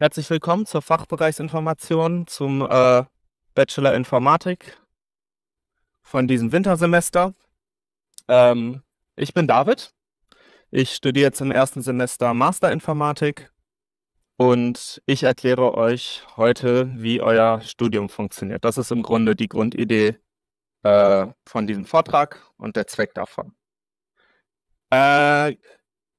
Herzlich willkommen zur Fachbereichsinformation zum äh, Bachelor Informatik von diesem Wintersemester. Ähm, ich bin David. Ich studiere jetzt im ersten Semester Master Informatik und ich erkläre euch heute, wie euer Studium funktioniert. Das ist im Grunde die Grundidee äh, von diesem Vortrag und der Zweck davon. Äh,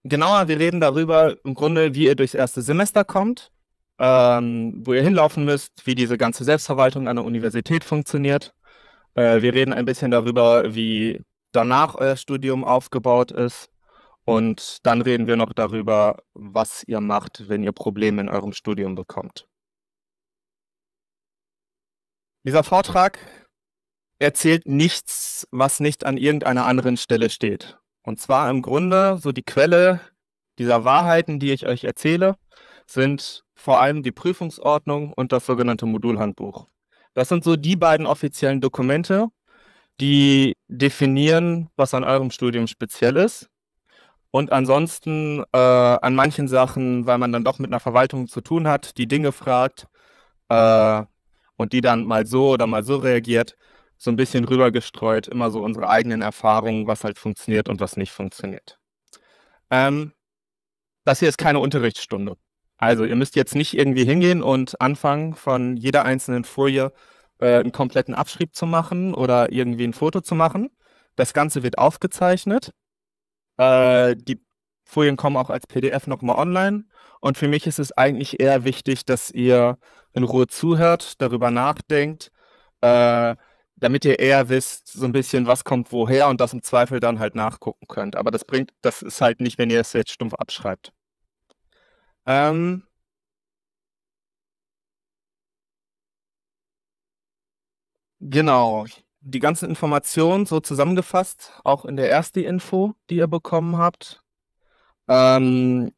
genauer, wir reden darüber im Grunde, wie ihr durchs erste Semester kommt ähm, wo ihr hinlaufen müsst, wie diese ganze Selbstverwaltung an der Universität funktioniert. Äh, wir reden ein bisschen darüber, wie danach euer Studium aufgebaut ist. Und dann reden wir noch darüber, was ihr macht, wenn ihr Probleme in eurem Studium bekommt. Dieser Vortrag erzählt nichts, was nicht an irgendeiner anderen Stelle steht. Und zwar im Grunde so die Quelle dieser Wahrheiten, die ich euch erzähle, sind vor allem die Prüfungsordnung und das sogenannte Modulhandbuch. Das sind so die beiden offiziellen Dokumente, die definieren, was an eurem Studium speziell ist. Und ansonsten äh, an manchen Sachen, weil man dann doch mit einer Verwaltung zu tun hat, die Dinge fragt äh, und die dann mal so oder mal so reagiert, so ein bisschen rübergestreut, immer so unsere eigenen Erfahrungen, was halt funktioniert und was nicht funktioniert. Ähm, das hier ist keine Unterrichtsstunde. Also ihr müsst jetzt nicht irgendwie hingehen und anfangen, von jeder einzelnen Folie äh, einen kompletten Abschrieb zu machen oder irgendwie ein Foto zu machen. Das Ganze wird aufgezeichnet. Äh, die Folien kommen auch als PDF nochmal online. Und für mich ist es eigentlich eher wichtig, dass ihr in Ruhe zuhört, darüber nachdenkt, äh, damit ihr eher wisst, so ein bisschen, was kommt woher und das im Zweifel dann halt nachgucken könnt. Aber das bringt, das ist halt nicht, wenn ihr es jetzt stumpf abschreibt. Ähm, genau. Die ganzen Informationen so zusammengefasst, auch in der ersten Info, die ihr bekommen habt. Ähm,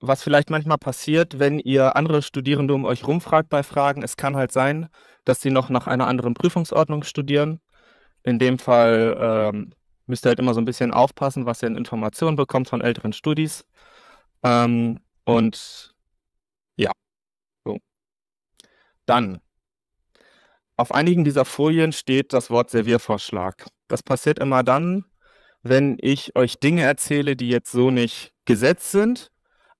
was vielleicht manchmal passiert, wenn ihr andere Studierende um euch rumfragt bei Fragen, es kann halt sein, dass sie noch nach einer anderen Prüfungsordnung studieren. In dem Fall ähm, müsst ihr halt immer so ein bisschen aufpassen, was ihr in Informationen bekommt von älteren Studis. Ähm, Mhm. Und ja, so. Dann, auf einigen dieser Folien steht das Wort Serviervorschlag. Das passiert immer dann, wenn ich euch Dinge erzähle, die jetzt so nicht gesetzt sind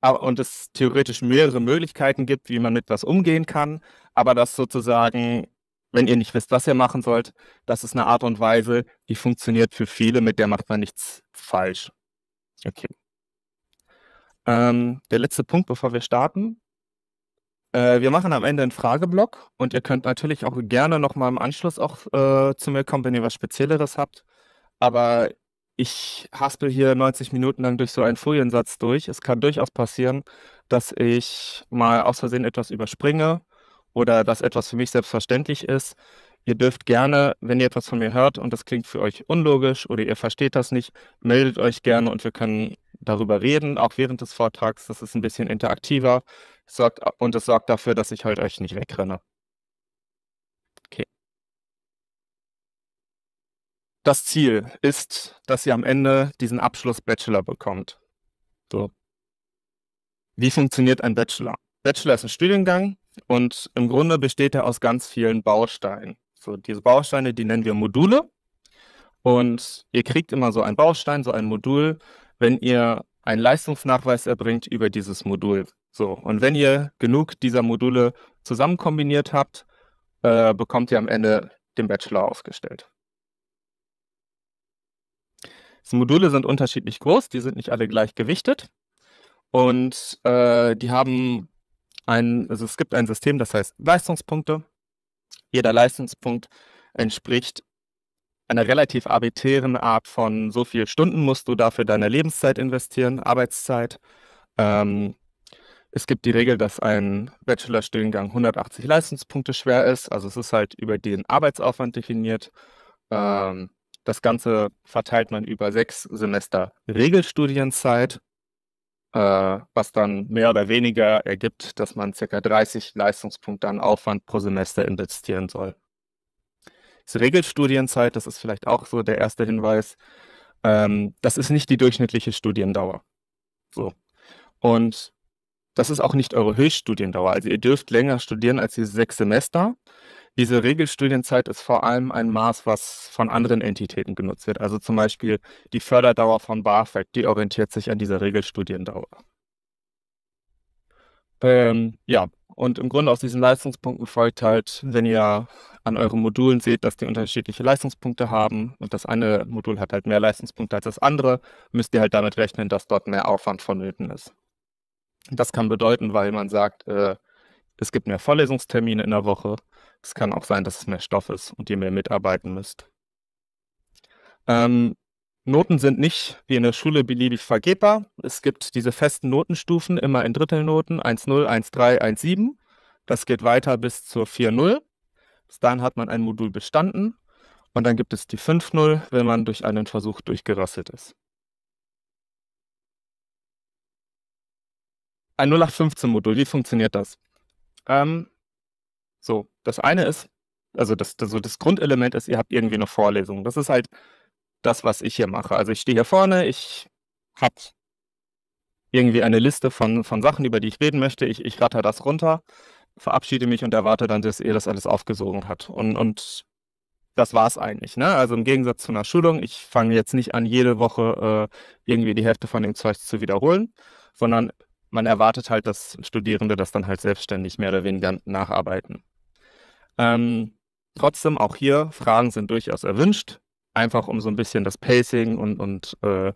und es theoretisch mehrere Möglichkeiten gibt, wie man mit was umgehen kann, aber das sozusagen, wenn ihr nicht wisst, was ihr machen sollt, das ist eine Art und Weise, die funktioniert für viele, mit der macht man nichts falsch. Okay. Ähm, der letzte Punkt, bevor wir starten. Äh, wir machen am Ende einen Frageblock und ihr könnt natürlich auch gerne nochmal im Anschluss auch äh, zu mir kommen, wenn ihr was Spezielleres habt. Aber ich haspel hier 90 Minuten lang durch so einen Foliensatz durch. Es kann durchaus passieren, dass ich mal aus Versehen etwas überspringe oder dass etwas für mich selbstverständlich ist. Ihr dürft gerne, wenn ihr etwas von mir hört und das klingt für euch unlogisch oder ihr versteht das nicht, meldet euch gerne und wir können darüber reden, auch während des Vortrags. Das ist ein bisschen interaktiver sorgt, und es sorgt dafür, dass ich heute halt euch nicht wegrenne. Okay. Das Ziel ist, dass ihr am Ende diesen Abschluss Bachelor bekommt. So. Wie funktioniert ein Bachelor? Bachelor ist ein Studiengang und im Grunde besteht er aus ganz vielen Bausteinen. So, diese Bausteine, die nennen wir Module. Und ihr kriegt immer so einen Baustein, so ein Modul wenn ihr einen Leistungsnachweis erbringt über dieses Modul. So, und wenn ihr genug dieser Module zusammen kombiniert habt, äh, bekommt ihr am Ende den Bachelor ausgestellt. Die Module sind unterschiedlich groß, die sind nicht alle gleich gewichtet. Und äh, die haben ein, also es gibt ein System, das heißt Leistungspunkte. Jeder Leistungspunkt entspricht einer relativ arbiträren Art von so viel Stunden musst du dafür deine Lebenszeit investieren, Arbeitszeit. Ähm, es gibt die Regel, dass ein Bachelorstudiengang 180 Leistungspunkte schwer ist. Also es ist halt über den Arbeitsaufwand definiert. Ähm, das Ganze verteilt man über sechs Semester Regelstudienzeit, äh, was dann mehr oder weniger ergibt, dass man ca. 30 Leistungspunkte an Aufwand pro Semester investieren soll. Es regelt das ist vielleicht auch so der erste Hinweis. Ähm, das ist nicht die durchschnittliche Studiendauer. So. Und das ist auch nicht eure Höchststudiendauer. Also ihr dürft länger studieren als diese sechs Semester. Diese Regelstudienzeit ist vor allem ein Maß, was von anderen Entitäten genutzt wird. Also zum Beispiel die Förderdauer von BAföG, die orientiert sich an dieser Regelstudiendauer. Ähm, ja, und im Grunde aus diesen Leistungspunkten folgt halt, wenn ihr an euren Modulen seht, dass die unterschiedliche Leistungspunkte haben und das eine Modul hat halt mehr Leistungspunkte als das andere, müsst ihr halt damit rechnen, dass dort mehr Aufwand vonnöten ist. Das kann bedeuten, weil man sagt, äh, es gibt mehr Vorlesungstermine in der Woche. Es kann auch sein, dass es mehr Stoff ist und ihr mehr mitarbeiten müsst. Ähm, Noten sind nicht wie in der Schule beliebig vergebbar. Es gibt diese festen Notenstufen immer in Drittelnoten 1.0, 1.3, 1.7. Das geht weiter bis zur 4.0. Bis dahin hat man ein Modul bestanden. Und dann gibt es die 5.0, wenn man durch einen Versuch durchgerasselt ist. Ein 0815-Modul, wie funktioniert das? Ähm, so, das eine ist, also das, also das Grundelement ist, ihr habt irgendwie eine Vorlesung. Das ist halt das, was ich hier mache. Also ich stehe hier vorne, ich habe irgendwie eine Liste von, von Sachen, über die ich reden möchte. Ich, ich ratter das runter, verabschiede mich und erwarte dann, dass ihr das alles aufgesogen hat. Und, und das es eigentlich. Ne? Also im Gegensatz zu einer Schulung, ich fange jetzt nicht an, jede Woche äh, irgendwie die Hälfte von dem Zeug zu wiederholen, sondern man erwartet halt, dass Studierende das dann halt selbstständig mehr oder weniger nacharbeiten. Ähm, trotzdem, auch hier, Fragen sind durchaus erwünscht. Einfach um so ein bisschen das Pacing und, und äh,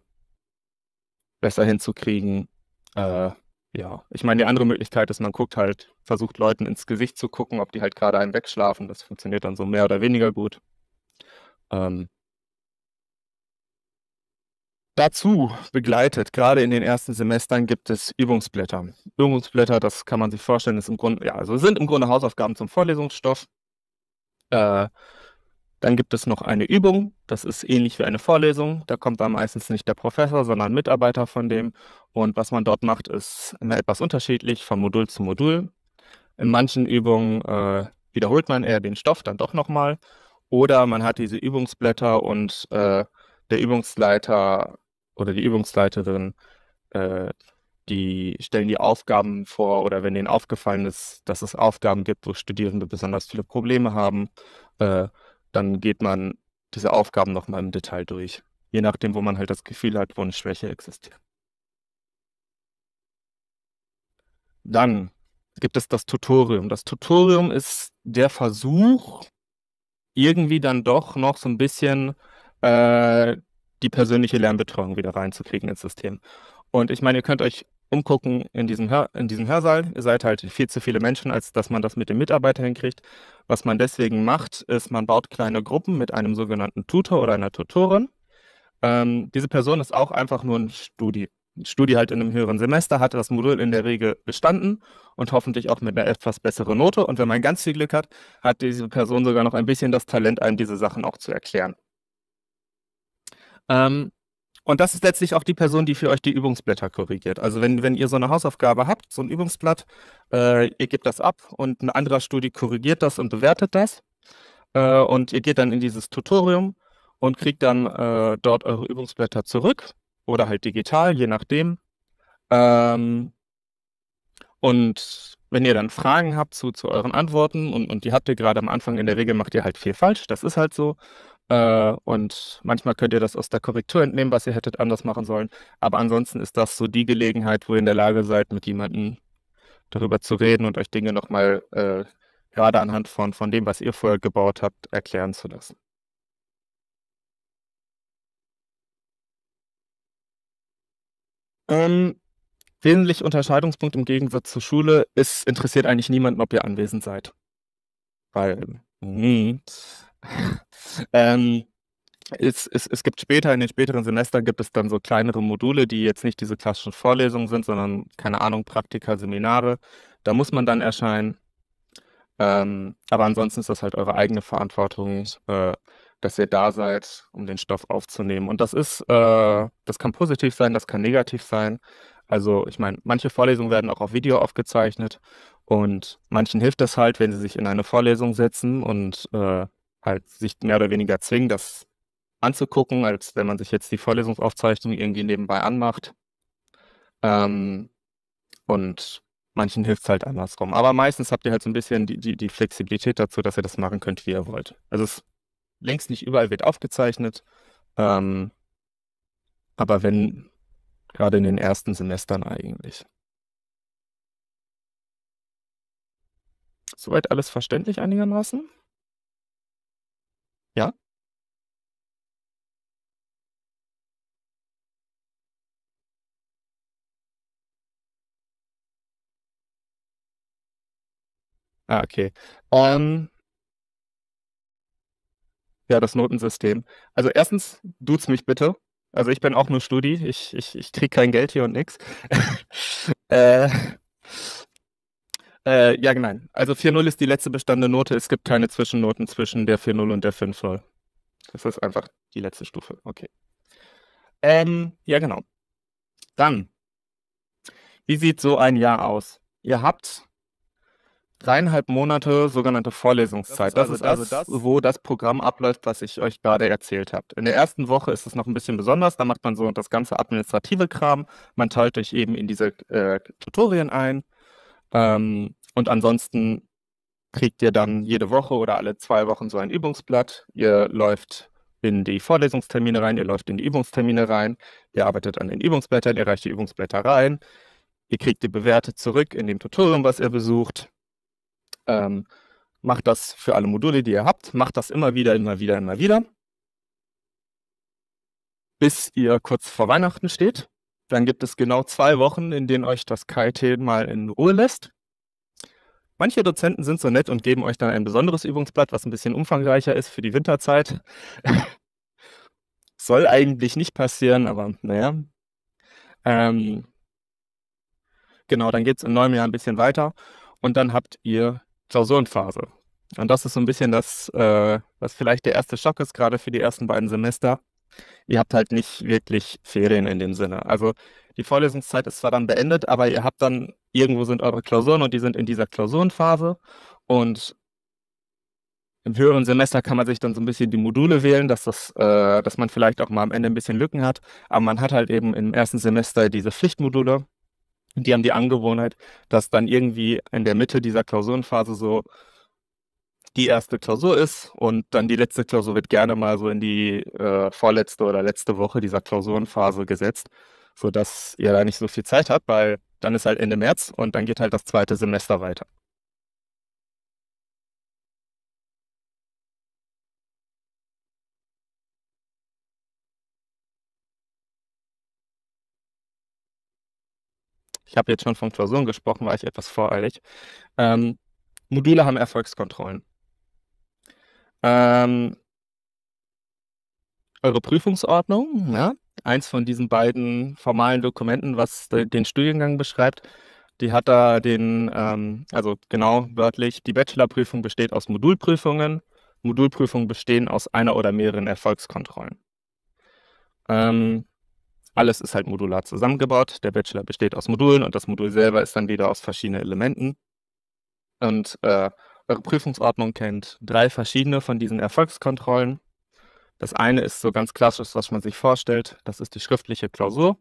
besser hinzukriegen. Äh, ja, ich meine, die andere Möglichkeit ist, man guckt halt, versucht Leuten ins Gesicht zu gucken, ob die halt gerade einen wegschlafen. Das funktioniert dann so mehr oder weniger gut. Ähm, Dazu begleitet, gerade in den ersten Semestern, gibt es Übungsblätter. Übungsblätter, das kann man sich vorstellen, ist im Grunde, ja, also sind im Grunde Hausaufgaben zum Vorlesungsstoff. Äh, dann gibt es noch eine Übung, das ist ähnlich wie eine Vorlesung. Da kommt dann meistens nicht der Professor, sondern ein Mitarbeiter von dem. Und was man dort macht, ist immer etwas unterschiedlich von Modul zu Modul. In manchen Übungen äh, wiederholt man eher den Stoff dann doch nochmal. Oder man hat diese Übungsblätter und äh, der Übungsleiter oder die Übungsleiterin, äh, die stellen die Aufgaben vor oder wenn denen aufgefallen ist, dass es Aufgaben gibt, wo Studierende besonders viele Probleme haben äh, dann geht man diese Aufgaben nochmal im Detail durch. Je nachdem, wo man halt das Gefühl hat, wo eine Schwäche existiert. Dann gibt es das Tutorium. Das Tutorium ist der Versuch, irgendwie dann doch noch so ein bisschen äh, die persönliche Lernbetreuung wieder reinzukriegen ins System. Und ich meine, ihr könnt euch umgucken in diesem, Hör, in diesem Hörsaal. Ihr seid halt viel zu viele Menschen, als dass man das mit den Mitarbeitern hinkriegt. Was man deswegen macht, ist, man baut kleine Gruppen mit einem sogenannten Tutor oder einer Tutorin. Ähm, diese Person ist auch einfach nur ein Studi. Studi halt in einem höheren Semester, hatte das Modul in der Regel bestanden und hoffentlich auch mit einer etwas besseren Note. Und wenn man ganz viel Glück hat, hat diese Person sogar noch ein bisschen das Talent, einem diese Sachen auch zu erklären. Ähm, und das ist letztlich auch die Person, die für euch die Übungsblätter korrigiert. Also wenn, wenn ihr so eine Hausaufgabe habt, so ein Übungsblatt, äh, ihr gebt das ab und ein anderer Studie korrigiert das und bewertet das. Äh, und ihr geht dann in dieses Tutorium und kriegt dann äh, dort eure Übungsblätter zurück oder halt digital, je nachdem. Ähm, und wenn ihr dann Fragen habt zu, zu euren Antworten und, und die habt ihr gerade am Anfang, in der Regel macht ihr halt viel falsch, das ist halt so. Äh, und manchmal könnt ihr das aus der Korrektur entnehmen, was ihr hättet anders machen sollen. Aber ansonsten ist das so die Gelegenheit, wo ihr in der Lage seid, mit jemandem darüber zu reden und euch Dinge nochmal äh, gerade anhand von, von dem, was ihr vorher gebaut habt, erklären zu lassen. Ähm, wesentlich Unterscheidungspunkt im Gegensatz zur Schule ist, interessiert eigentlich niemanden, ob ihr anwesend seid. Weil, mh, ähm, es, es, es, gibt später, in den späteren Semestern gibt es dann so kleinere Module, die jetzt nicht diese klassischen Vorlesungen sind, sondern, keine Ahnung, Praktika, Seminare. Da muss man dann erscheinen. Ähm, aber ansonsten ist das halt eure eigene Verantwortung, äh, dass ihr da seid, um den Stoff aufzunehmen. Und das ist, äh, das kann positiv sein, das kann negativ sein. Also ich meine, manche Vorlesungen werden auch auf Video aufgezeichnet und manchen hilft das halt, wenn sie sich in eine Vorlesung setzen und äh, halt sich mehr oder weniger zwingen, das anzugucken, als wenn man sich jetzt die Vorlesungsaufzeichnung irgendwie nebenbei anmacht. Ähm, und manchen hilft es halt andersrum. Aber meistens habt ihr halt so ein bisschen die, die, die Flexibilität dazu, dass ihr das machen könnt, wie ihr wollt. Also es längst nicht überall wird aufgezeichnet. Ähm, aber wenn, gerade in den ersten Semestern eigentlich. Soweit alles verständlich einigermaßen? Ja? Ah, okay. Ähm Ja, das Notensystem. Also, erstens, duz mich bitte. Also, ich bin auch nur Studi. Ich ich ich kriege kein Geld hier und nix. Äh äh, ja, nein. Also 4.0 ist die letzte bestandene Note. Es gibt keine Zwischennoten zwischen der 4.0 und der 5.0. Das ist einfach die letzte Stufe. Okay. Ähm, ja, genau. Dann, wie sieht so ein Jahr aus? Ihr habt dreieinhalb Monate sogenannte Vorlesungszeit. Das ist, also, das, also das, wo das Programm abläuft, was ich euch gerade erzählt habe. In der ersten Woche ist es noch ein bisschen besonders. Da macht man so das ganze administrative Kram. Man teilt euch eben in diese äh, Tutorien ein. Ähm, und ansonsten kriegt ihr dann jede Woche oder alle zwei Wochen so ein Übungsblatt. Ihr läuft in die Vorlesungstermine rein, ihr läuft in die Übungstermine rein, ihr arbeitet an den Übungsblättern, ihr reicht die Übungsblätter rein, ihr kriegt die Bewerte zurück in dem Tutorium, was ihr besucht. Ähm, macht das für alle Module, die ihr habt, macht das immer wieder, immer wieder, immer wieder, bis ihr kurz vor Weihnachten steht. Dann gibt es genau zwei Wochen, in denen euch das KIT mal in Ruhe lässt. Manche Dozenten sind so nett und geben euch dann ein besonderes Übungsblatt, was ein bisschen umfangreicher ist für die Winterzeit. Soll eigentlich nicht passieren, aber naja. Ähm, genau, dann geht es in neuem Jahr ein bisschen weiter und dann habt ihr Klausurenphase. Und das ist so ein bisschen das, äh, was vielleicht der erste Schock ist, gerade für die ersten beiden Semester ihr habt halt nicht wirklich Ferien in dem Sinne. Also die Vorlesungszeit ist zwar dann beendet, aber ihr habt dann, irgendwo sind eure Klausuren und die sind in dieser Klausurenphase. Und im höheren Semester kann man sich dann so ein bisschen die Module wählen, dass, das, äh, dass man vielleicht auch mal am Ende ein bisschen Lücken hat. Aber man hat halt eben im ersten Semester diese Pflichtmodule. Die haben die Angewohnheit, dass dann irgendwie in der Mitte dieser Klausurenphase so die erste Klausur ist und dann die letzte Klausur wird gerne mal so in die äh, vorletzte oder letzte Woche dieser Klausurenphase gesetzt, sodass ihr da nicht so viel Zeit habt, weil dann ist halt Ende März und dann geht halt das zweite Semester weiter. Ich habe jetzt schon von Klausuren gesprochen, war ich etwas voreilig. Ähm, Module haben Erfolgskontrollen ähm, eure Prüfungsordnung, ja, eins von diesen beiden formalen Dokumenten, was de den Studiengang beschreibt. Die hat da den, ähm, also genau wörtlich, die Bachelorprüfung besteht aus Modulprüfungen. Modulprüfungen bestehen aus einer oder mehreren Erfolgskontrollen. Ähm, alles ist halt modular zusammengebaut. Der Bachelor besteht aus Modulen und das Modul selber ist dann wieder aus verschiedenen Elementen. Und äh, eure Prüfungsordnung kennt, drei verschiedene von diesen Erfolgskontrollen. Das eine ist so ganz klassisch, was man sich vorstellt. Das ist die schriftliche Klausur.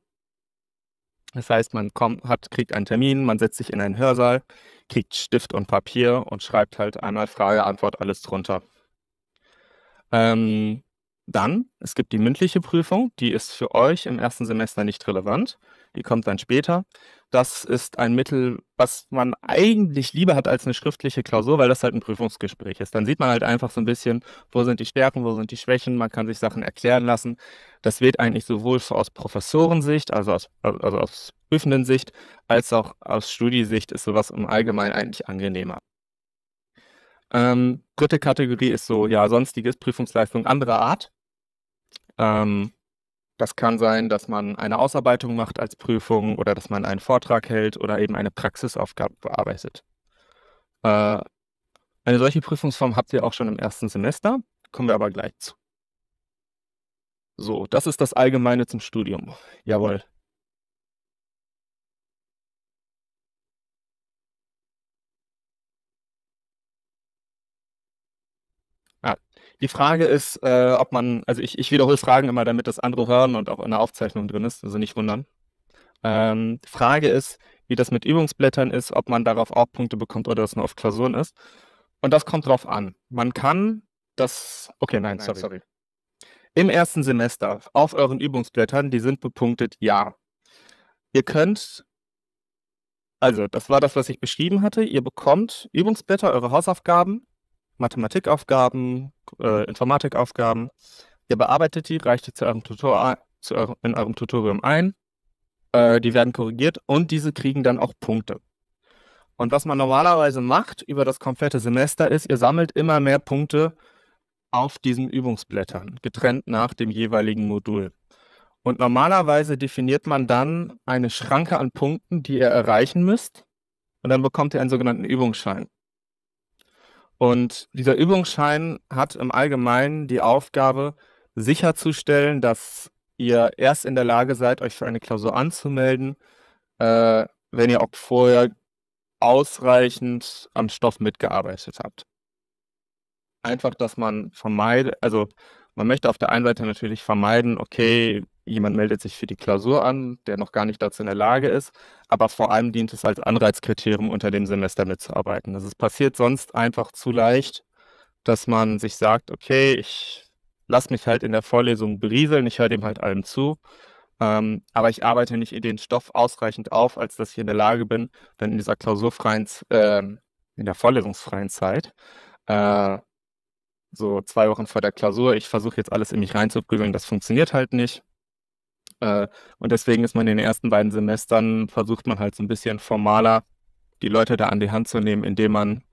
Das heißt, man kommt, hat, kriegt einen Termin, man setzt sich in einen Hörsaal, kriegt Stift und Papier und schreibt halt einmal Frage, Antwort, alles drunter. Ähm, dann, es gibt die mündliche Prüfung, die ist für euch im ersten Semester nicht relevant die kommt dann später. Das ist ein Mittel, was man eigentlich lieber hat als eine schriftliche Klausur, weil das halt ein Prüfungsgespräch ist. Dann sieht man halt einfach so ein bisschen, wo sind die Stärken, wo sind die Schwächen, man kann sich Sachen erklären lassen. Das wird eigentlich sowohl aus Professorensicht, also aus, also aus prüfenden Sicht, als auch aus Studiesicht ist sowas im Allgemeinen eigentlich angenehmer. Ähm, dritte Kategorie ist so, ja, sonstiges Prüfungsleistung anderer Art. Ähm, das kann sein, dass man eine Ausarbeitung macht als Prüfung oder dass man einen Vortrag hält oder eben eine Praxisaufgabe bearbeitet. Äh, eine solche Prüfungsform habt ihr auch schon im ersten Semester, kommen wir aber gleich zu. So, das ist das Allgemeine zum Studium. Jawohl. Die Frage ist, äh, ob man, also ich, ich wiederhole Fragen immer, damit das andere hören und auch in der Aufzeichnung drin ist, also nicht wundern. Ähm, Frage ist, wie das mit Übungsblättern ist, ob man darauf auch Punkte bekommt oder das nur auf Klausuren ist. Und das kommt drauf an. Man kann das, okay, nein, nein sorry. sorry. Im ersten Semester auf euren Übungsblättern, die sind bepunktet, ja. Ihr könnt also, das war das, was ich beschrieben hatte. Ihr bekommt Übungsblätter, eure Hausaufgaben Mathematikaufgaben, äh, mhm. Informatikaufgaben. Ihr bearbeitet die, reicht die zu eurem Tutor, zu eurem, in eurem Tutorium ein. Äh, die werden korrigiert und diese kriegen dann auch Punkte. Und was man normalerweise macht über das komplette Semester ist, ihr sammelt immer mehr Punkte auf diesen Übungsblättern, getrennt nach dem jeweiligen Modul. Und normalerweise definiert man dann eine Schranke an Punkten, die ihr erreichen müsst. Und dann bekommt ihr einen sogenannten Übungsschein. Und dieser Übungsschein hat im Allgemeinen die Aufgabe, sicherzustellen, dass ihr erst in der Lage seid, euch für eine Klausur anzumelden, äh, wenn ihr auch vorher ausreichend am Stoff mitgearbeitet habt. Einfach, dass man vermeidet, also man möchte auf der einen Seite natürlich vermeiden, okay, jemand meldet sich für die Klausur an, der noch gar nicht dazu in der Lage ist. Aber vor allem dient es als Anreizkriterium, unter dem Semester mitzuarbeiten. Also es passiert sonst einfach zu leicht, dass man sich sagt, okay, ich lasse mich halt in der Vorlesung berieseln, ich höre dem halt allem zu. Ähm, aber ich arbeite nicht in den Stoff ausreichend auf, als dass ich in der Lage bin, dann in dieser klausurfreien, äh, in der vorlesungsfreien Zeit, äh, so zwei Wochen vor der Klausur, ich versuche jetzt alles in mich reinzuprügeln, das funktioniert halt nicht. Äh, und deswegen ist man in den ersten beiden Semestern, versucht man halt so ein bisschen formaler die Leute da an die Hand zu nehmen, indem man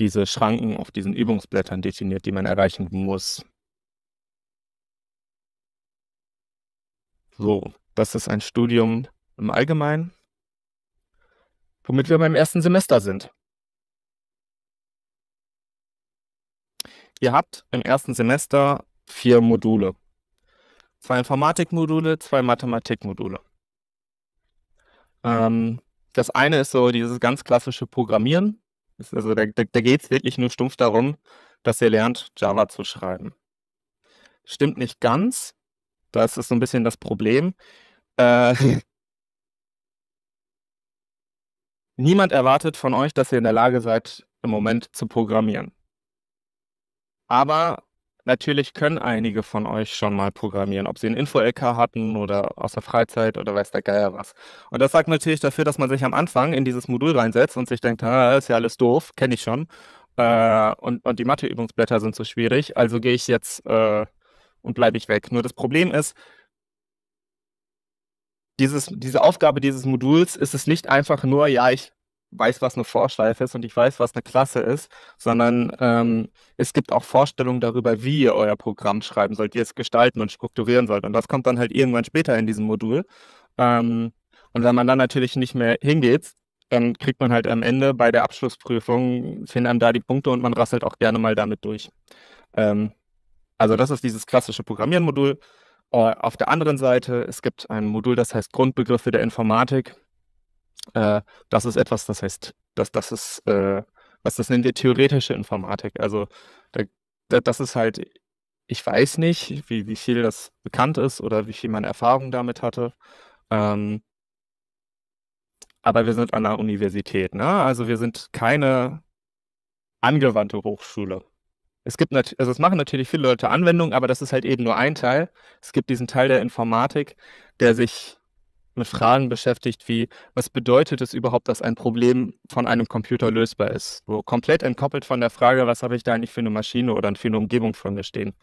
diese Schranken auf diesen Übungsblättern definiert, die man erreichen muss. So, das ist ein Studium im Allgemeinen, womit wir beim ersten Semester sind. Ihr habt im ersten Semester vier Module zwei Informatikmodule, zwei Mathematikmodule. Ähm, das eine ist so dieses ganz klassische Programmieren. Ist also da, da, da geht es wirklich nur stumpf darum, dass ihr lernt, Java zu schreiben. Stimmt nicht ganz. Das ist so ein bisschen das Problem. Äh, niemand erwartet von euch, dass ihr in der Lage seid, im Moment zu programmieren. Aber Natürlich können einige von euch schon mal programmieren, ob sie einen Info-LK hatten oder aus der Freizeit oder weiß der Geier was. Und das sagt natürlich dafür, dass man sich am Anfang in dieses Modul reinsetzt und sich denkt, ah, ist ja alles doof, kenne ich schon. Äh, und, und die Matheübungsblätter sind so schwierig, also gehe ich jetzt äh, und bleibe ich weg. Nur das Problem ist, dieses, diese Aufgabe dieses Moduls ist es nicht einfach nur, ja, ich weiß, was eine Vorschleife ist und ich weiß, was eine Klasse ist, sondern ähm, es gibt auch Vorstellungen darüber, wie ihr euer Programm schreiben sollt, wie ihr es gestalten und strukturieren sollt. Und das kommt dann halt irgendwann später in diesem Modul. Ähm, und wenn man dann natürlich nicht mehr hingeht, dann kriegt man halt am Ende bei der Abschlussprüfung, fehlen einem da die Punkte und man rasselt auch gerne mal damit durch. Ähm, also das ist dieses klassische Programmieren-Modul. Äh, auf der anderen Seite, es gibt ein Modul, das heißt Grundbegriffe der Informatik. Äh, das ist etwas, das heißt, das, das ist, äh, was das nennen wir theoretische Informatik. Also da, da, das ist halt, ich weiß nicht, wie, wie viel das bekannt ist oder wie viel man Erfahrung damit hatte. Ähm, aber wir sind an der Universität, ne? Also wir sind keine angewandte Hochschule. Es gibt natürlich, also es machen natürlich viele Leute Anwendungen, aber das ist halt eben nur ein Teil. Es gibt diesen Teil der Informatik, der sich mit Fragen beschäftigt, wie was bedeutet es überhaupt, dass ein Problem von einem Computer lösbar ist? So komplett entkoppelt von der Frage, was habe ich da eigentlich für eine Maschine oder für eine Umgebung vor mir stehen?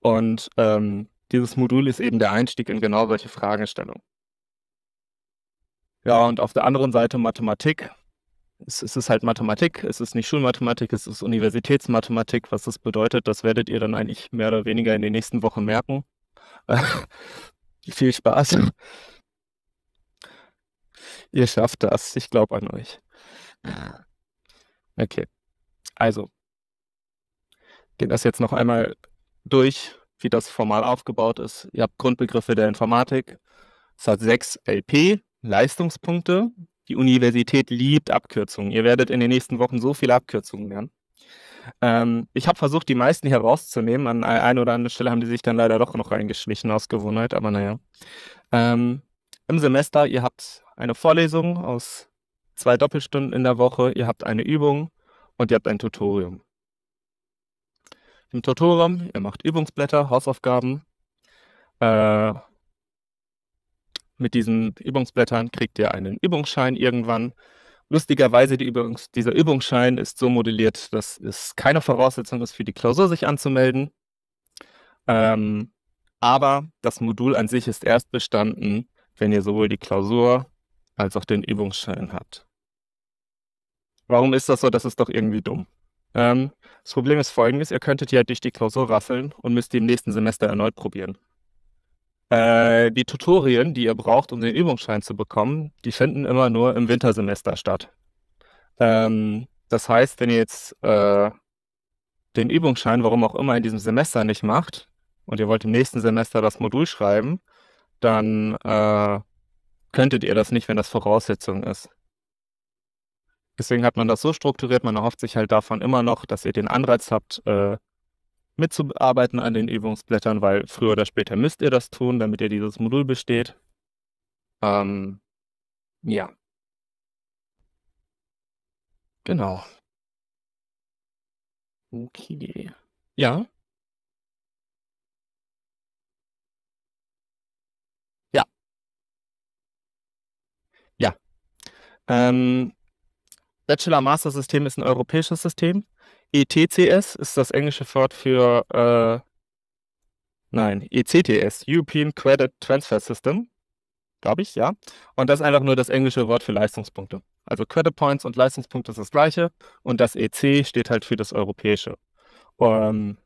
Und ähm, dieses Modul ist eben der Einstieg in genau solche Fragestellungen. Ja, und auf der anderen Seite Mathematik. Es, es, ist halt Mathematik, es ist nicht Schulmathematik, es ist Universitätsmathematik. Was das bedeutet, das werdet ihr dann eigentlich mehr oder weniger in den nächsten Wochen merken. Viel Spaß. Ihr schafft das. Ich glaube an euch. Ah. Okay. Also, gehen das jetzt noch einmal durch, wie das formal aufgebaut ist. Ihr habt Grundbegriffe der Informatik. Es hat sechs LP, Leistungspunkte. Die Universität liebt Abkürzungen. Ihr werdet in den nächsten Wochen so viele Abkürzungen lernen. Ähm, ich habe versucht, die meisten hier rauszunehmen. An einer oder anderen Stelle haben die sich dann leider doch noch reingeschlichen aus Gewohnheit, aber naja. Ähm, im Semester, ihr habt eine Vorlesung aus zwei Doppelstunden in der Woche, ihr habt eine Übung und ihr habt ein Tutorium. Im Tutorium, ihr macht Übungsblätter, Hausaufgaben. Äh, mit diesen Übungsblättern kriegt ihr einen Übungsschein irgendwann. Lustigerweise, die Übungs dieser Übungsschein ist so modelliert, dass es keine Voraussetzung ist, für die Klausur sich anzumelden. Ähm, aber das Modul an sich ist erst bestanden, wenn ihr sowohl die Klausur als auch den Übungsschein habt. Warum ist das so? Das ist doch irgendwie dumm. Ähm, das Problem ist folgendes, ihr könntet ja durch die Klausur raffeln und müsst die im nächsten Semester erneut probieren. Äh, die Tutorien, die ihr braucht, um den Übungsschein zu bekommen, die finden immer nur im Wintersemester statt. Ähm, das heißt, wenn ihr jetzt äh, den Übungsschein, warum auch immer, in diesem Semester nicht macht und ihr wollt im nächsten Semester das Modul schreiben, dann äh, könntet ihr das nicht, wenn das Voraussetzung ist. Deswegen hat man das so strukturiert, man erhofft sich halt davon immer noch, dass ihr den Anreiz habt, äh, mitzuarbeiten an den Übungsblättern, weil früher oder später müsst ihr das tun, damit ihr dieses Modul besteht. Ähm, ja. Genau. Okay. Ja. Ähm, Bachelor-Master-System ist ein europäisches System. ETCS ist das englische Wort für, äh, nein, ECTS, European Credit Transfer System, glaube ich, ja. Und das ist einfach nur das englische Wort für Leistungspunkte. Also Credit Points und Leistungspunkte ist das gleiche und das EC steht halt für das europäische. Um, ähm,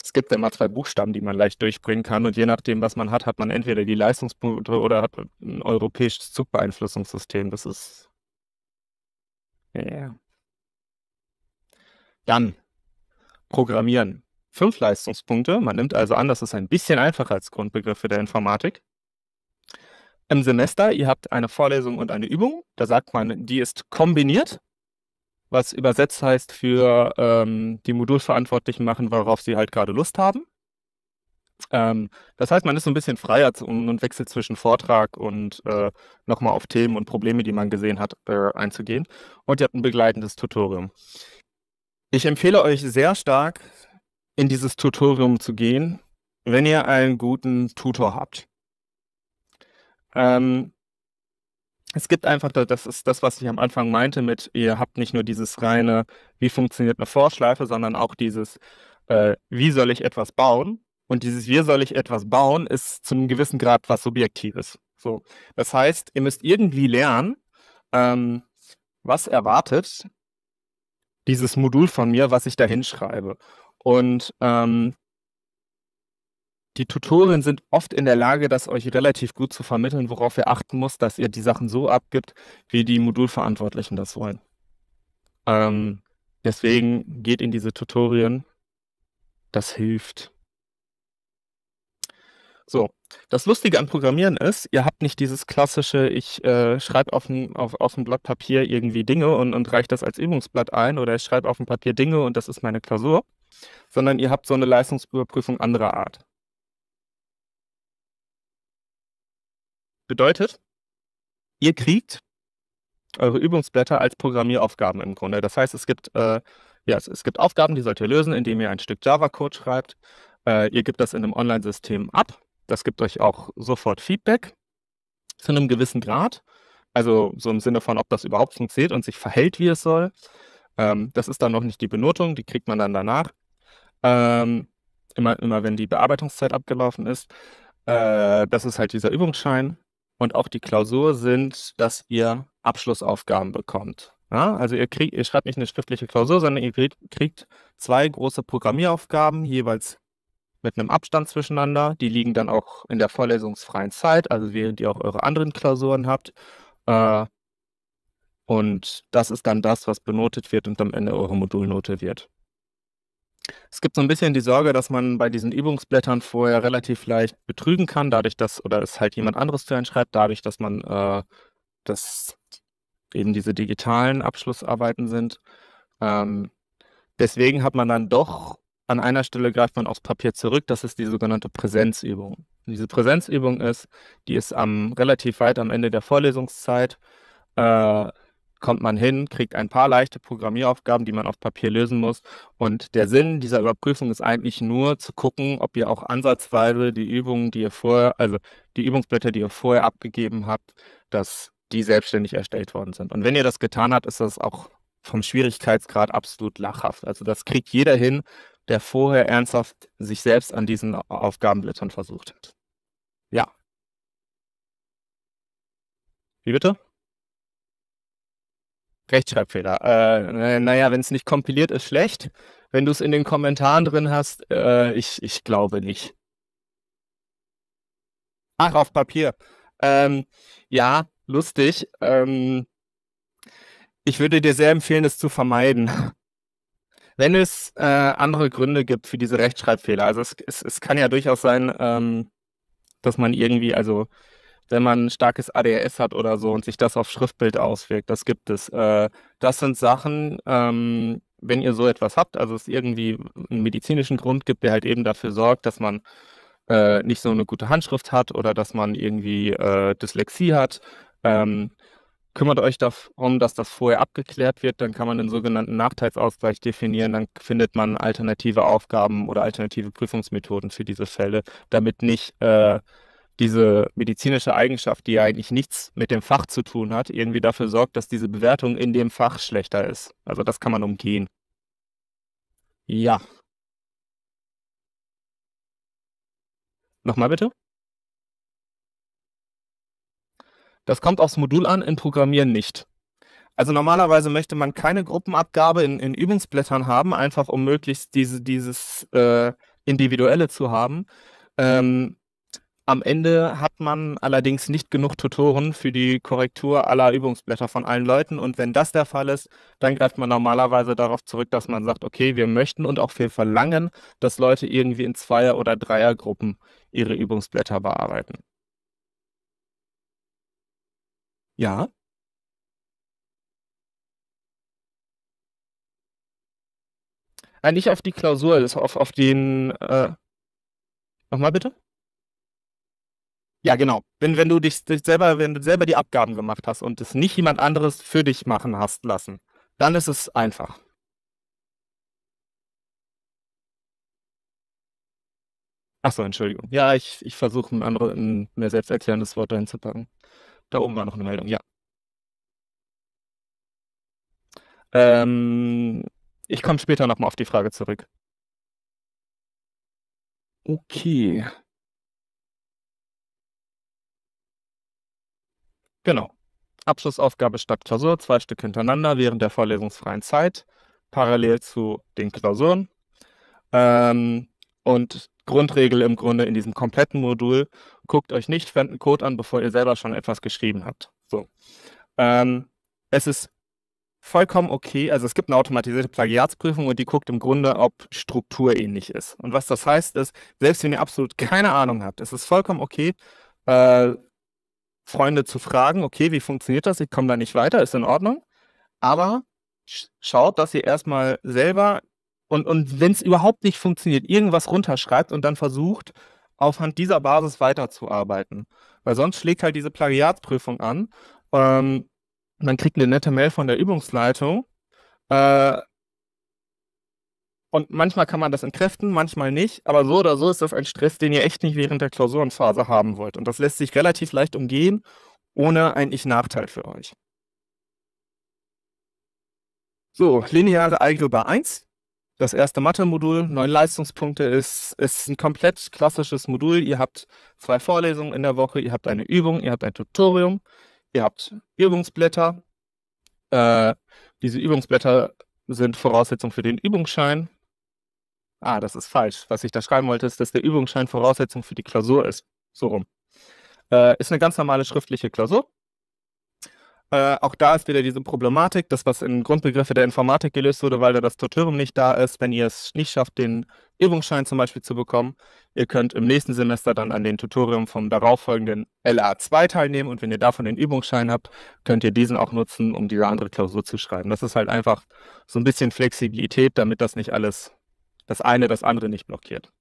es gibt immer zwei Buchstaben, die man leicht durchbringen kann. Und je nachdem, was man hat, hat man entweder die Leistungspunkte oder hat ein europäisches Zugbeeinflussungssystem. Das ist. Ja. Dann Programmieren. Fünf Leistungspunkte. Man nimmt also an, das ist ein bisschen einfacher als Grundbegriffe der Informatik. Im Semester, ihr habt eine Vorlesung und eine Übung. Da sagt man, die ist kombiniert was übersetzt heißt für ähm, die Modulverantwortlichen machen, worauf sie halt gerade Lust haben. Ähm, das heißt, man ist so ein bisschen freier und, und wechselt zwischen Vortrag und äh, nochmal auf Themen und Probleme, die man gesehen hat, äh, einzugehen. Und ihr habt ein begleitendes Tutorium. Ich empfehle euch sehr stark, in dieses Tutorium zu gehen, wenn ihr einen guten Tutor habt. Ähm, es gibt einfach, das ist das, was ich am Anfang meinte mit, ihr habt nicht nur dieses reine, wie funktioniert eine Vorschleife, sondern auch dieses, äh, wie soll ich etwas bauen? Und dieses, wie soll ich etwas bauen, ist zu einem gewissen Grad was Subjektives. So, das heißt, ihr müsst irgendwie lernen, ähm, was erwartet dieses Modul von mir, was ich da hinschreibe. Und ähm, die Tutorien sind oft in der Lage, das euch relativ gut zu vermitteln, worauf ihr achten müsst, dass ihr die Sachen so abgibt, wie die Modulverantwortlichen das wollen. Ähm, deswegen geht in diese Tutorien. Das hilft. So, das Lustige am Programmieren ist, ihr habt nicht dieses klassische, ich äh, schreibe auf dem auf, auf Blatt Papier irgendwie Dinge und, und reiche das als Übungsblatt ein oder ich schreibe auf dem Papier Dinge und das ist meine Klausur, sondern ihr habt so eine Leistungsüberprüfung anderer Art. Bedeutet, ihr kriegt eure Übungsblätter als Programmieraufgaben im Grunde. Das heißt, es gibt, äh, ja, es, es, gibt Aufgaben, die sollt ihr lösen, indem ihr ein Stück Java-Code schreibt. Äh, ihr gebt das in einem Online-System ab. Das gibt euch auch sofort Feedback zu einem gewissen Grad. Also so im Sinne von, ob das überhaupt funktioniert und sich verhält, wie es soll. Ähm, das ist dann noch nicht die Benotung, die kriegt man dann danach. Ähm, immer, immer wenn die Bearbeitungszeit abgelaufen ist. Äh, das ist halt dieser Übungsschein und auch die Klausur sind, dass ihr Abschlussaufgaben bekommt. Ja, also ihr, krieg, ihr schreibt nicht eine schriftliche Klausur, sondern ihr kriegt zwei große Programmieraufgaben, jeweils mit einem Abstand zwischeneinander. Die liegen dann auch in der vorlesungsfreien Zeit, also während ihr auch eure anderen Klausuren habt. Äh, und das ist dann das, was benotet wird und am Ende eure Modulnote wird. Es gibt so ein bisschen die Sorge, dass man bei diesen Übungsblättern vorher relativ leicht betrügen kann, dadurch, dass, oder es halt jemand anderes für einen schreibt, dadurch, dass man äh, das eben diese digitalen Abschlussarbeiten sind. Ähm, deswegen hat man dann doch an einer Stelle greift man aufs Papier zurück, das ist die sogenannte Präsenzübung. Diese Präsenzübung ist, die ist am relativ weit am Ende der Vorlesungszeit. Äh, kommt man hin, kriegt ein paar leichte Programmieraufgaben, die man auf Papier lösen muss. Und der Sinn dieser Überprüfung ist eigentlich nur zu gucken, ob ihr auch ansatzweise die Übungen, die ihr vorher, also die Übungsblätter, die ihr vorher abgegeben habt, dass die selbstständig erstellt worden sind. Und wenn ihr das getan habt, ist das auch vom Schwierigkeitsgrad absolut lachhaft. Also das kriegt jeder hin, der vorher ernsthaft sich selbst an diesen Aufgabenblättern versucht hat. Ja. Wie bitte? Rechtschreibfehler. Äh, naja, wenn es nicht kompiliert ist, schlecht. Wenn du es in den Kommentaren drin hast, äh, ich, ich glaube nicht. Ach, auf Papier. Ähm, ja, lustig. Ähm, ich würde dir sehr empfehlen, es zu vermeiden. Wenn es äh, andere Gründe gibt für diese Rechtschreibfehler, also es, es, es kann ja durchaus sein, ähm, dass man irgendwie, also wenn man starkes ADHS hat oder so und sich das auf Schriftbild auswirkt. Das gibt es. Äh, das sind Sachen, ähm, wenn ihr so etwas habt, also es irgendwie einen medizinischen Grund gibt, der halt eben dafür sorgt, dass man äh, nicht so eine gute Handschrift hat oder dass man irgendwie äh, Dyslexie hat. Ähm, kümmert euch darum, dass das vorher abgeklärt wird, dann kann man den sogenannten Nachteilsausgleich definieren, dann findet man alternative Aufgaben oder alternative Prüfungsmethoden für diese Fälle, damit nicht äh, diese medizinische Eigenschaft, die eigentlich nichts mit dem Fach zu tun hat, irgendwie dafür sorgt, dass diese Bewertung in dem Fach schlechter ist. Also das kann man umgehen. Ja. Nochmal bitte. Das kommt aufs Modul an, in Programmieren nicht. Also normalerweise möchte man keine Gruppenabgabe in, in Übungsblättern haben, einfach um möglichst diese, dieses äh, Individuelle zu haben. Ähm, am Ende hat man allerdings nicht genug Tutoren für die Korrektur aller Übungsblätter von allen Leuten. Und wenn das der Fall ist, dann greift man normalerweise darauf zurück, dass man sagt, okay, wir möchten und auch wir verlangen, dass Leute irgendwie in Zweier- oder Dreiergruppen ihre Übungsblätter bearbeiten. Ja. Nein, äh, nicht auf die Klausur, auf, auf den. Äh, nochmal bitte? Ja, genau. Wenn, wenn du dich, dich selber, wenn du selber die Abgaben gemacht hast und es nicht jemand anderes für dich machen hast lassen, dann ist es einfach. Achso, Entschuldigung. Ja, ich, ich versuche ein anderes, ein mehr selbsterklärendes Wort dahin zu packen. Da oben war noch eine Meldung, ja. Ähm, ich komme später nochmal auf die Frage zurück. Okay. Genau. Abschlussaufgabe statt Klausur, zwei Stück hintereinander während der vorlesungsfreien Zeit, parallel zu den Klausuren. Ähm, und Grundregel im Grunde in diesem kompletten Modul, guckt euch nicht fremden Code an, bevor ihr selber schon etwas geschrieben habt. So. Ähm, es ist vollkommen okay, also es gibt eine automatisierte Plagiatsprüfung und die guckt im Grunde, ob Struktur ähnlich ist. Und was das heißt ist, selbst wenn ihr absolut keine Ahnung habt, es ist vollkommen okay, äh, Freunde zu fragen, okay, wie funktioniert das? Ich komme da nicht weiter, ist in Ordnung. Aber schaut, dass ihr erstmal selber und, und wenn es überhaupt nicht funktioniert, irgendwas runterschreibt und dann versucht, aufhand dieser Basis weiterzuarbeiten. Weil sonst schlägt halt diese Plagiatsprüfung an. Ähm, man kriegt eine nette Mail von der Übungsleitung. Äh, und manchmal kann man das entkräften, manchmal nicht. Aber so oder so ist das ein Stress, den ihr echt nicht während der Klausurenphase haben wollt. Und das lässt sich relativ leicht umgehen, ohne eigentlich Nachteil für euch. So, lineare Algebra 1. Das erste Mathe-Modul, neun Leistungspunkte, ist, ist ein komplett klassisches Modul. Ihr habt zwei Vorlesungen in der Woche, ihr habt eine Übung, ihr habt ein Tutorium, ihr habt Übungsblätter. Äh, diese Übungsblätter sind Voraussetzung für den Übungsschein. Ah, das ist falsch. Was ich da schreiben wollte, ist, dass der Übungsschein Voraussetzung für die Klausur ist. So rum. Äh, ist eine ganz normale schriftliche Klausur. Äh, auch da ist wieder diese Problematik, das, was in Grundbegriffe der Informatik gelöst wurde, weil da das Tutorium nicht da ist, wenn ihr es nicht schafft, den Übungsschein zum Beispiel zu bekommen. Ihr könnt im nächsten Semester dann an den Tutorium vom darauffolgenden LA2 teilnehmen und wenn ihr davon den Übungsschein habt, könnt ihr diesen auch nutzen, um diese andere Klausur zu schreiben. Das ist halt einfach so ein bisschen Flexibilität, damit das nicht alles das eine das andere nicht blockiert.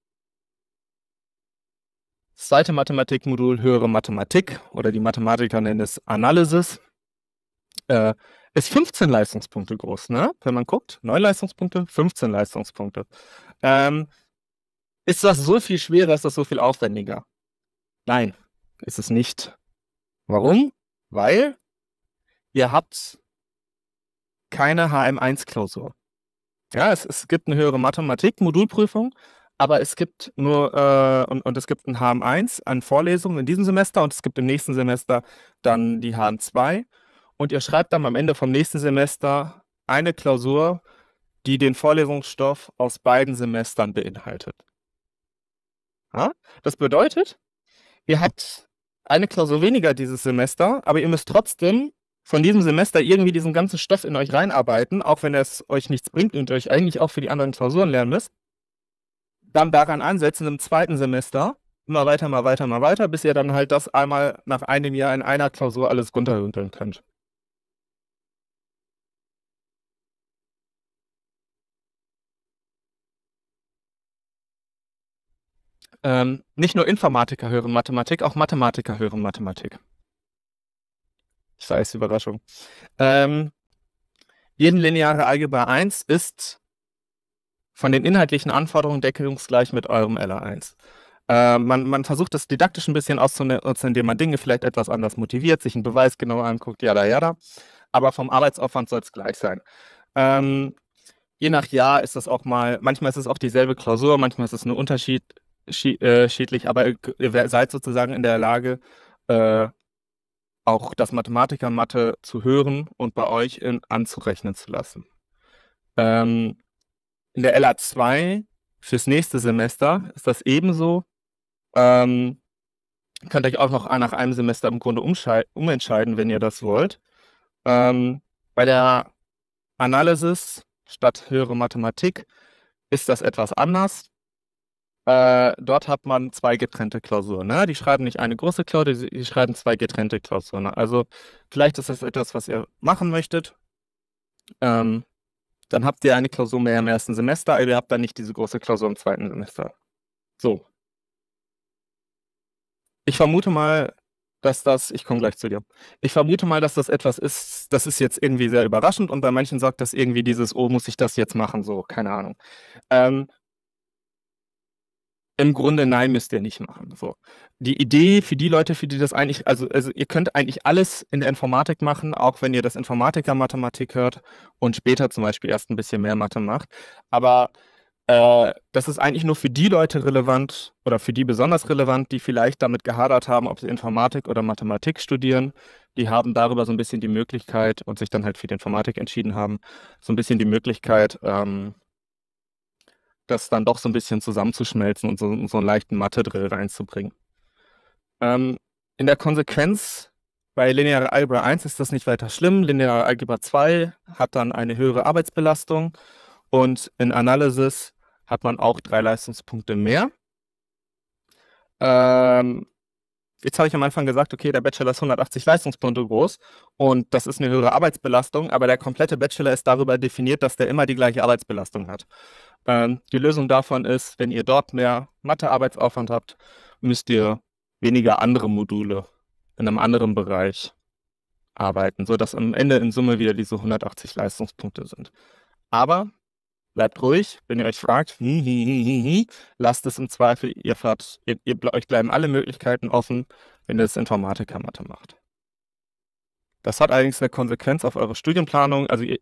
Das zweite Mathematikmodul, höhere Mathematik oder die Mathematiker nennen es Analysis, äh, ist 15 Leistungspunkte groß. Ne? Wenn man guckt, 9 Leistungspunkte, 15 Leistungspunkte. Ähm, ist das so viel schwerer, ist das so viel aufwendiger? Nein, ist es nicht. Warum? Weil ihr habt keine HM1-Klausur. Ja, es, es gibt eine höhere Mathematik-Modulprüfung, aber es gibt nur, äh, und, und es gibt ein HM1 an Vorlesungen in diesem Semester und es gibt im nächsten Semester dann die HM2. Und ihr schreibt dann am Ende vom nächsten Semester eine Klausur, die den Vorlesungsstoff aus beiden Semestern beinhaltet. Ja? Das bedeutet, ihr habt eine Klausur weniger dieses Semester, aber ihr müsst trotzdem von diesem Semester irgendwie diesen ganzen Stoff in euch reinarbeiten, auch wenn es euch nichts bringt und ihr euch eigentlich auch für die anderen Klausuren lernen müsst. Dann daran ansetzen im zweiten Semester, immer weiter, mal weiter, mal weiter, bis ihr dann halt das einmal nach einem Jahr in einer Klausur alles runterhümpeln könnt. Ähm, nicht nur Informatiker hören Mathematik, auch Mathematiker hören Mathematik. Scheiß Überraschung. Ähm, jeden lineare Algebra 1 ist von den inhaltlichen Anforderungen deckungsgleich mit eurem LA1. Äh, man, man, versucht das didaktisch ein bisschen auszunutzen, indem man Dinge vielleicht etwas anders motiviert, sich einen Beweis genauer anguckt, ja da, ja da. Aber vom Arbeitsaufwand soll es gleich sein. Ähm, je nach Jahr ist das auch mal, manchmal ist es auch dieselbe Klausur, manchmal ist es nur unterschiedlich, äh, aber ihr seid sozusagen in der Lage, äh, auch das Mathematiker-Mathe zu hören und bei euch in, anzurechnen zu lassen. Ähm, in der LA2 fürs nächste Semester ist das ebenso. Ähm, könnt euch auch noch nach einem Semester im Grunde umentscheiden, wenn ihr das wollt. Ähm, bei der Analysis statt höhere Mathematik ist das etwas anders. Äh, dort hat man zwei getrennte Klausuren. Ne? Die schreiben nicht eine große Klausur, die, die schreiben zwei getrennte Klausuren. Ne? Also vielleicht ist das etwas, was ihr machen möchtet. Ähm, dann habt ihr eine Klausur mehr im ersten Semester, aber ihr habt dann nicht diese große Klausur im zweiten Semester. So. Ich vermute mal, dass das, ich komme gleich zu dir. Ich vermute mal, dass das etwas ist, das ist jetzt irgendwie sehr überraschend und bei manchen sagt das irgendwie dieses, oh, muss ich das jetzt machen, so, keine Ahnung. Ähm, im Grunde nein, müsst ihr nicht machen. So. Die Idee für die Leute, für die das eigentlich, also, also ihr könnt eigentlich alles in der Informatik machen, auch wenn ihr das Informatiker-Mathematik hört und später zum Beispiel erst ein bisschen mehr Mathe macht. Aber äh, das ist eigentlich nur für die Leute relevant oder für die besonders relevant, die vielleicht damit gehadert haben, ob sie Informatik oder Mathematik studieren. Die haben darüber so ein bisschen die Möglichkeit und sich dann halt für die Informatik entschieden haben, so ein bisschen die Möglichkeit, ähm, das dann doch so ein bisschen zusammenzuschmelzen und so, so einen leichten Mathe-Drill reinzubringen. Ähm, in der Konsequenz bei linearer Algebra 1 ist das nicht weiter schlimm. Lineare Algebra 2 hat dann eine höhere Arbeitsbelastung und in Analysis hat man auch drei Leistungspunkte mehr. Ähm, jetzt habe ich am Anfang gesagt, okay, der Bachelor ist 180 Leistungspunkte groß und das ist eine höhere Arbeitsbelastung, aber der komplette Bachelor ist darüber definiert, dass der immer die gleiche Arbeitsbelastung hat. Ähm, die Lösung davon ist, wenn ihr dort mehr Mathe-Arbeitsaufwand habt, müsst ihr weniger andere Module in einem anderen Bereich arbeiten, sodass am Ende in Summe wieder diese 180 Leistungspunkte sind. Aber bleibt ruhig, wenn ihr euch fragt, hi, hi, hi, lasst es im Zweifel, ihr habt, ihr, ihr, euch bleiben alle Möglichkeiten offen, wenn ihr das Informatiker-Mathe macht. Das hat allerdings eine Konsequenz auf eure Studienplanung. Also ihr,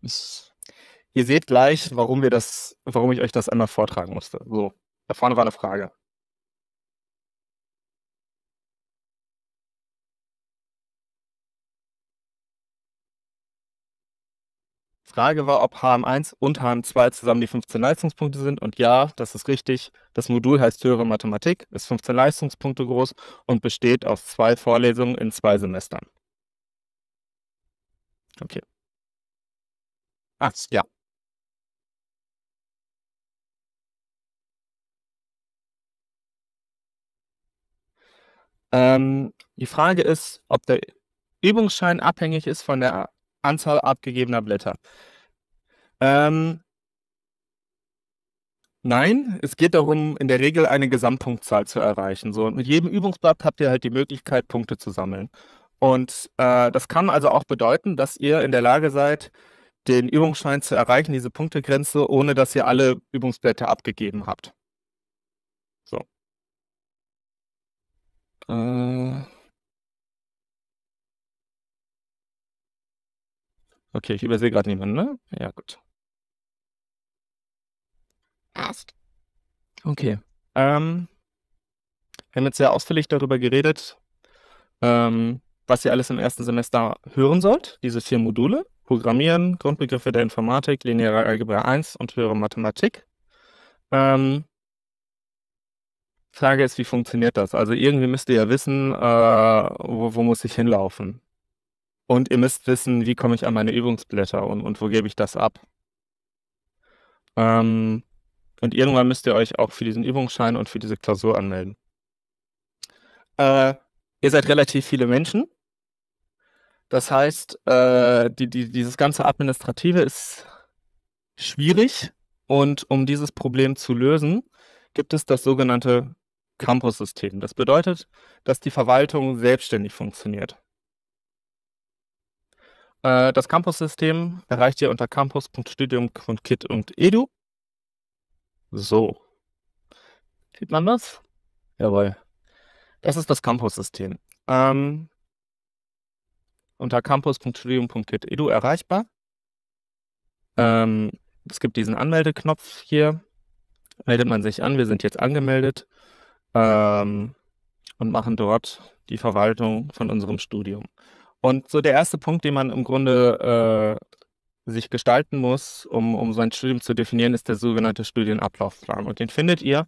ihr seht gleich, warum wir das, warum ich euch das einmal vortragen musste. So, da vorne war eine Frage. Frage war, ob HM1 und HM2 zusammen die 15 Leistungspunkte sind. Und ja, das ist richtig. Das Modul heißt Höhere Mathematik, ist 15 Leistungspunkte groß und besteht aus zwei Vorlesungen in zwei Semestern. Okay. Ach, ja. Ähm, die Frage ist, ob der Übungsschein abhängig ist von der Anzahl abgegebener Blätter. Ähm, nein, es geht darum, in der Regel eine Gesamtpunktzahl zu erreichen. So, und mit jedem Übungsblatt habt ihr halt die Möglichkeit, Punkte zu sammeln. Und äh, das kann also auch bedeuten, dass ihr in der Lage seid, den Übungsschein zu erreichen, diese Punktegrenze, ohne dass ihr alle Übungsblätter abgegeben habt. So. Äh okay, ich übersehe gerade niemanden, ne? Ja, gut hast. Okay. Ähm, wir haben jetzt sehr ausführlich darüber geredet, ähm, was ihr alles im ersten Semester hören sollt, diese vier Module. Programmieren, Grundbegriffe der Informatik, lineare Algebra 1 und höhere Mathematik. Ähm, Frage ist, wie funktioniert das? Also irgendwie müsst ihr ja wissen, äh, wo, wo, muss ich hinlaufen? Und ihr müsst wissen, wie komme ich an meine Übungsblätter und, und wo gebe ich das ab? Ähm, und irgendwann müsst ihr euch auch für diesen Übungsschein und für diese Klausur anmelden. Äh, ihr seid relativ viele Menschen. Das heißt, äh, die, die, dieses ganze Administrative ist schwierig. Und um dieses Problem zu lösen, gibt es das sogenannte Campus-System. Das bedeutet, dass die Verwaltung selbstständig funktioniert. Äh, das Campus-System erreicht ihr unter campus.studium.kit.edu. So. Sieht man das? Jawohl. Das ist das Campus-System. Ähm, unter edu erreichbar. Ähm, es gibt diesen Anmeldeknopf hier. Meldet man sich an. Wir sind jetzt angemeldet ähm, und machen dort die Verwaltung von unserem Studium. Und so der erste Punkt, den man im Grunde äh, sich gestalten muss, um, um sein Studium zu definieren, ist der sogenannte Studienablaufplan. Und den findet ihr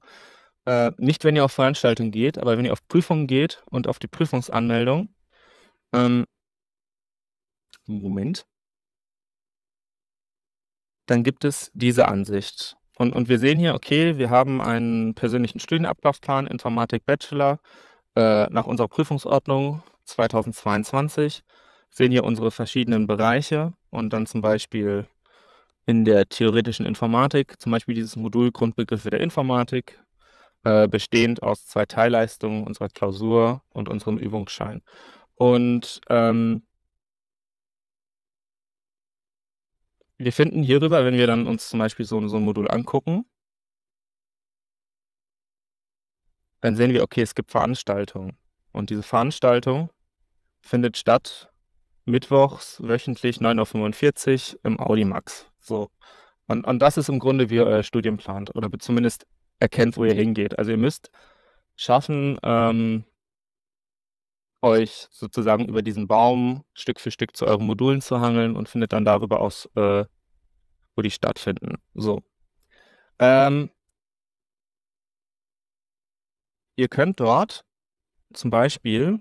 äh, nicht, wenn ihr auf Veranstaltungen geht, aber wenn ihr auf Prüfungen geht und auf die Prüfungsanmeldung. Ähm, Moment. Dann gibt es diese Ansicht. Und, und wir sehen hier, okay, wir haben einen persönlichen Studienablaufplan, Informatik Bachelor, äh, nach unserer Prüfungsordnung 2022 sehen hier unsere verschiedenen Bereiche und dann zum Beispiel in der theoretischen Informatik, zum Beispiel dieses Modul Grundbegriffe der Informatik, äh, bestehend aus zwei Teilleistungen unserer Klausur und unserem Übungsschein. Und ähm, wir finden hierüber, wenn wir dann uns zum Beispiel so, so ein Modul angucken, dann sehen wir, okay, es gibt Veranstaltungen. Und diese Veranstaltung findet statt mittwochs wöchentlich 9.45 Uhr im Audimax. So. Und, und das ist im Grunde, wie ihr euer Studium plant oder zumindest erkennt, wo ihr hingeht. Also ihr müsst schaffen, ähm, euch sozusagen über diesen Baum Stück für Stück zu euren Modulen zu hangeln und findet dann darüber aus, äh, wo die stattfinden. So. Ähm, ihr könnt dort zum Beispiel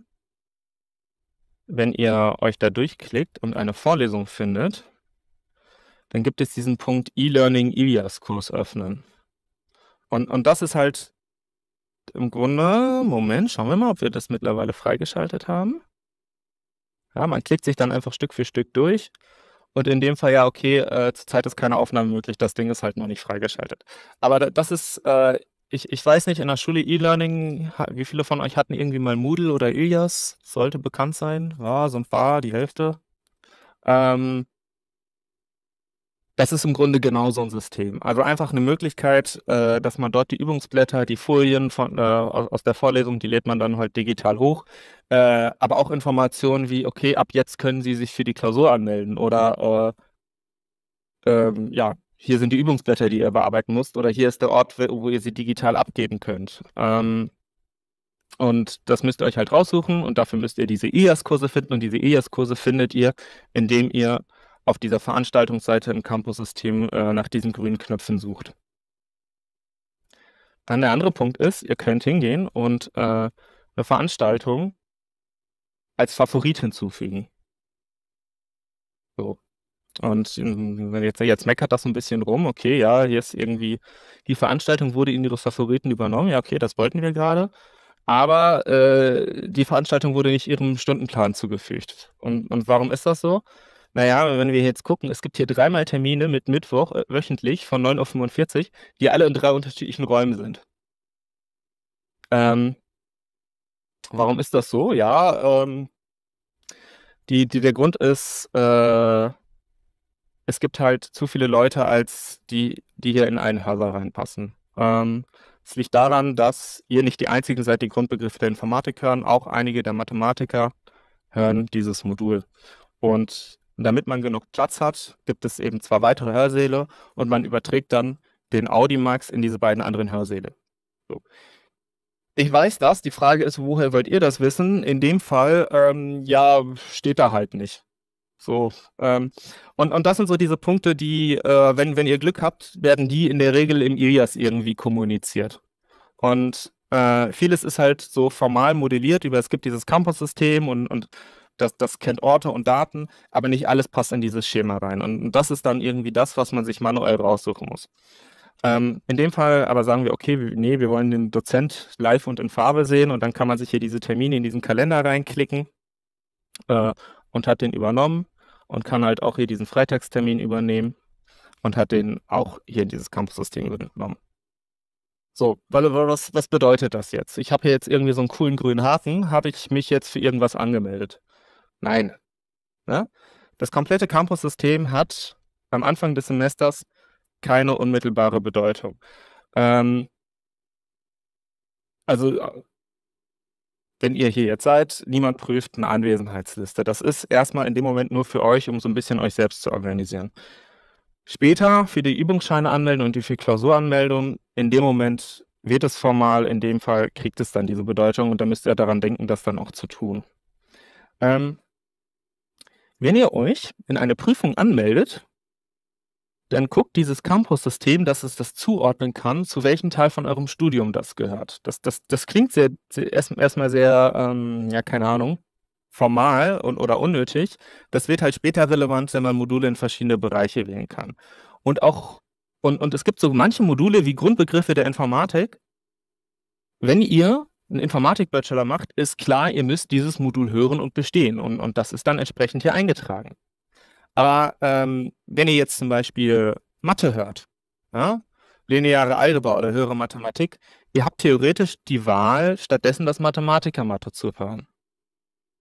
wenn ihr euch da durchklickt und eine Vorlesung findet, dann gibt es diesen Punkt E-Learning Ilias Kurs öffnen. Und, und das ist halt im Grunde, Moment, schauen wir mal, ob wir das mittlerweile freigeschaltet haben. Ja, man klickt sich dann einfach Stück für Stück durch. Und in dem Fall ja, okay, äh, zurzeit ist keine Aufnahme möglich, das Ding ist halt noch nicht freigeschaltet. Aber das ist äh, ich, ich weiß nicht, in der Schule E-Learning, wie viele von euch hatten irgendwie mal Moodle oder Ilias? Sollte bekannt sein. War so ein paar, die Hälfte. Ähm, das ist im Grunde genau so ein System. Also einfach eine Möglichkeit, äh, dass man dort die Übungsblätter, die Folien von, äh, aus der Vorlesung, die lädt man dann halt digital hoch, äh, aber auch Informationen wie, okay, ab jetzt können Sie sich für die Klausur anmelden oder äh, ähm, ja, hier sind die Übungsblätter, die ihr bearbeiten müsst, oder hier ist der Ort, wo ihr sie digital abgeben könnt. Ähm, und das müsst ihr euch halt raussuchen und dafür müsst ihr diese EAS-Kurse finden und diese EAS-Kurse findet ihr, indem ihr auf dieser Veranstaltungsseite im Campus-System äh, nach diesen grünen Knöpfen sucht. Dann der andere Punkt ist, ihr könnt hingehen und äh, eine Veranstaltung als Favorit hinzufügen. So, und ähm, jetzt, jetzt meckert das so ein bisschen rum, okay, ja, hier ist irgendwie, die Veranstaltung wurde in ihre Favoriten übernommen, ja, okay, das wollten wir gerade. Aber äh, die Veranstaltung wurde nicht ihrem Stundenplan zugefügt. Und, und warum ist das so? Naja, wenn wir jetzt gucken, es gibt hier dreimal Termine mit Mittwoch äh, wöchentlich von 9.45 Uhr, die alle in drei unterschiedlichen Räumen sind. Ähm, warum ist das so? Ja, ähm, die, die, der Grund ist, äh, es gibt halt zu viele Leute, als die, die hier in einen Hörsaal reinpassen. Ähm, es liegt daran, dass ihr nicht die Einzigen seid, die Grundbegriffe der Informatik hören. Auch einige der Mathematiker hören dieses Modul. Und damit man genug Platz hat, gibt es eben zwei weitere Hörsäle und man überträgt dann den Audimax in diese beiden anderen Hörsäle. So. Ich weiß das. Die Frage ist, woher wollt ihr das wissen? In dem Fall, ähm, ja, steht da halt nicht. So, ähm, und, und das sind so diese Punkte, die, äh, wenn, wenn ihr Glück habt, werden die in der Regel im Ilias irgendwie kommuniziert. Und äh, vieles ist halt so formal modelliert, über es gibt dieses Campus-System und, und das, das kennt Orte und Daten, aber nicht alles passt in dieses Schema rein. Und, und das ist dann irgendwie das, was man sich manuell raussuchen muss. Ähm, in dem Fall aber sagen wir, okay, nee, wir wollen den Dozent live und in Farbe sehen und dann kann man sich hier diese Termine in diesen Kalender reinklicken. Äh, und hat den übernommen und kann halt auch hier diesen Freitagstermin übernehmen und hat den auch hier in dieses Campus-System übernommen. So, was, was bedeutet das jetzt? Ich habe hier jetzt irgendwie so einen coolen grünen Haken, habe ich mich jetzt für irgendwas angemeldet? Nein. Ja? Ne? Das komplette Campus-System hat am Anfang des Semesters keine unmittelbare Bedeutung. Ähm, also äh, wenn ihr hier jetzt seid, niemand prüft eine Anwesenheitsliste. Das ist erstmal in dem Moment nur für euch, um so ein bisschen euch selbst zu organisieren. Später für die Übungsscheine anmelden und die für Klausuranmeldung, in dem Moment wird es formal, in dem Fall kriegt es dann diese Bedeutung und da müsst ihr daran denken, das dann auch zu tun. Ähm, wenn ihr euch in eine Prüfung anmeldet, dann guckt dieses Campus-System, dass es das zuordnen kann, zu welchem Teil von eurem Studium das gehört. Das, das, das klingt sehr, sehr erstmal sehr, ähm, ja, keine Ahnung, formal und, oder unnötig. Das wird halt später relevant, wenn man Module in verschiedene Bereiche wählen kann. Und auch, und, und es gibt so manche Module wie Grundbegriffe der Informatik. Wenn ihr einen Informatik-Bachelor macht, ist klar, ihr müsst dieses Modul hören und bestehen. Und, und das ist dann entsprechend hier eingetragen. Aber ähm, wenn ihr jetzt zum Beispiel Mathe hört, ja, lineare Algebra oder höhere Mathematik, ihr habt theoretisch die Wahl, stattdessen das Mathematiker-Mathe zu hören.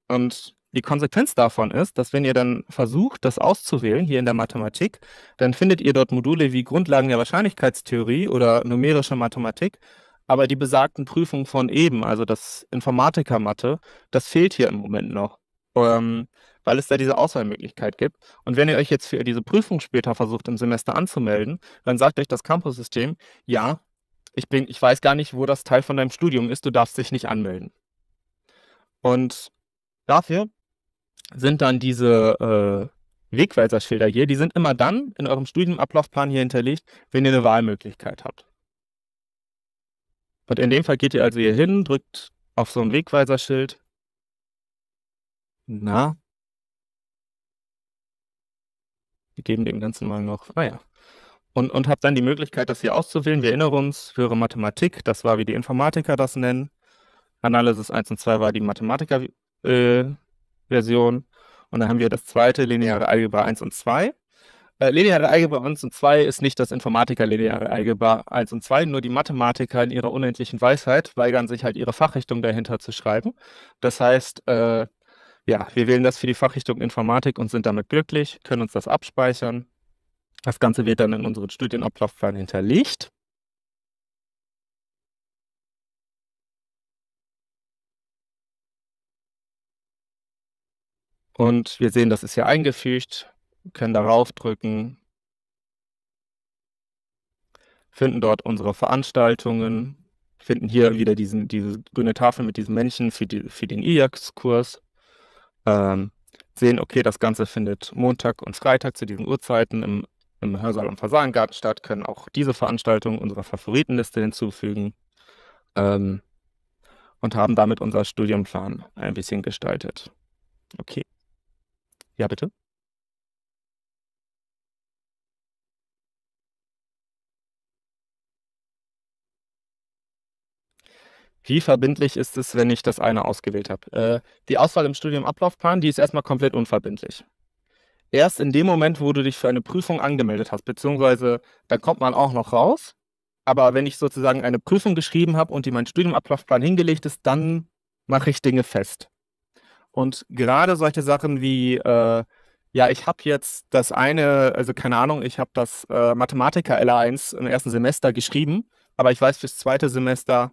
Und die Konsequenz davon ist, dass wenn ihr dann versucht, das auszuwählen, hier in der Mathematik, dann findet ihr dort Module wie Grundlagen der Wahrscheinlichkeitstheorie oder numerische Mathematik, aber die besagten Prüfungen von eben, also das Informatiker-Mathe, das fehlt hier im Moment noch. Ähm, weil es da diese Auswahlmöglichkeit gibt. Und wenn ihr euch jetzt für diese Prüfung später versucht, im Semester anzumelden, dann sagt euch das Campus-System, ja, ich, bin, ich weiß gar nicht, wo das Teil von deinem Studium ist, du darfst dich nicht anmelden. Und dafür sind dann diese äh, Wegweiserschilder hier, die sind immer dann in eurem Studienablaufplan hier hinterlegt, wenn ihr eine Wahlmöglichkeit habt. Und in dem Fall geht ihr also hier hin, drückt auf so ein Wegweiserschild. Na, geben dem Ganzen mal noch, ah Und, und habe dann die Möglichkeit, das hier auszuwählen. Wir erinnern uns, höhere Mathematik, das war, wie die Informatiker das nennen. Analysis 1 und 2 war die Mathematiker-Version. Äh, und dann haben wir das zweite, lineare Algebra 1 und 2. Äh, lineare Algebra 1 und 2 ist nicht das Informatiker-lineare Algebra 1 und 2, nur die Mathematiker in ihrer unendlichen Weisheit weigern sich halt ihre Fachrichtung dahinter zu schreiben. Das heißt, äh, ja, wir wählen das für die Fachrichtung Informatik und sind damit glücklich, können uns das abspeichern. Das Ganze wird dann in unseren Studienablaufplan hinterlegt. Und wir sehen, das ist hier eingefügt, können darauf drücken, finden dort unsere Veranstaltungen, finden hier wieder diesen, diese grüne Tafel mit diesem Männchen für, die, für den IAX-Kurs ähm, sehen, okay, das Ganze findet Montag und Freitag zu diesen Uhrzeiten im, im Hörsaal und Fasanengarten statt, können auch diese Veranstaltung unserer Favoritenliste hinzufügen ähm, und haben damit unser Studienplan ein bisschen gestaltet. Okay. Ja, bitte. Wie verbindlich ist es, wenn ich das eine ausgewählt habe? Äh, die Auswahl im Studiumablaufplan, die ist erstmal komplett unverbindlich. Erst in dem Moment, wo du dich für eine Prüfung angemeldet hast, beziehungsweise da kommt man auch noch raus. Aber wenn ich sozusagen eine Prüfung geschrieben habe und die mein Studiumablaufplan hingelegt ist, dann mache ich Dinge fest. Und gerade solche Sachen wie, äh, ja, ich habe jetzt das eine, also keine Ahnung, ich habe das äh, Mathematiker la 1 im ersten Semester geschrieben, aber ich weiß fürs zweite Semester,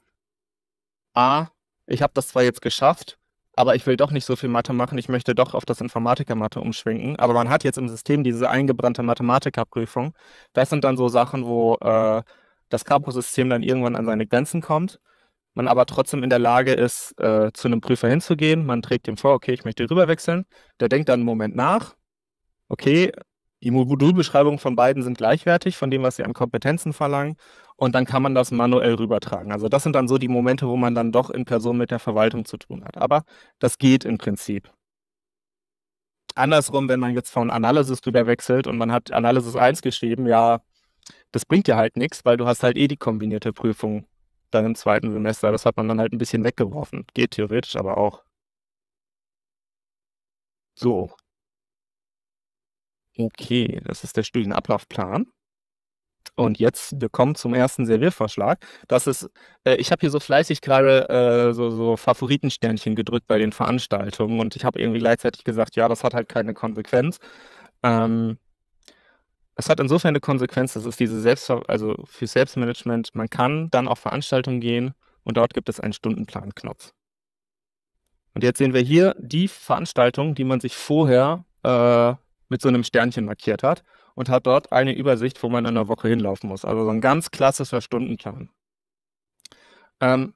A, ich habe das zwar jetzt geschafft, aber ich will doch nicht so viel Mathe machen, ich möchte doch auf das Informatiker-Mathe umschwenken. Aber man hat jetzt im System diese eingebrannte Mathematikerprüfung. Das sind dann so Sachen, wo äh, das Campus-System dann irgendwann an seine Grenzen kommt, man aber trotzdem in der Lage ist, äh, zu einem Prüfer hinzugehen. Man trägt ihm vor, okay, ich möchte rüberwechseln. Der denkt dann einen Moment nach. Okay, die Modulbeschreibungen von beiden sind gleichwertig von dem, was sie an Kompetenzen verlangen. Und dann kann man das manuell rübertragen. Also das sind dann so die Momente, wo man dann doch in Person mit der Verwaltung zu tun hat. Aber das geht im Prinzip. Andersrum, wenn man jetzt von Analysis drüber wechselt und man hat Analysis 1 geschrieben, ja, das bringt dir halt nichts, weil du hast halt eh die kombinierte Prüfung dann im zweiten Semester. Das hat man dann halt ein bisschen weggeworfen. Geht theoretisch aber auch. So, Okay, das ist der Studienablaufplan. Und jetzt, wir kommen zum ersten Serviervorschlag. Das ist, äh, ich habe hier so fleißig gerade äh, so, so Favoritensternchen gedrückt bei den Veranstaltungen und ich habe irgendwie gleichzeitig gesagt, ja, das hat halt keine Konsequenz. Ähm, es hat insofern eine Konsequenz, das ist diese Selbst, also für Selbstmanagement, man kann dann auf Veranstaltungen gehen und dort gibt es einen Stundenplan-Knopf. Und jetzt sehen wir hier die Veranstaltungen, die man sich vorher äh, mit so einem Sternchen markiert hat und hat dort eine Übersicht, wo man in einer Woche hinlaufen muss. Also so ein ganz klassischer Stundenplan. Ähm,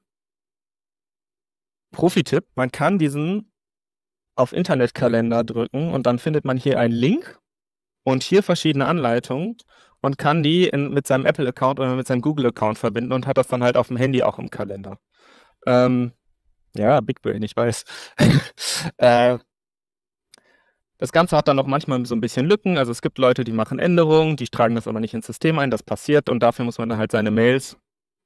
Profi-Tipp, man kann diesen auf Internetkalender drücken und dann findet man hier einen Link und hier verschiedene Anleitungen und kann die in, mit seinem Apple-Account oder mit seinem Google-Account verbinden und hat das dann halt auf dem Handy auch im Kalender. Ähm, ja, Big Brain, ich weiß. äh, das Ganze hat dann auch manchmal so ein bisschen Lücken. Also es gibt Leute, die machen Änderungen, die tragen das aber nicht ins System ein, das passiert und dafür muss man dann halt seine Mails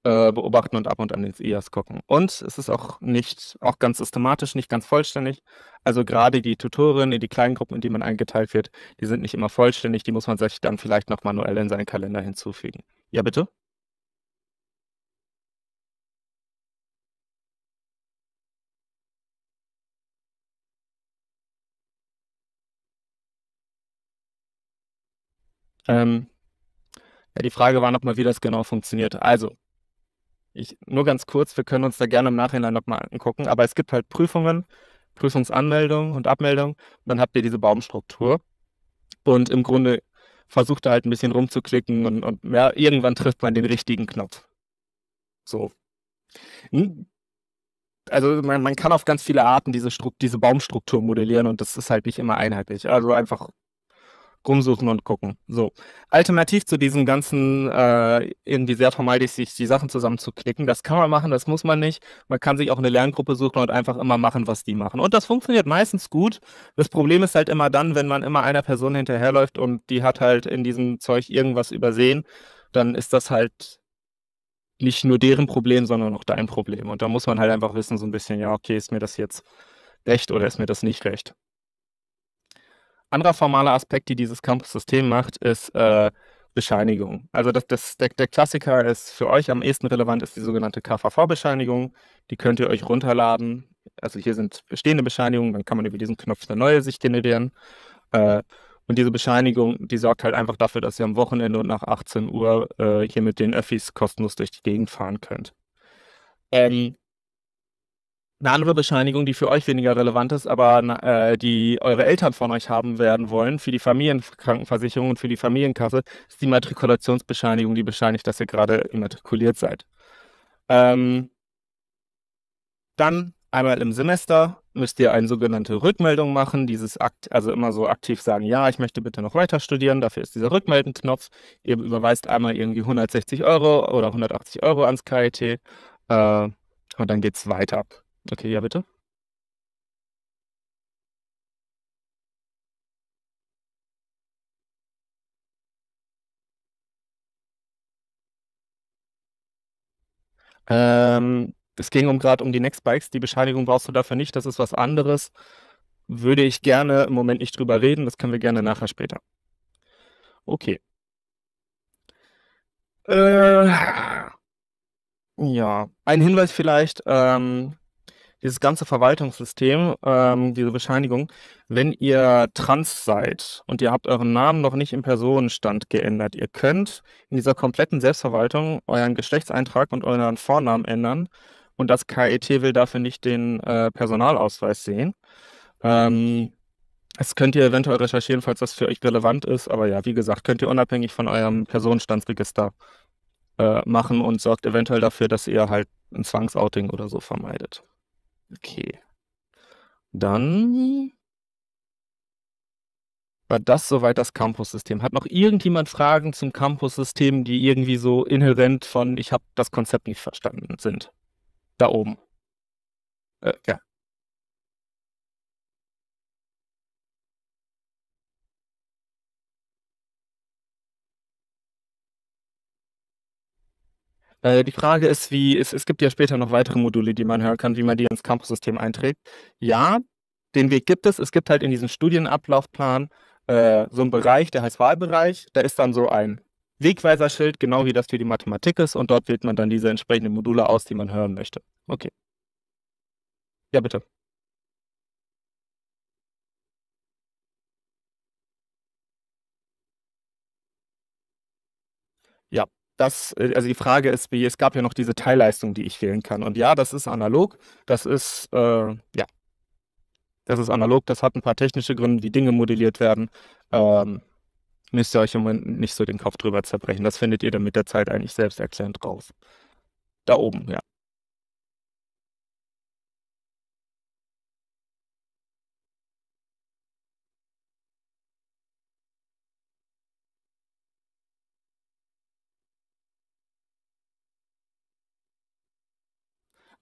äh, beobachten und ab und an ins IAS gucken. Und es ist auch nicht, auch ganz systematisch, nicht ganz vollständig. Also gerade die Tutorinnen, die kleinen Gruppen, in die man eingeteilt wird, die sind nicht immer vollständig, die muss man sich dann vielleicht noch manuell in seinen Kalender hinzufügen. Ja, bitte? Ähm, ja, die Frage war nochmal, wie das genau funktioniert. Also, ich, nur ganz kurz, wir können uns da gerne im Nachhinein nochmal angucken, aber es gibt halt Prüfungen, Prüfungsanmeldung und Abmeldung und dann habt ihr diese Baumstruktur und im Grunde versucht da halt ein bisschen rumzuklicken und, und ja, irgendwann trifft man den richtigen Knopf. So. Hm? Also man, man kann auf ganz viele Arten diese, Stru diese Baumstruktur modellieren und das ist halt nicht immer einheitlich. Also einfach rumsuchen und gucken. So. Alternativ zu diesem ganzen, äh, irgendwie sehr vermeide sich, die Sachen zusammenzuklicken. Das kann man machen, das muss man nicht. Man kann sich auch eine Lerngruppe suchen und einfach immer machen, was die machen. Und das funktioniert meistens gut. Das Problem ist halt immer dann, wenn man immer einer Person hinterherläuft und die hat halt in diesem Zeug irgendwas übersehen, dann ist das halt nicht nur deren Problem, sondern auch dein Problem. Und da muss man halt einfach wissen, so ein bisschen, ja, okay, ist mir das jetzt recht oder ist mir das nicht recht. Anderer formaler Aspekt, die dieses Campus-System macht, ist äh, Bescheinigung. Also das, das, der, der, Klassiker ist für euch am ehesten relevant, ist die sogenannte KVV-Bescheinigung. Die könnt ihr euch runterladen. Also hier sind bestehende Bescheinigungen, dann kann man über diesen Knopf eine neue sich generieren. Äh, und diese Bescheinigung, die sorgt halt einfach dafür, dass ihr am Wochenende und nach 18 Uhr äh, hier mit den Öffis kostenlos durch die Gegend fahren könnt. Ähm, eine andere Bescheinigung, die für euch weniger relevant ist, aber äh, die eure Eltern von euch haben werden wollen für die Familienkrankenversicherung und für die Familienkasse, ist die Matrikulationsbescheinigung, die bescheinigt, dass ihr gerade immatrikuliert seid. Ähm, dann einmal im Semester müsst ihr eine sogenannte Rückmeldung machen. Dieses Akt, also immer so aktiv sagen, ja, ich möchte bitte noch weiter studieren. Dafür ist dieser Rückmeldenknopf. Ihr überweist einmal irgendwie 160 Euro oder 180 Euro ans KIT äh, und dann geht es weiter. Okay, ja, bitte. Ähm, es ging um gerade um die Next Bikes. Die Bescheinigung brauchst du dafür nicht. Das ist was anderes. Würde ich gerne im Moment nicht drüber reden. Das können wir gerne nachher später. Okay. Äh, ja, ein Hinweis vielleicht. Ähm, dieses ganze Verwaltungssystem, ähm, diese Bescheinigung, wenn ihr trans seid und ihr habt euren Namen noch nicht im Personenstand geändert, ihr könnt in dieser kompletten Selbstverwaltung euren Geschlechtseintrag und euren Vornamen ändern und das KIT e will dafür nicht den äh, Personalausweis sehen. Ähm, das könnt ihr eventuell recherchieren, falls das für euch relevant ist, aber ja, wie gesagt, könnt ihr unabhängig von eurem Personenstandsregister äh, machen und sorgt eventuell dafür, dass ihr halt ein Zwangsouting oder so vermeidet. Okay. Dann war das soweit das Campus-System. Hat noch irgendjemand Fragen zum Campus-System, die irgendwie so inhärent von ich habe das Konzept nicht verstanden sind? Da oben. Äh, ja. Äh, die Frage ist, wie es, es gibt ja später noch weitere Module, die man hören kann, wie man die ins Campus-System einträgt. Ja, den Weg gibt es. Es gibt halt in diesem Studienablaufplan äh, so einen Bereich, der heißt Wahlbereich. Da ist dann so ein Wegweiserschild, genau wie das für die Mathematik ist. Und dort wählt man dann diese entsprechenden Module aus, die man hören möchte. Okay. Ja, bitte. Ja, das, äh, also die Frage ist, wie, es gab ja noch diese Teilleistung, die ich wählen kann. Und ja, das ist analog. Das ist, äh, ja, das ist analog. Das hat ein paar technische Gründe, wie Dinge modelliert werden. Ähm, müsst ihr euch im Moment nicht so den Kopf drüber zerbrechen. Das findet ihr dann mit der Zeit eigentlich selbsterklärend raus. Da oben, ja.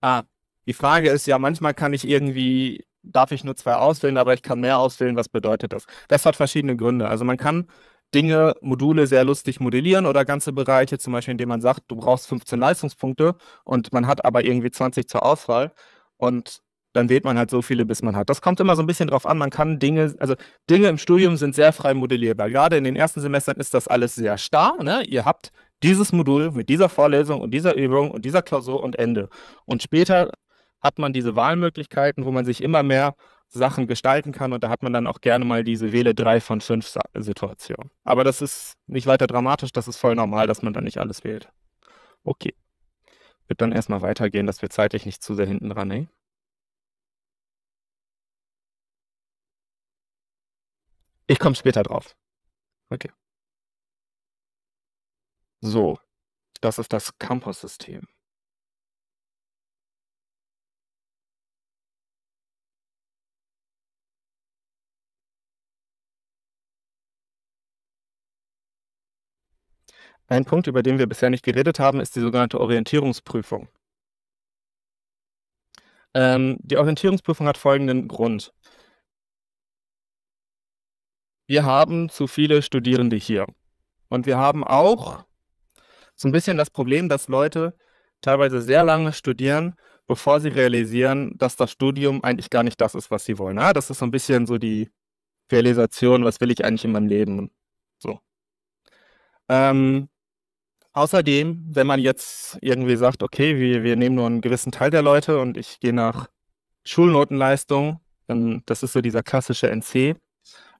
Ah, die Frage ist ja, manchmal kann ich irgendwie, darf ich nur zwei auswählen, aber ich kann mehr auswählen, was bedeutet das? Das hat verschiedene Gründe. Also man kann Dinge, Module sehr lustig modellieren oder ganze Bereiche, zum Beispiel indem man sagt, du brauchst 15 Leistungspunkte und man hat aber irgendwie 20 zur Auswahl und dann wählt man halt so viele, bis man hat. Das kommt immer so ein bisschen drauf an. Man kann Dinge, also Dinge im Studium sind sehr frei modellierbar. Gerade in den ersten Semestern ist das alles sehr starr. Ne? Ihr habt dieses Modul mit dieser Vorlesung und dieser Übung und dieser Klausur und Ende. Und später hat man diese Wahlmöglichkeiten, wo man sich immer mehr Sachen gestalten kann und da hat man dann auch gerne mal diese Wähle 3 von 5 Situation. Aber das ist nicht weiter dramatisch, das ist voll normal, dass man da nicht alles wählt. Okay. Wird dann erstmal weitergehen, dass wir zeitlich nicht zu sehr hinten dran hängen. Ich komme später drauf. Okay. So, das ist das Campus-System. Ein Punkt, über den wir bisher nicht geredet haben, ist die sogenannte Orientierungsprüfung. Ähm, die Orientierungsprüfung hat folgenden Grund. Wir haben zu viele Studierende hier. Und wir haben auch so ein bisschen das Problem, dass Leute teilweise sehr lange studieren, bevor sie realisieren, dass das Studium eigentlich gar nicht das ist, was sie wollen. Ah, das ist so ein bisschen so die Realisation, was will ich eigentlich in meinem Leben? So. Ähm, außerdem, wenn man jetzt irgendwie sagt, okay, wir, wir nehmen nur einen gewissen Teil der Leute und ich gehe nach Schulnotenleistung, dann das ist so dieser klassische NC.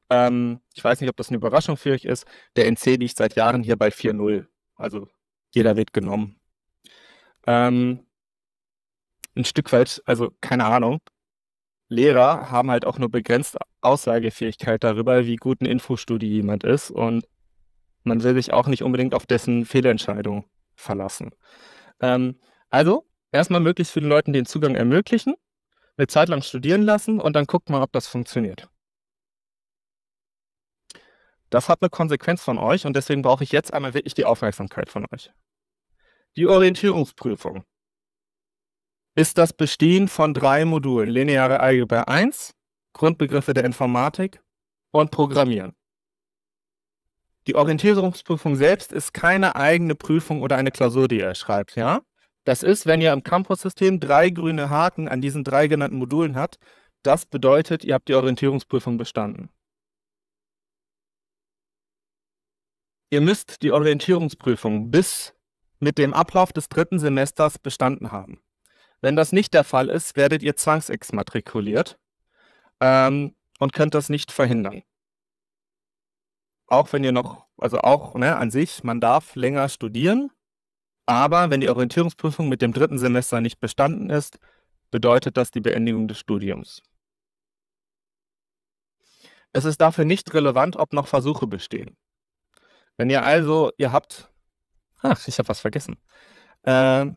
Ähm, ich weiß nicht, ob das eine Überraschung für euch ist. Der NC liegt seit Jahren hier bei 4.0. Also jeder wird genommen. Ähm, ein Stück weit, also keine Ahnung. Lehrer haben halt auch nur begrenzt Aussagefähigkeit darüber, wie gut ein Infostudie jemand ist und man will sich auch nicht unbedingt auf dessen Fehlentscheidung verlassen. Ähm, also erstmal möglichst vielen Leuten den Zugang ermöglichen, eine Zeit lang studieren lassen und dann guckt mal, ob das funktioniert. Das hat eine Konsequenz von euch und deswegen brauche ich jetzt einmal wirklich die Aufmerksamkeit von euch. Die Orientierungsprüfung ist das Bestehen von drei Modulen lineare Algebra 1, Grundbegriffe der Informatik und Programmieren. Die Orientierungsprüfung selbst ist keine eigene Prüfung oder eine Klausur, die ihr schreibt, ja? Das ist, wenn ihr im Campus-System drei grüne Haken an diesen drei genannten Modulen habt, das bedeutet, ihr habt die Orientierungsprüfung bestanden. Ihr müsst die Orientierungsprüfung bis mit dem Ablauf des dritten Semesters bestanden haben. Wenn das nicht der Fall ist, werdet ihr zwangsexmatrikuliert ähm, und könnt das nicht verhindern. Auch wenn ihr noch, also auch ne, an sich, man darf länger studieren, aber wenn die Orientierungsprüfung mit dem dritten Semester nicht bestanden ist, bedeutet das die Beendigung des Studiums. Es ist dafür nicht relevant, ob noch Versuche bestehen. Wenn ihr also, ihr habt, ach, ich habe was vergessen. Äh,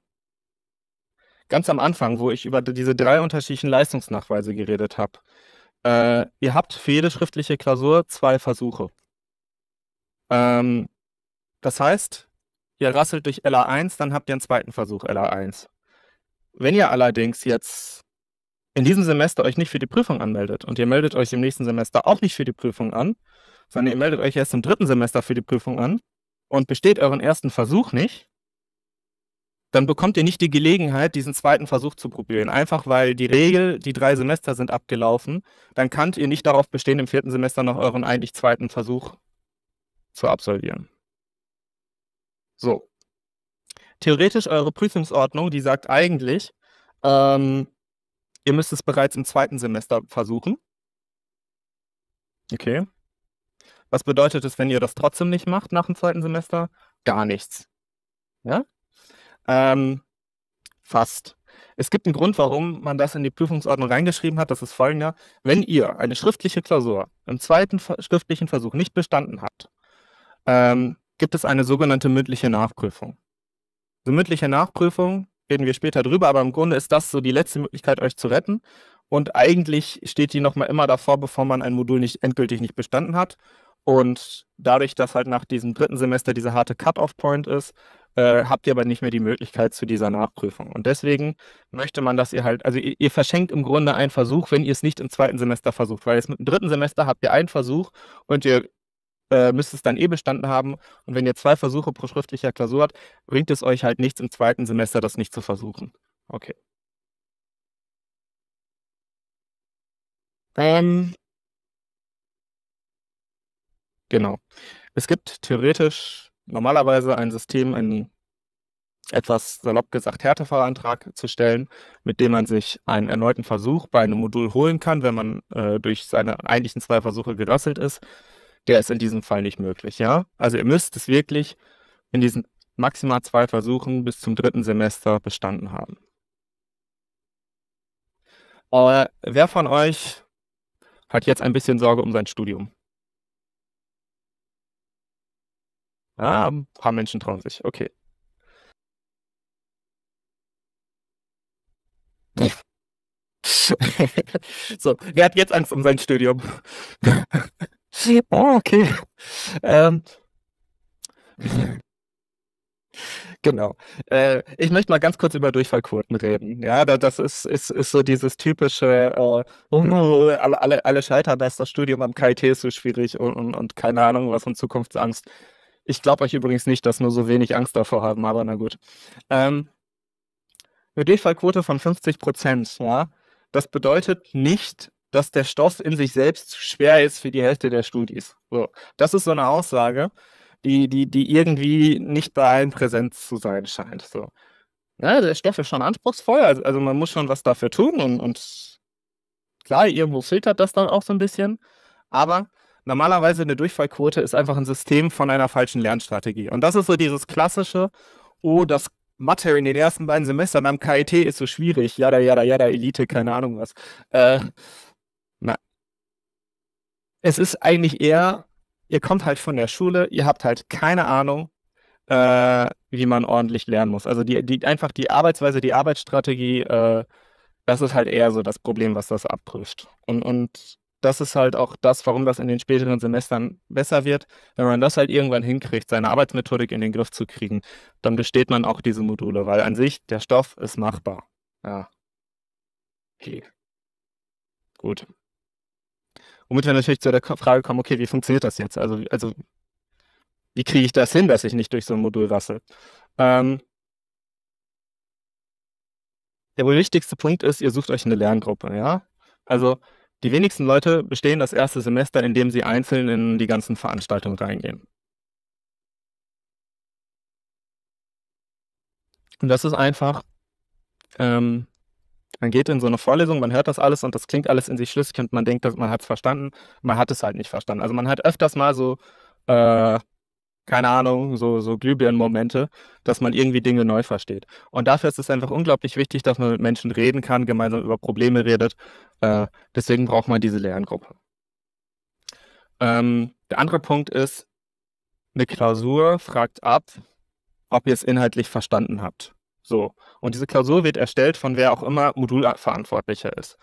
ganz am Anfang, wo ich über diese drei unterschiedlichen Leistungsnachweise geredet habe, äh, ihr habt für jede schriftliche Klausur zwei Versuche. Ähm, das heißt, ihr rasselt durch LA1, dann habt ihr einen zweiten Versuch LA1. Wenn ihr allerdings jetzt in diesem Semester euch nicht für die Prüfung anmeldet und ihr meldet euch im nächsten Semester auch nicht für die Prüfung an, sondern ihr meldet euch erst im dritten Semester für die Prüfung an und besteht euren ersten Versuch nicht, dann bekommt ihr nicht die Gelegenheit, diesen zweiten Versuch zu probieren. Einfach weil die Regel, die drei Semester sind abgelaufen, dann könnt ihr nicht darauf bestehen, im vierten Semester noch euren eigentlich zweiten Versuch zu absolvieren. So. Theoretisch eure Prüfungsordnung, die sagt eigentlich, ähm, ihr müsst es bereits im zweiten Semester versuchen. Okay. Was bedeutet es, wenn ihr das trotzdem nicht macht nach dem zweiten Semester? Gar nichts. Ja? Ähm, fast. Es gibt einen Grund, warum man das in die Prüfungsordnung reingeschrieben hat. Das ist folgender. Wenn ihr eine schriftliche Klausur im zweiten schriftlichen Versuch nicht bestanden habt, ähm, gibt es eine sogenannte mündliche Nachprüfung. So mündliche Nachprüfung reden wir später drüber, aber im Grunde ist das so die letzte Möglichkeit, euch zu retten. Und eigentlich steht die nochmal immer davor, bevor man ein Modul nicht endgültig nicht bestanden hat. Und dadurch, dass halt nach diesem dritten Semester dieser harte Cut-off-Point ist, äh, habt ihr aber nicht mehr die Möglichkeit zu dieser Nachprüfung. Und deswegen möchte man, dass ihr halt, also ihr, ihr verschenkt im Grunde einen Versuch, wenn ihr es nicht im zweiten Semester versucht, weil jetzt mit dem dritten Semester habt ihr einen Versuch und ihr äh, müsst es dann eh bestanden haben. Und wenn ihr zwei Versuche pro schriftlicher Klausur habt, bringt es euch halt nichts im zweiten Semester, das nicht zu versuchen. Okay. Wenn Genau. Es gibt theoretisch normalerweise ein System, einen etwas salopp gesagt Härtefallantrag zu stellen, mit dem man sich einen erneuten Versuch bei einem Modul holen kann, wenn man äh, durch seine eigentlichen zwei Versuche gerasselt ist. Der ist in diesem Fall nicht möglich, ja? Also ihr müsst es wirklich in diesen maximal zwei Versuchen bis zum dritten Semester bestanden haben. Aber äh, wer von euch hat jetzt ein bisschen Sorge um sein Studium? Ah, ein paar Menschen trauen sich. Okay. so, wer hat jetzt Angst um sein Studium? oh, okay. Ähm. Genau. Äh, ich möchte mal ganz kurz über Durchfallquoten reden. Ja, das ist, ist, ist so dieses typische, äh, oh, alle, alle, alle scheitern, da ist das Studium am KIT so schwierig und, und, und keine Ahnung was in Zukunftsangst. Ich glaube euch übrigens nicht, dass nur so wenig Angst davor haben, aber na gut. Ähm, eine Defallquote von 50 Prozent, ja, das bedeutet nicht, dass der Stoff in sich selbst schwer ist für die Hälfte der Studis. So, das ist so eine Aussage, die, die, die irgendwie nicht bei allen präsent zu sein scheint. So. Ja, der Stoff ist schon anspruchsvoll, also, also man muss schon was dafür tun und, und klar, irgendwo filtert das dann auch so ein bisschen, aber Normalerweise eine Durchfallquote ist einfach ein System von einer falschen Lernstrategie. Und das ist so dieses klassische, oh, das Mathe in den ersten beiden Semestern beim KIT ist so schwierig, Ja, ja, jada, ja, jada, Elite, keine Ahnung was. Äh, na. Es ist eigentlich eher, ihr kommt halt von der Schule, ihr habt halt keine Ahnung, äh, wie man ordentlich lernen muss. Also die, die einfach die Arbeitsweise, die Arbeitsstrategie, äh, das ist halt eher so das Problem, was das abprüft. Und, und das ist halt auch das, warum das in den späteren Semestern besser wird, wenn man das halt irgendwann hinkriegt, seine Arbeitsmethodik in den Griff zu kriegen, dann besteht man auch diese Module, weil an sich der Stoff ist machbar. Ja. Okay. Gut. Womit wir natürlich zu der Frage kommen, okay, wie funktioniert das jetzt? Also, also wie kriege ich das hin, dass ich nicht durch so ein Modul rassel? Ähm, der wohl wichtigste Punkt ist, ihr sucht euch eine Lerngruppe, ja? Also die wenigsten Leute bestehen das erste Semester, indem sie einzeln in die ganzen Veranstaltungen reingehen. Und das ist einfach, ähm, man geht in so eine Vorlesung, man hört das alles und das klingt alles in sich schlüssig und man denkt, man hat es verstanden, man hat es halt nicht verstanden. Also man hat öfters mal so äh, keine Ahnung, so, so Glühbirnenmomente, dass man irgendwie Dinge neu versteht. Und dafür ist es einfach unglaublich wichtig, dass man mit Menschen reden kann, gemeinsam über Probleme redet. Äh, deswegen braucht man diese Lerngruppe. Ähm, der andere Punkt ist, eine Klausur fragt ab, ob ihr es inhaltlich verstanden habt. So. Und diese Klausur wird erstellt von wer auch immer Modulverantwortlicher ist.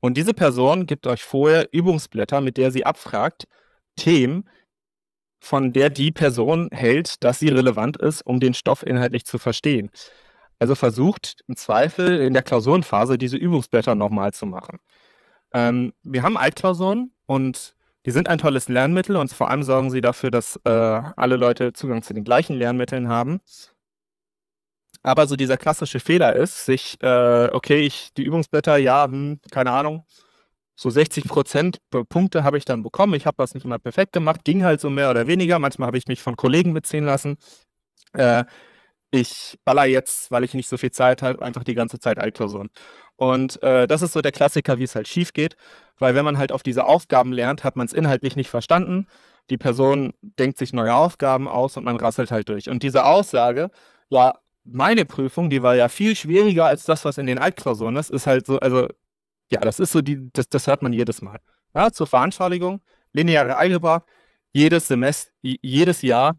Und diese Person gibt euch vorher Übungsblätter, mit der sie abfragt, Themen, von der die Person hält, dass sie relevant ist, um den Stoff inhaltlich zu verstehen. Also versucht im Zweifel in der Klausurenphase diese Übungsblätter nochmal zu machen. Ähm, wir haben Altklausuren und die sind ein tolles Lernmittel und vor allem sorgen sie dafür, dass äh, alle Leute Zugang zu den gleichen Lernmitteln haben. Aber so dieser klassische Fehler ist, sich, äh, okay, ich, die Übungsblätter, ja, hm, keine Ahnung, so 60 Prozent Punkte habe ich dann bekommen. Ich habe das nicht immer perfekt gemacht, ging halt so mehr oder weniger. Manchmal habe ich mich von Kollegen mitziehen lassen. Äh, ich baller jetzt, weil ich nicht so viel Zeit habe, einfach die ganze Zeit Altklausuren. Und äh, das ist so der Klassiker, wie es halt schief geht, weil wenn man halt auf diese Aufgaben lernt, hat man es inhaltlich nicht verstanden. Die Person denkt sich neue Aufgaben aus und man rasselt halt durch. Und diese Aussage, ja, meine Prüfung, die war ja viel schwieriger als das, was in den Altklausuren ist, ist halt so, also ja, das ist so die, das, das hört man jedes Mal. Ja, zur Veranschaulichung, lineare Algebra, jedes Semester, jedes Jahr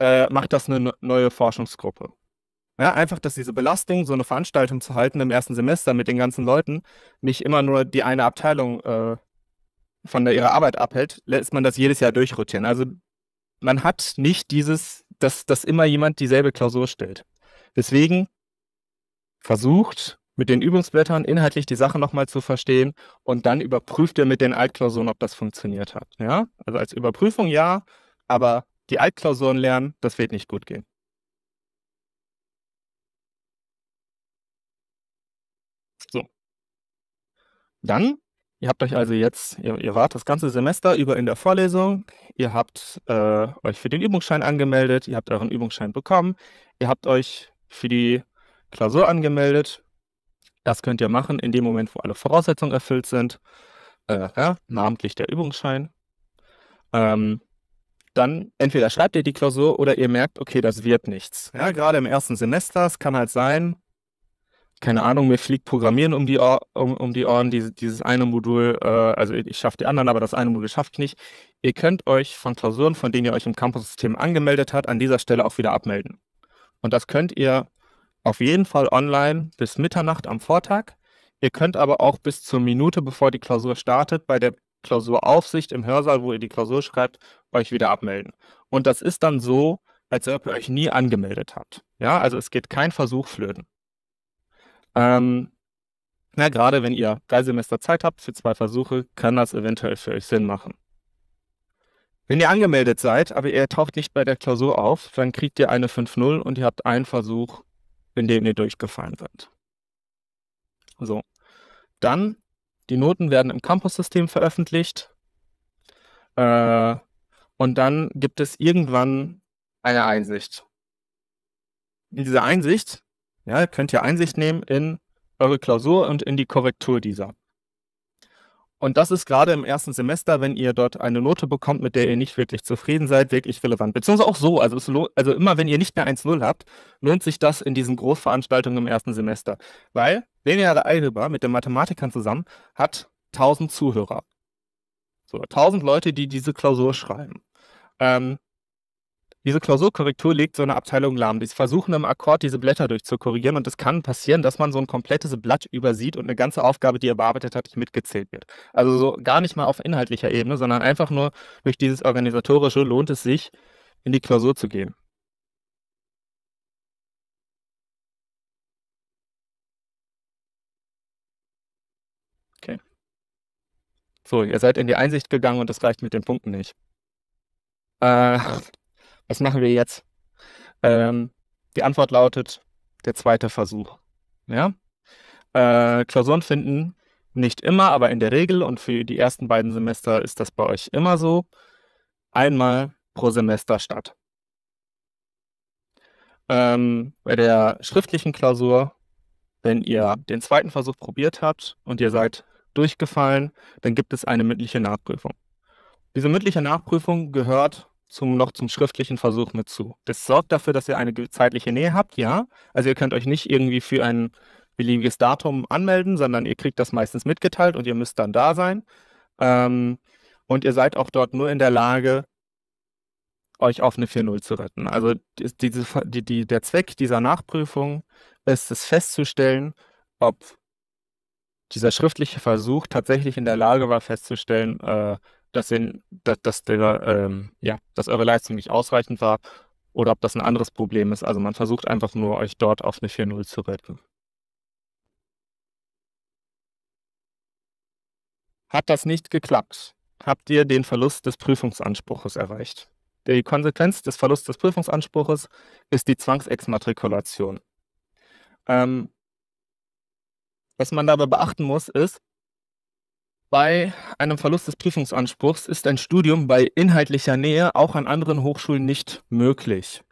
äh, macht das eine neue Forschungsgruppe. Ja, einfach, dass diese Belastung, so eine Veranstaltung zu halten im ersten Semester mit den ganzen Leuten, nicht immer nur die eine Abteilung äh, von der, ihrer Arbeit abhält, lässt man das jedes Jahr durchrotieren. Also man hat nicht dieses, dass, dass immer jemand dieselbe Klausur stellt. Deswegen versucht, mit den Übungsblättern inhaltlich die Sache nochmal zu verstehen und dann überprüft ihr mit den Altklausuren, ob das funktioniert hat. Ja? Also als Überprüfung ja, aber die Altklausuren lernen, das wird nicht gut gehen. So. Dann, ihr habt euch also jetzt, ihr, ihr wart das ganze Semester über in der Vorlesung, ihr habt äh, euch für den Übungsschein angemeldet, ihr habt euren Übungsschein bekommen, ihr habt euch für die Klausur angemeldet, das könnt ihr machen in dem Moment, wo alle Voraussetzungen erfüllt sind, äh, ja, namentlich der Übungsschein. Ähm, dann entweder schreibt ihr die Klausur oder ihr merkt, okay, das wird nichts. Ja, gerade im ersten Semester, es kann halt sein, keine Ahnung, mir fliegt Programmieren um die, Ohr, um, um die Ohren, diese, dieses eine Modul, äh, also ich schaffe die anderen, aber das eine Modul schaffe ich nicht. Ihr könnt euch von Klausuren, von denen ihr euch im Campus-System angemeldet habt, an dieser Stelle auch wieder abmelden. Und das könnt ihr auf jeden Fall online bis Mitternacht am Vortag. Ihr könnt aber auch bis zur Minute, bevor die Klausur startet, bei der Klausuraufsicht im Hörsaal, wo ihr die Klausur schreibt, euch wieder abmelden. Und das ist dann so, als ob ihr euch nie angemeldet habt. Ja, also es geht kein Versuch flöten. Ähm, na, gerade wenn ihr drei Semester Zeit habt für zwei Versuche, kann das eventuell für euch Sinn machen. Wenn ihr angemeldet seid, aber ihr taucht nicht bei der Klausur auf, dann kriegt ihr eine 5.0 und ihr habt einen Versuch in denen ihr durchgefallen seid. So. Dann, die Noten werden im Campus-System veröffentlicht. Äh, und dann gibt es irgendwann eine Einsicht. In dieser Einsicht ja, könnt ihr Einsicht nehmen in eure Klausur und in die Korrektur dieser. Und das ist gerade im ersten Semester, wenn ihr dort eine Note bekommt, mit der ihr nicht wirklich zufrieden seid, wirklich relevant. Beziehungsweise auch so, also, lohnt, also immer wenn ihr nicht mehr 1-0 habt, lohnt sich das in diesen Großveranstaltungen im ersten Semester. Weil Leniare Eidelbar mit den Mathematikern zusammen hat 1000 Zuhörer. So, 1000 Leute, die diese Klausur schreiben. Ähm, diese Klausurkorrektur legt so eine Abteilung lahm. Die versuchen im Akkord diese Blätter durchzukorrigieren und es kann passieren, dass man so ein komplettes Blatt übersieht und eine ganze Aufgabe, die er bearbeitet hat, nicht mitgezählt wird. Also so gar nicht mal auf inhaltlicher Ebene, sondern einfach nur durch dieses organisatorische lohnt es sich, in die Klausur zu gehen. Okay. So, ihr seid in die Einsicht gegangen und das reicht mit den Punkten nicht. Äh, was machen wir jetzt? Äh, ähm, die Antwort lautet der zweite Versuch. Ja? Äh, Klausuren finden nicht immer, aber in der Regel und für die ersten beiden Semester ist das bei euch immer so, einmal pro Semester statt. Ähm, bei der schriftlichen Klausur, wenn ihr den zweiten Versuch probiert habt und ihr seid durchgefallen, dann gibt es eine mündliche Nachprüfung. Diese mündliche Nachprüfung gehört zum, noch zum schriftlichen Versuch mit zu. Das sorgt dafür, dass ihr eine zeitliche Nähe habt, ja. Also ihr könnt euch nicht irgendwie für ein beliebiges Datum anmelden, sondern ihr kriegt das meistens mitgeteilt und ihr müsst dann da sein. Ähm, und ihr seid auch dort nur in der Lage, euch auf eine 4.0 zu retten. Also die, die, die, der Zweck dieser Nachprüfung ist es festzustellen, ob dieser schriftliche Versuch tatsächlich in der Lage war, festzustellen, äh, dass, den, dass, dass, der, ähm, ja, dass eure Leistung nicht ausreichend war oder ob das ein anderes Problem ist. Also man versucht einfach nur, euch dort auf eine 4.0 zu retten. Hat das nicht geklappt, habt ihr den Verlust des Prüfungsanspruches erreicht. Die Konsequenz des Verlusts des Prüfungsanspruches ist die Zwangsexmatrikulation. Ähm, was man dabei beachten muss, ist, bei einem Verlust des Prüfungsanspruchs ist ein Studium bei inhaltlicher Nähe auch an anderen Hochschulen nicht möglich.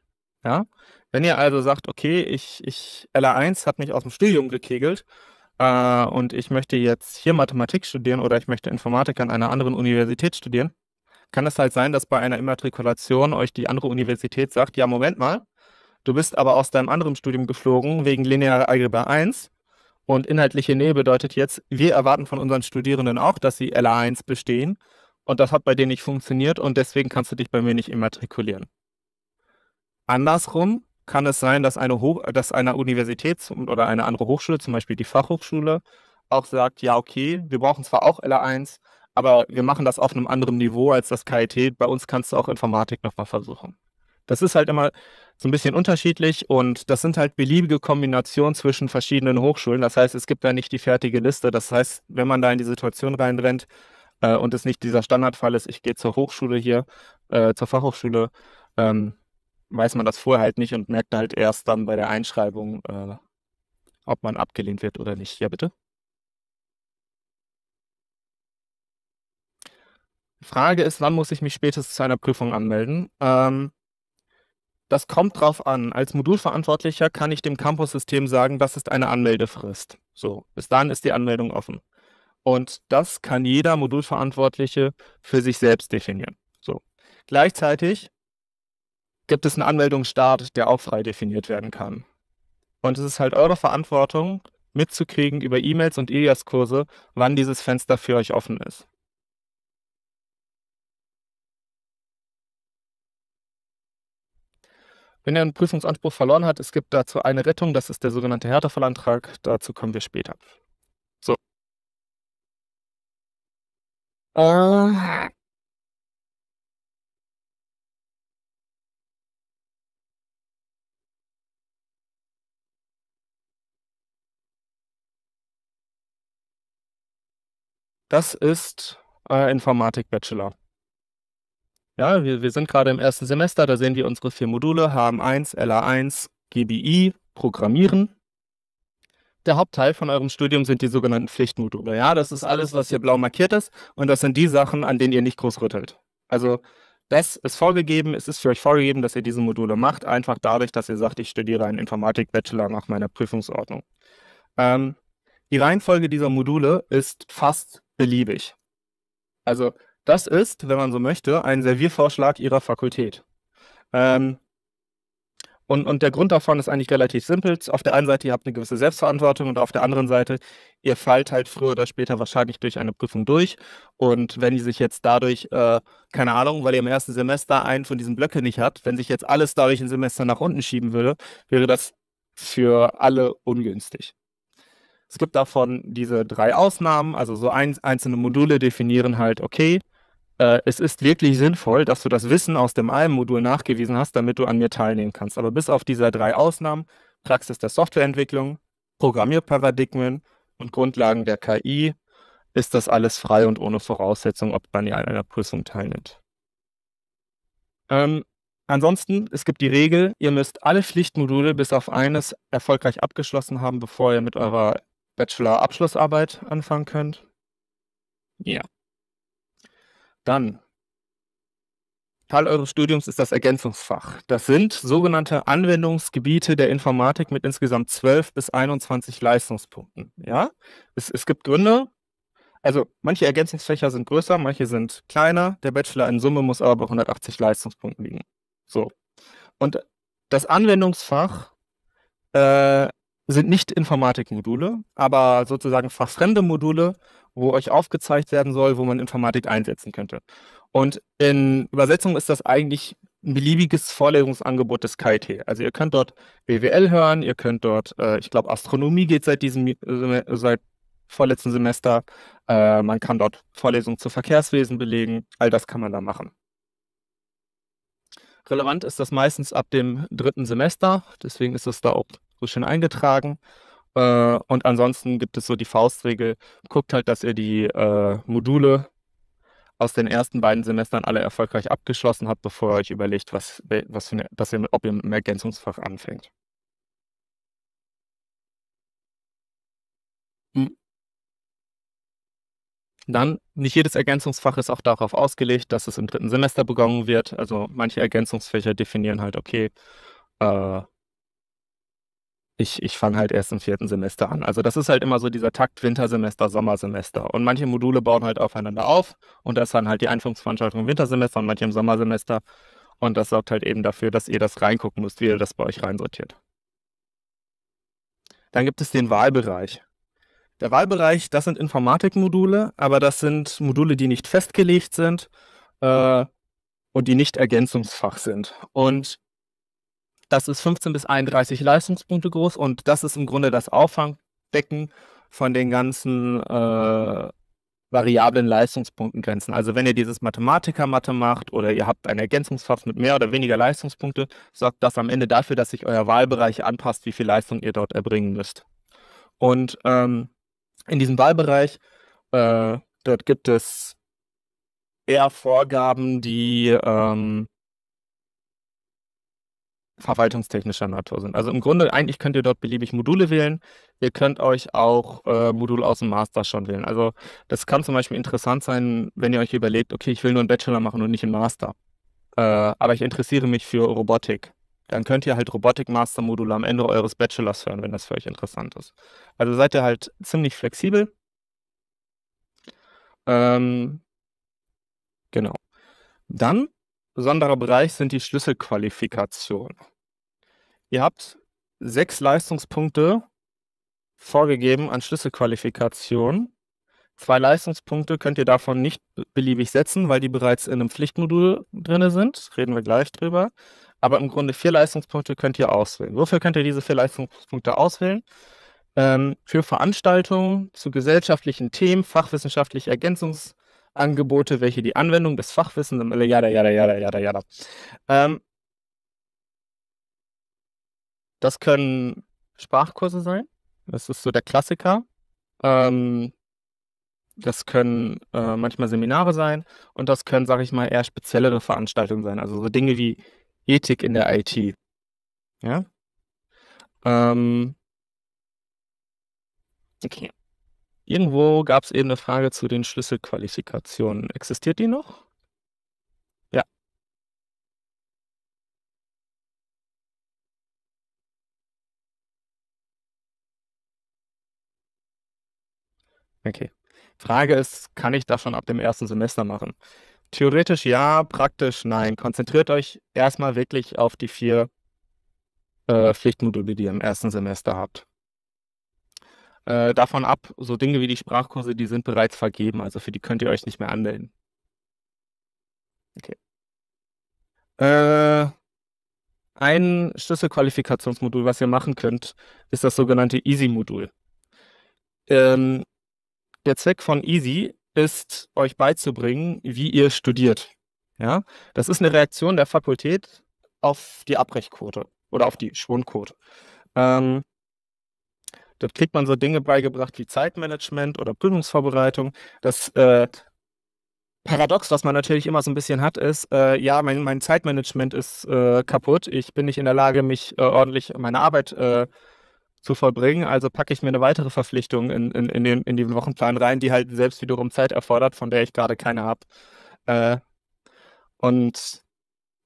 Ja? Wenn ihr also sagt, okay, ich, ich LA1 hat mich aus dem Studium gekegelt äh, und ich möchte jetzt hier Mathematik studieren oder ich möchte Informatik an einer anderen Universität studieren, kann es halt sein, dass bei einer Immatrikulation euch die andere Universität sagt, ja, Moment mal, du bist aber aus deinem anderen Studium geflogen wegen linearer Algebra 1 und inhaltliche Nähe bedeutet jetzt, wir erwarten von unseren Studierenden auch, dass sie LA1 bestehen. Und das hat bei denen nicht funktioniert und deswegen kannst du dich bei mir nicht immatrikulieren. Andersrum kann es sein, dass eine, Hoch dass eine Universität oder eine andere Hochschule, zum Beispiel die Fachhochschule, auch sagt, ja, okay, wir brauchen zwar auch LA1, aber wir machen das auf einem anderen Niveau als das KIT. Bei uns kannst du auch Informatik nochmal versuchen. Das ist halt immer so ein bisschen unterschiedlich und das sind halt beliebige Kombinationen zwischen verschiedenen Hochschulen. Das heißt, es gibt da nicht die fertige Liste. Das heißt, wenn man da in die Situation reinrennt äh, und es nicht dieser Standardfall ist, ich gehe zur Hochschule hier, äh, zur Fachhochschule, ähm, weiß man das vorher halt nicht und merkt halt erst dann bei der Einschreibung, äh, ob man abgelehnt wird oder nicht. Ja, bitte. Frage ist, wann muss ich mich spätestens zu einer Prüfung anmelden? Ähm, das kommt drauf an. Als Modulverantwortlicher kann ich dem Campus-System sagen, das ist eine Anmeldefrist. So, bis dahin ist die Anmeldung offen. Und das kann jeder Modulverantwortliche für sich selbst definieren. So. Gleichzeitig gibt es einen Anmeldungsstart, der auch frei definiert werden kann. Und es ist halt eure Verantwortung, mitzukriegen über E-Mails und ilias kurse wann dieses Fenster für euch offen ist. Wenn er einen Prüfungsanspruch verloren hat, es gibt dazu eine Rettung, das ist der sogenannte Härtefallantrag, dazu kommen wir später. So. Äh. Das ist äh, Informatik-Bachelor. Ja, wir, wir sind gerade im ersten Semester, da sehen wir unsere vier Module, HM1, LA1, GBI, Programmieren. Der Hauptteil von eurem Studium sind die sogenannten Pflichtmodule. Ja, das ist alles, was hier blau markiert ist und das sind die Sachen, an denen ihr nicht groß rüttelt. Also das ist vorgegeben, es ist für euch vorgegeben, dass ihr diese Module macht, einfach dadurch, dass ihr sagt, ich studiere einen Informatik-Bachelor nach meiner Prüfungsordnung. Ähm, die Reihenfolge dieser Module ist fast beliebig. Also das ist, wenn man so möchte, ein Serviervorschlag ihrer Fakultät. Ähm, und, und der Grund davon ist eigentlich relativ simpel. Auf der einen Seite, ihr habt eine gewisse Selbstverantwortung und auf der anderen Seite, ihr fallt halt früher oder später wahrscheinlich durch eine Prüfung durch. Und wenn die sich jetzt dadurch, äh, keine Ahnung, weil ihr im ersten Semester einen von diesen Blöcken nicht habt, wenn sich jetzt alles dadurch ein Semester nach unten schieben würde, wäre das für alle ungünstig. Es gibt davon diese drei Ausnahmen, also so ein, einzelne Module definieren halt, okay, äh, es ist wirklich sinnvoll, dass du das Wissen aus dem einen Modul nachgewiesen hast, damit du an mir teilnehmen kannst. Aber bis auf diese drei Ausnahmen, Praxis der Softwareentwicklung, Programmierparadigmen und Grundlagen der KI, ist das alles frei und ohne Voraussetzung, ob man ja an einer Prüfung teilnimmt. Ähm, ansonsten, es gibt die Regel, ihr müsst alle Pflichtmodule bis auf eines erfolgreich abgeschlossen haben, bevor ihr mit eurer Bachelor-Abschlussarbeit anfangen könnt. Ja. Dann, Teil eures Studiums ist das Ergänzungsfach. Das sind sogenannte Anwendungsgebiete der Informatik mit insgesamt 12 bis 21 Leistungspunkten. Ja, es, es gibt Gründe, also manche Ergänzungsfächer sind größer, manche sind kleiner. Der Bachelor in Summe muss aber bei 180 Leistungspunkten liegen. So. Und das Anwendungsfach äh, sind nicht Informatikmodule, aber sozusagen fachfremde Module, wo euch aufgezeigt werden soll, wo man Informatik einsetzen könnte. Und in Übersetzung ist das eigentlich ein beliebiges Vorlesungsangebot des KIT. Also ihr könnt dort BWL hören, ihr könnt dort, äh, ich glaube, Astronomie geht seit diesem äh, seit vorletzten Semester. Äh, man kann dort Vorlesungen zu Verkehrswesen belegen. All das kann man da machen. Relevant ist das meistens ab dem dritten Semester. Deswegen ist es da auch schön eingetragen. Äh, und ansonsten gibt es so die Faustregel, guckt halt, dass ihr die äh, Module aus den ersten beiden Semestern alle erfolgreich abgeschlossen habt, bevor ihr euch überlegt, was, was eine, dass ihr, ob ihr im Ergänzungsfach anfängt. Hm. Dann, nicht jedes Ergänzungsfach ist auch darauf ausgelegt, dass es im dritten Semester begonnen wird. Also manche Ergänzungsfächer definieren halt, okay, äh, ich, ich fange halt erst im vierten Semester an. Also das ist halt immer so dieser Takt Wintersemester, Sommersemester. Und manche Module bauen halt aufeinander auf und das dann halt die Einführungsveranstaltung im Wintersemester und manche im Sommersemester. Und das sorgt halt eben dafür, dass ihr das reingucken müsst, wie ihr das bei euch reinsortiert. Dann gibt es den Wahlbereich. Der Wahlbereich, das sind Informatikmodule, aber das sind Module, die nicht festgelegt sind äh, und die nicht Ergänzungsfach sind. Und das ist 15 bis 31 Leistungspunkte groß und das ist im Grunde das Auffangbecken von den ganzen äh, variablen Leistungspunktengrenzen. Also wenn ihr dieses Mathematiker-Mathe macht oder ihr habt ein Ergänzungsfach mit mehr oder weniger Leistungspunkte, sorgt das am Ende dafür, dass sich euer Wahlbereich anpasst, wie viel Leistung ihr dort erbringen müsst. Und ähm, in diesem Wahlbereich, äh, dort gibt es eher Vorgaben, die ähm, verwaltungstechnischer Natur sind. Also im Grunde, eigentlich könnt ihr dort beliebig Module wählen. Ihr könnt euch auch äh, Module aus dem Master schon wählen. Also das kann zum Beispiel interessant sein, wenn ihr euch überlegt, okay, ich will nur einen Bachelor machen und nicht einen Master. Äh, aber ich interessiere mich für Robotik. Dann könnt ihr halt Robotik-Master-Module am Ende eures Bachelors hören, wenn das für euch interessant ist. Also seid ihr halt ziemlich flexibel. Ähm, genau. Dann besonderer Bereich sind die Schlüsselqualifikationen. Ihr habt sechs Leistungspunkte vorgegeben an Schlüsselqualifikationen. Zwei Leistungspunkte könnt ihr davon nicht beliebig setzen, weil die bereits in einem Pflichtmodul drin sind. Reden wir gleich drüber. Aber im Grunde vier Leistungspunkte könnt ihr auswählen. Wofür könnt ihr diese vier Leistungspunkte auswählen? Ähm, für Veranstaltungen zu gesellschaftlichen Themen, fachwissenschaftliche Ergänzungs- Angebote, welche die Anwendung des Fachwissens im ja, jada, ja, jada, ja, Ähm, das können Sprachkurse sein. Das ist so der Klassiker. Ähm, das können äh, manchmal Seminare sein und das können, sage ich mal, eher speziellere Veranstaltungen sein. Also so Dinge wie Ethik in der IT. Ja. Ähm, okay. Irgendwo gab es eben eine Frage zu den Schlüsselqualifikationen. Existiert die noch? Ja. Okay. Frage ist, kann ich das schon ab dem ersten Semester machen? Theoretisch ja, praktisch nein. Konzentriert euch erstmal wirklich auf die vier äh, Pflichtmodule, die ihr im ersten Semester habt äh, davon ab, so Dinge wie die Sprachkurse, die sind bereits vergeben, also für die könnt ihr euch nicht mehr anmelden. Okay. Äh, ein Schlüsselqualifikationsmodul, was ihr machen könnt, ist das sogenannte Easy-Modul. Ähm, der Zweck von Easy ist, euch beizubringen, wie ihr studiert. Ja? Das ist eine Reaktion der Fakultät auf die Abbrechquote oder auf die Schwundquote. Ähm, Dort kriegt man so Dinge beigebracht wie Zeitmanagement oder Prüfungsvorbereitung. Das äh, Paradox, was man natürlich immer so ein bisschen hat, ist, äh, ja, mein, mein, Zeitmanagement ist äh, kaputt. Ich bin nicht in der Lage, mich äh, ordentlich meine Arbeit äh, zu vollbringen. Also packe ich mir eine weitere Verpflichtung in, in, in, den, in, den, Wochenplan rein, die halt selbst wiederum Zeit erfordert, von der ich gerade keine habe. Äh, und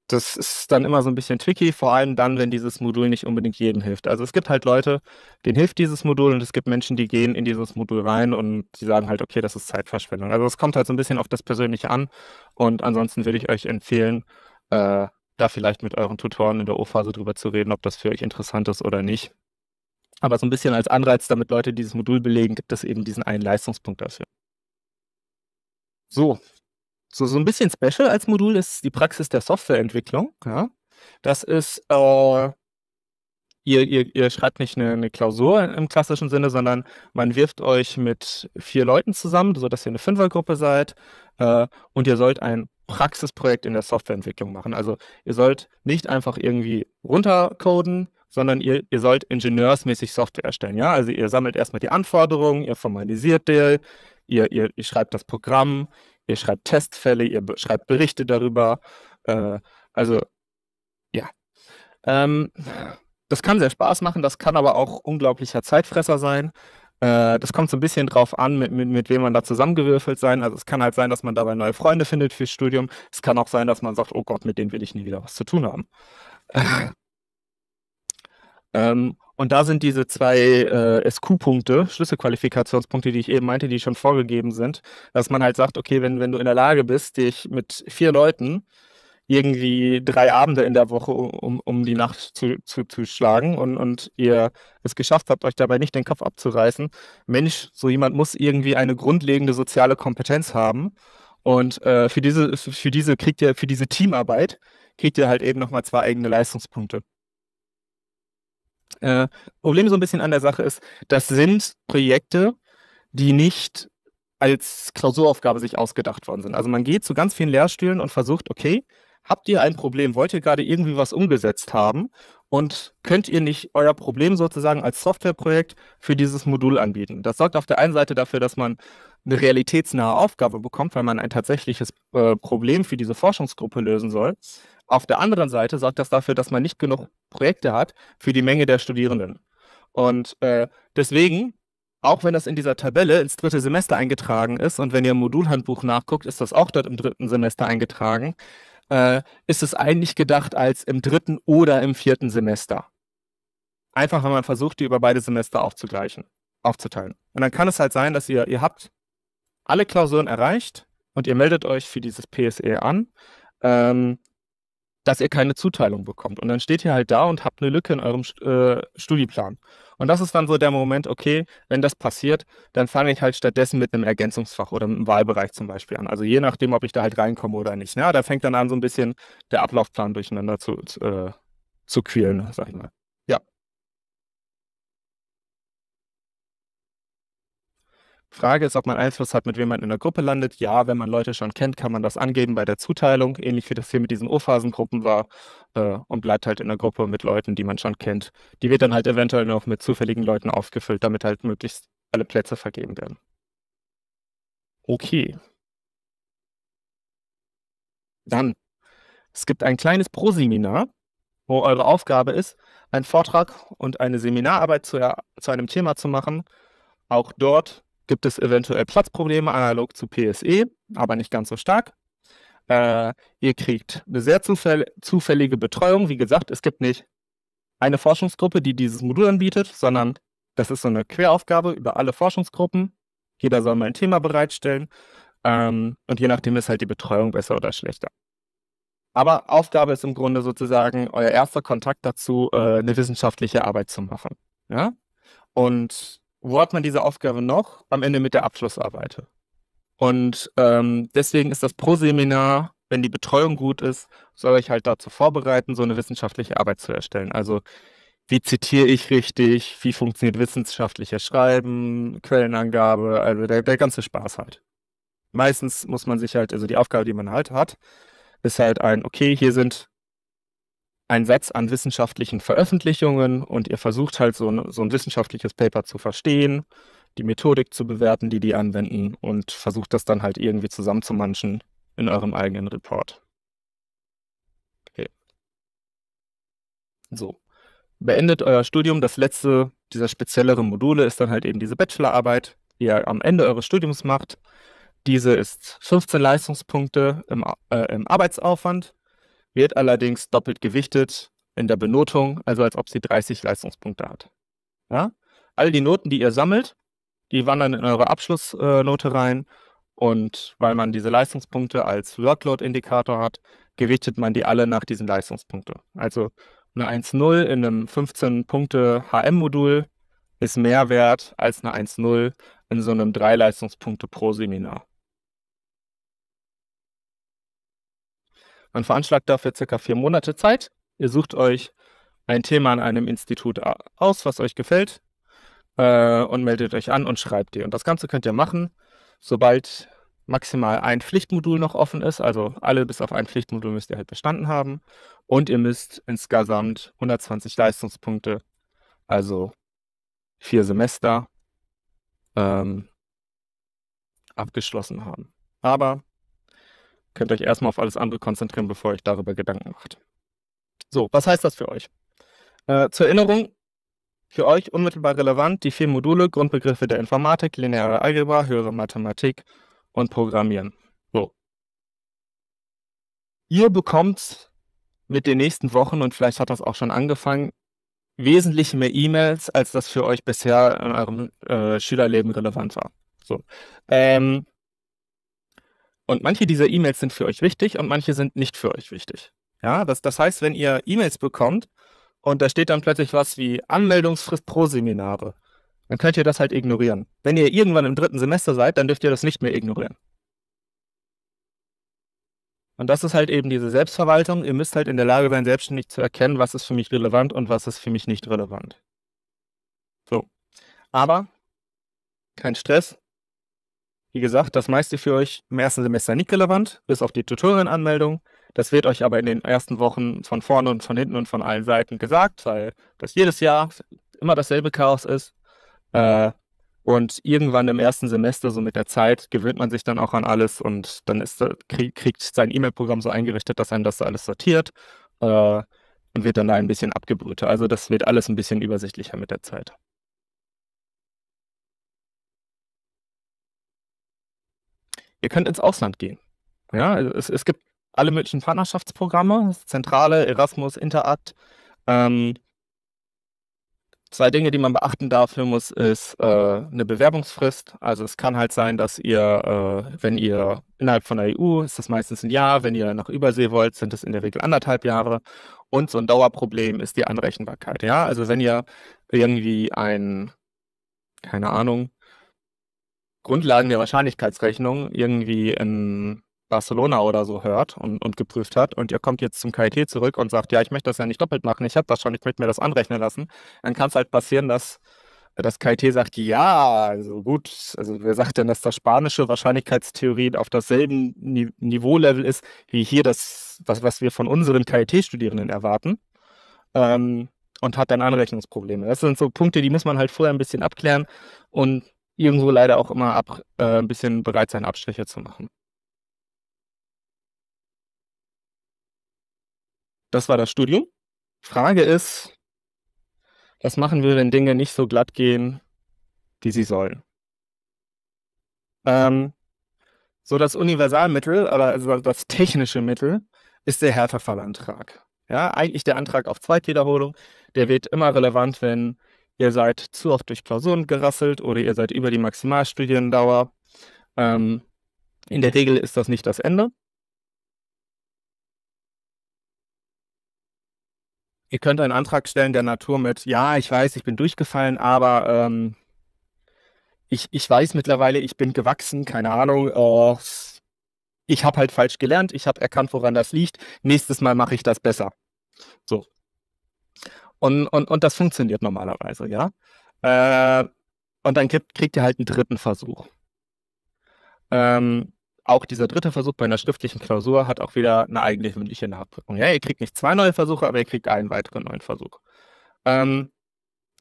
das ist dann immer so ein bisschen tricky, vor allem dann, wenn dieses Modul nicht unbedingt jedem hilft. Also es gibt halt Leute, denen hilft dieses Modul und es gibt Menschen, die gehen in dieses Modul rein und die sagen halt, okay, das ist Zeitverschwendung. Also es kommt halt so ein bisschen auf das Persönliche an und ansonsten würde ich euch empfehlen, äh, da vielleicht mit euren Tutoren in der O-Phase drüber zu reden, ob das für euch interessant ist oder nicht. Aber so ein bisschen als Anreiz, damit Leute dieses Modul belegen, gibt es eben diesen einen Leistungspunkt dafür. So, so, so ein bisschen special als Modul ist die Praxis der Softwareentwicklung. Ja? Das ist, äh, ihr, ihr, ihr schreibt nicht eine, eine, Klausur im klassischen Sinne, sondern man wirft euch mit vier Leuten zusammen, sodass ihr eine Fünfergruppe seid äh, und ihr sollt ein Praxisprojekt in der Softwareentwicklung machen. Also ihr sollt nicht einfach irgendwie runtercoden, sondern ihr, ihr sollt ingenieursmäßig Software erstellen. Ja? Also ihr sammelt erstmal die Anforderungen, ihr formalisiert die, ihr, ihr, ihr schreibt das Programm, ihr schreibt Testfälle, ihr schreibt Berichte darüber. Äh, also, ja. Ähm, das kann sehr Spaß machen, das kann aber auch unglaublicher Zeitfresser sein. Äh, das kommt so ein bisschen drauf an, mit, mit, mit wem man da zusammengewürfelt sein. Also es kann halt sein, dass man dabei neue Freunde findet fürs Studium. Es kann auch sein, dass man sagt, oh Gott, mit denen will ich nie wieder was zu tun haben. Äh, ähm, und da sind diese zwei äh, SQ-Punkte, Schlüsselqualifikationspunkte, die ich eben meinte, die schon vorgegeben sind, dass man halt sagt, okay, wenn, wenn du in der Lage bist, dich mit vier Leuten irgendwie drei Abende in der Woche um, um die Nacht zu, zu, zu schlagen und, und ihr es geschafft habt, euch dabei nicht den Kopf abzureißen. Mensch, so jemand muss irgendwie eine grundlegende soziale Kompetenz haben. Und äh, für diese, für diese kriegt ihr, für diese Teamarbeit kriegt ihr halt eben nochmal zwei eigene Leistungspunkte. Äh, Problem so ein bisschen an der Sache ist, das sind Projekte, die nicht als Klausuraufgabe sich ausgedacht worden sind. Also man geht zu ganz vielen Lehrstühlen und versucht, okay, habt ihr ein Problem, wollt ihr gerade irgendwie was umgesetzt haben und könnt ihr nicht euer Problem sozusagen als Softwareprojekt für dieses Modul anbieten. Das sorgt auf der einen Seite dafür, dass man eine realitätsnahe Aufgabe bekommt, weil man ein tatsächliches äh, Problem für diese Forschungsgruppe lösen soll. Auf der anderen Seite sorgt das dafür, dass man nicht genug Projekte hat für die Menge der Studierenden. Und äh, deswegen, auch wenn das in dieser Tabelle ins dritte Semester eingetragen ist und wenn ihr im Modulhandbuch nachguckt, ist das auch dort im dritten Semester eingetragen, äh, ist es eigentlich gedacht als im dritten oder im vierten Semester. Einfach, wenn man versucht, die über beide Semester aufzugleichen, aufzuteilen. Und dann kann es halt sein, dass ihr, ihr habt alle Klausuren erreicht und ihr meldet euch für dieses PSE an. Ähm, dass ihr keine Zuteilung bekommt. Und dann steht ihr halt da und habt eine Lücke in eurem äh, Studieplan. Und das ist dann so der Moment, okay, wenn das passiert, dann fange ich halt stattdessen mit einem Ergänzungsfach oder mit einem Wahlbereich zum Beispiel an. Also je nachdem, ob ich da halt reinkomme oder nicht. Ja, ne? da fängt dann an, so ein bisschen der Ablaufplan durcheinander zu, äh, zu quälen, sag ich mal. Frage ist, ob man Einfluss hat, mit wem man in der Gruppe landet. Ja, wenn man Leute schon kennt, kann man das angeben bei der Zuteilung, ähnlich wie das hier mit diesen O-Phasengruppen war äh, und bleibt halt in der Gruppe mit Leuten, die man schon kennt. Die wird dann halt eventuell noch mit zufälligen Leuten aufgefüllt, damit halt möglichst alle Plätze vergeben werden. Okay. Dann, es gibt ein kleines Pro-Seminar, wo eure Aufgabe ist, einen Vortrag und eine Seminararbeit zu, zu einem Thema zu machen. Auch dort gibt es eventuell Platzprobleme analog zu PSE, aber nicht ganz so stark. Äh, ihr kriegt eine sehr zufällige Betreuung. Wie gesagt, es gibt nicht eine Forschungsgruppe, die dieses Modul anbietet, sondern das ist so eine Queraufgabe über alle Forschungsgruppen. Jeder soll mal ein Thema bereitstellen. Ähm, und je nachdem ist halt die Betreuung besser oder schlechter. Aber Aufgabe ist im Grunde sozusagen euer erster Kontakt dazu, äh, eine wissenschaftliche Arbeit zu machen. Ja? Und wo hat man diese Aufgabe noch? Am Ende mit der Abschlussarbeit. Und ähm, deswegen ist das Pro-Seminar, wenn die Betreuung gut ist, soll ich halt dazu vorbereiten, so eine wissenschaftliche Arbeit zu erstellen. Also wie zitiere ich richtig, wie funktioniert wissenschaftliches Schreiben, Quellenangabe, also der, der ganze Spaß halt. Meistens muss man sich halt, also die Aufgabe, die man halt hat, ist halt ein, okay, hier sind ein Satz an wissenschaftlichen Veröffentlichungen und ihr versucht halt so ein, so ein wissenschaftliches Paper zu verstehen, die Methodik zu bewerten, die die anwenden und versucht das dann halt irgendwie zusammenzumanschen in eurem eigenen Report. Okay. So. Beendet euer Studium. Das letzte dieser spezielleren Module ist dann halt eben diese Bachelorarbeit, die ihr am Ende eures Studiums macht. Diese ist 15 Leistungspunkte im, äh, im Arbeitsaufwand wird allerdings doppelt gewichtet in der Benotung, also als ob sie 30 Leistungspunkte hat. Ja? All die Noten, die ihr sammelt, die wandern in eure Abschlussnote rein. Und weil man diese Leistungspunkte als Workload-Indikator hat, gewichtet man die alle nach diesen Leistungspunkten. Also eine 1.0 in einem 15-Punkte-HM-Modul ist mehr wert als eine 1.0 in so einem 3 Leistungspunkte pro Seminar. Man veranschlagt dafür circa vier Monate Zeit. Ihr sucht euch ein Thema an einem Institut aus, was euch gefällt, äh, und meldet euch an und schreibt die. Und das Ganze könnt ihr machen, sobald maximal ein Pflichtmodul noch offen ist. Also alle bis auf ein Pflichtmodul müsst ihr halt bestanden haben. Und ihr müsst insgesamt 120 Leistungspunkte, also vier Semester, ähm, abgeschlossen haben. Aber Könnt euch erstmal auf alles andere konzentrieren, bevor ihr euch darüber Gedanken macht. So, was heißt das für euch? Äh, zur Erinnerung, für euch unmittelbar relevant die vier Module Grundbegriffe der Informatik, lineare Algebra, höhere Mathematik und Programmieren. So. Ihr bekommt mit den nächsten Wochen, und vielleicht hat das auch schon angefangen, wesentlich mehr E-Mails, als das für euch bisher in eurem äh, Schülerleben relevant war. So. Ähm, und manche dieser E-Mails sind für euch wichtig und manche sind nicht für euch wichtig. Ja, das, das heißt, wenn ihr E-Mails bekommt und da steht dann plötzlich was wie Anmeldungsfrist pro Seminare, dann könnt ihr das halt ignorieren. Wenn ihr irgendwann im dritten Semester seid, dann dürft ihr das nicht mehr ignorieren. Und das ist halt eben diese Selbstverwaltung. Ihr müsst halt in der Lage sein, selbstständig zu erkennen, was ist für mich relevant und was ist für mich nicht relevant. So. Aber kein Stress. Wie gesagt, das meiste für euch im ersten Semester nicht relevant, bis auf die Tutorienanmeldung. Das wird euch aber in den ersten Wochen von vorne und von hinten und von allen Seiten gesagt, weil das jedes Jahr immer dasselbe Chaos ist. Äh, und irgendwann im ersten Semester, so mit der Zeit, gewöhnt man sich dann auch an alles und dann ist, kriegt sein E-Mail-Programm so eingerichtet, dass einem das alles sortiert äh, und wird dann da ein bisschen abgebrüht. Also das wird alles ein bisschen übersichtlicher mit der Zeit. ihr könnt ins Ausland gehen. Ja, also es, es gibt alle möglichen Partnerschaftsprogramme, Zentrale, Erasmus, Interact. Ähm, zwei Dinge, die man beachten dafür muss, ist äh, eine Bewerbungsfrist. Also es kann halt sein, dass ihr, äh, wenn ihr innerhalb von der EU, ist das meistens ein Jahr, wenn ihr nach Übersee wollt, sind es in der Regel anderthalb Jahre. Und so ein Dauerproblem ist die Anrechenbarkeit. Ja, also wenn ihr irgendwie ein, keine Ahnung, Grundlagen der Wahrscheinlichkeitsrechnung irgendwie in Barcelona oder so hört und, und geprüft hat und ihr kommt jetzt zum KIT zurück und sagt, ja, ich möchte das ja nicht doppelt machen, ich habe das schon, ich möchte mir das anrechnen lassen, dann kann es halt passieren, dass das KIT sagt, ja, also gut, also wer sagt denn, dass das spanische Wahrscheinlichkeitstheorie auf dasselben Ni Niveaulevel ist, wie hier das, was, was wir von unseren KIT-Studierenden erwarten ähm, und hat dann Anrechnungsprobleme. Das sind so Punkte, die muss man halt vorher ein bisschen abklären und irgendwo leider auch immer ab, äh, ein bisschen bereit sein, Abstriche zu machen. Das war das Studium. Frage ist, was machen wir, wenn Dinge nicht so glatt gehen, wie sie sollen? Ähm, so das Universalmittel, aber also das technische Mittel, ist der Härtefallantrag. Ja, eigentlich der Antrag auf Zweitwiederholung. Der wird immer relevant, wenn ihr seid zu oft durch Klausuren gerasselt oder ihr seid über die Maximalstudiendauer. Ähm, in der Regel ist das nicht das Ende. Ihr könnt einen Antrag stellen der Natur mit, ja, ich weiß, ich bin durchgefallen, aber ähm, ich, ich weiß mittlerweile, ich bin gewachsen, keine Ahnung, oh, ich habe halt falsch gelernt, ich habe erkannt, woran das liegt, nächstes Mal mache ich das besser. So, und, und, und das funktioniert normalerweise, ja. Äh, und dann kriegt, kriegt ihr halt einen dritten Versuch. Ähm, auch dieser dritte Versuch bei einer schriftlichen Klausur hat auch wieder eine eigentliche mündliche Nachprüfung. Ja, ihr kriegt nicht zwei neue Versuche, aber ihr kriegt einen weiteren neuen Versuch. Ähm,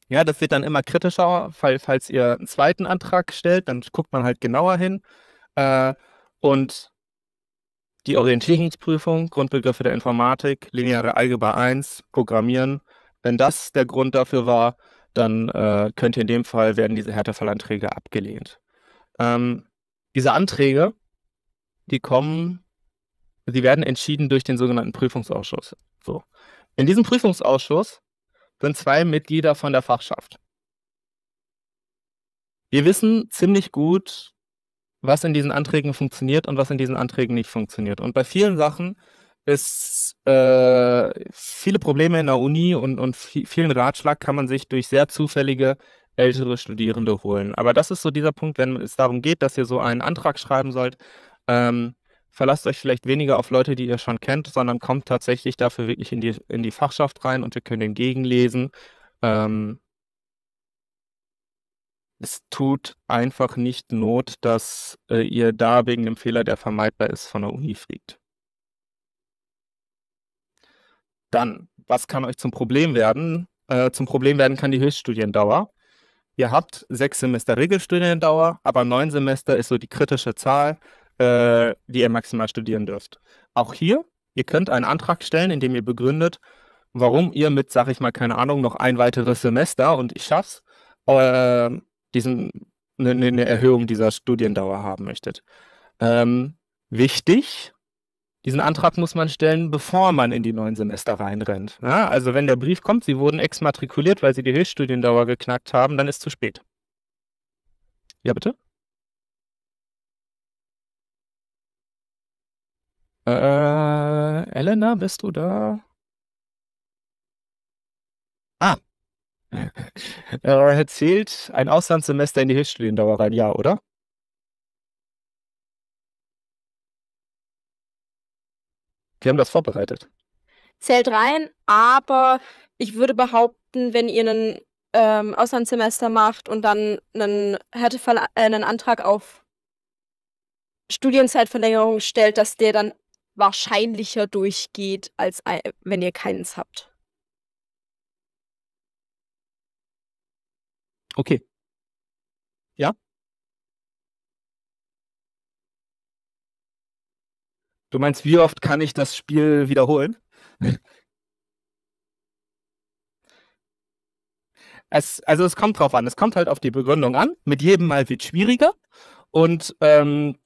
ja, das wird dann immer kritischer, falls, falls ihr einen zweiten Antrag stellt, dann guckt man halt genauer hin. Äh, und die Orientierungsprüfung, Grundbegriffe der Informatik, lineare Algebra 1, Programmieren, wenn das der Grund dafür war, dann äh, könnte in dem Fall werden diese Härtefallanträge abgelehnt. Ähm, diese Anträge, die kommen, sie werden entschieden durch den sogenannten Prüfungsausschuss. So. In diesem Prüfungsausschuss sind zwei Mitglieder von der Fachschaft. Wir wissen ziemlich gut, was in diesen Anträgen funktioniert und was in diesen Anträgen nicht funktioniert. Und bei vielen Sachen es äh, viele Probleme in der Uni und, und vielen Ratschlag kann man sich durch sehr zufällige ältere Studierende holen. Aber das ist so dieser Punkt, wenn es darum geht, dass ihr so einen Antrag schreiben sollt, ähm, verlasst euch vielleicht weniger auf Leute, die ihr schon kennt, sondern kommt tatsächlich dafür wirklich in die, in die Fachschaft rein und wir können den gegenlesen. Ähm, es tut einfach nicht Not, dass äh, ihr da wegen dem Fehler, der vermeidbar ist, von der Uni fliegt. Dann, was kann euch zum Problem werden? Äh, zum Problem werden kann die Höchststudiendauer. Ihr habt sechs Semester Regelstudiendauer, aber neun Semester ist so die kritische Zahl, äh, die ihr maximal studieren dürft. Auch hier, ihr könnt einen Antrag stellen, in dem ihr begründet, warum ihr mit, sag ich mal, keine Ahnung, noch ein weiteres Semester und ich schaff's, äh, diesen, eine, eine ne Erhöhung dieser Studiendauer haben möchtet. Ähm, wichtig, diesen Antrag muss man stellen, bevor man in die neuen Semester reinrennt. Ja, also wenn der Brief kommt, Sie wurden exmatrikuliert, weil Sie die Höchststudiendauer geknackt haben, dann ist zu spät. Ja, bitte? Äh, Elena, bist du da? Ah. Er erzählt ein Auslandssemester in die Höchststudiendauer rein, ja, oder? Wir haben das vorbereitet. Zählt rein, aber ich würde behaupten, wenn ihr einen ähm, Auslandssemester macht und dann einen Härtefall, äh, einen Antrag auf Studienzeitverlängerung stellt, dass der dann wahrscheinlicher durchgeht, als wenn ihr keins habt. Okay. Ja? Du meinst, wie oft kann ich das Spiel wiederholen? es, also es kommt drauf an. Es kommt halt auf die Begründung an. Mit jedem Mal wird es schwieriger. Und ähm,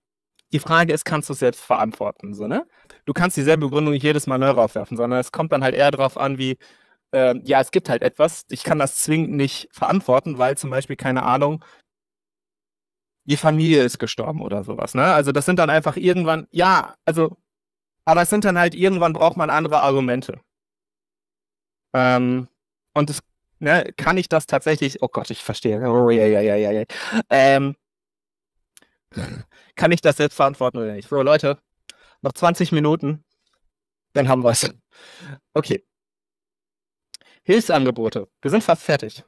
die Frage ist, kannst du es selbst verantworten? So, ne? Du kannst dieselbe Begründung nicht jedes Mal neu raufwerfen, sondern es kommt dann halt eher darauf an, wie, äh, ja, es gibt halt etwas, ich kann das zwingend nicht verantworten, weil zum Beispiel, keine Ahnung, die Familie ist gestorben oder sowas. Ne? Also das sind dann einfach irgendwann, ja, also, aber es sind dann halt irgendwann braucht man andere Argumente. Ähm, und das, ne, kann ich das tatsächlich, oh Gott, ich verstehe. Oh, ja, ja, ja, ja, ja. Ähm, kann ich das selbst verantworten oder nicht? So, Leute, noch 20 Minuten, dann haben wir es. Okay. Hilfsangebote. Wir sind fast fertig.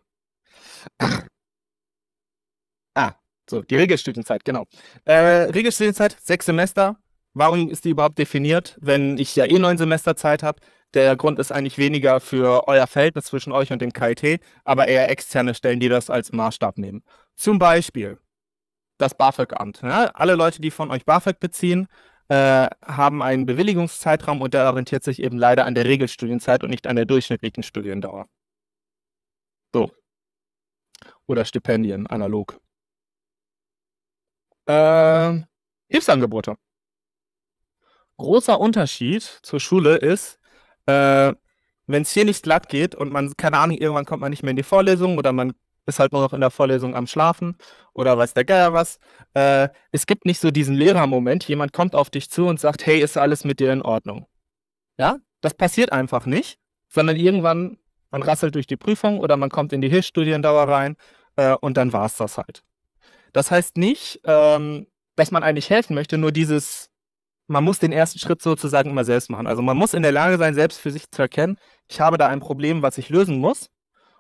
So, die Regelstudienzeit, genau. Äh, Regelstudienzeit, sechs Semester. Warum ist die überhaupt definiert, wenn ich ja eh neun Semester Zeit habe? Der Grund ist eigentlich weniger für euer Verhältnis zwischen euch und dem KIT, aber eher externe Stellen, die das als Maßstab nehmen. Zum Beispiel das BAföG-Amt. Ja? Alle Leute, die von euch BAföG beziehen, äh, haben einen Bewilligungszeitraum und der orientiert sich eben leider an der Regelstudienzeit und nicht an der durchschnittlichen Studiendauer. So. Oder Stipendien, analog. Äh, Hilfsangebote. Großer Unterschied zur Schule ist, äh, wenn es hier nicht glatt geht und man, keine Ahnung, irgendwann kommt man nicht mehr in die Vorlesung oder man ist halt nur noch in der Vorlesung am Schlafen oder weiß der Geier was. Äh, es gibt nicht so diesen Lehrermoment, jemand kommt auf dich zu und sagt, hey, ist alles mit dir in Ordnung? Ja, das passiert einfach nicht, sondern irgendwann, man rasselt durch die Prüfung oder man kommt in die Hilfsstudiendauer rein äh, und dann war es das halt. Das heißt nicht, ähm, dass man eigentlich helfen möchte, nur dieses, man muss den ersten Schritt sozusagen immer selbst machen. Also man muss in der Lage sein, selbst für sich zu erkennen, ich habe da ein Problem, was ich lösen muss.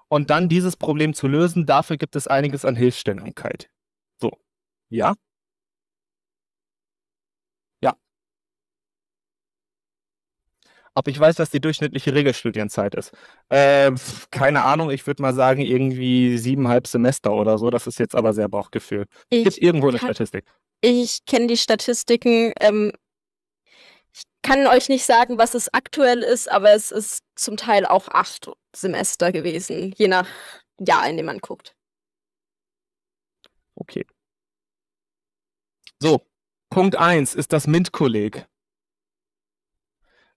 Und dann dieses Problem zu lösen, dafür gibt es einiges an Hilfsstelligkeit. So. Ja, Aber ich weiß, was die durchschnittliche Regelstudienzeit ist. Äh, keine Ahnung, ich würde mal sagen, irgendwie siebeneinhalb Semester oder so. Das ist jetzt aber sehr Bauchgefühl. Gibt es irgendwo eine kann, Statistik? Ich kenne die Statistiken. Ähm, ich kann euch nicht sagen, was es aktuell ist, aber es ist zum Teil auch acht Semester gewesen, je nach Jahr, in dem man guckt. Okay. So, Punkt 1 ist das MINT-Kolleg.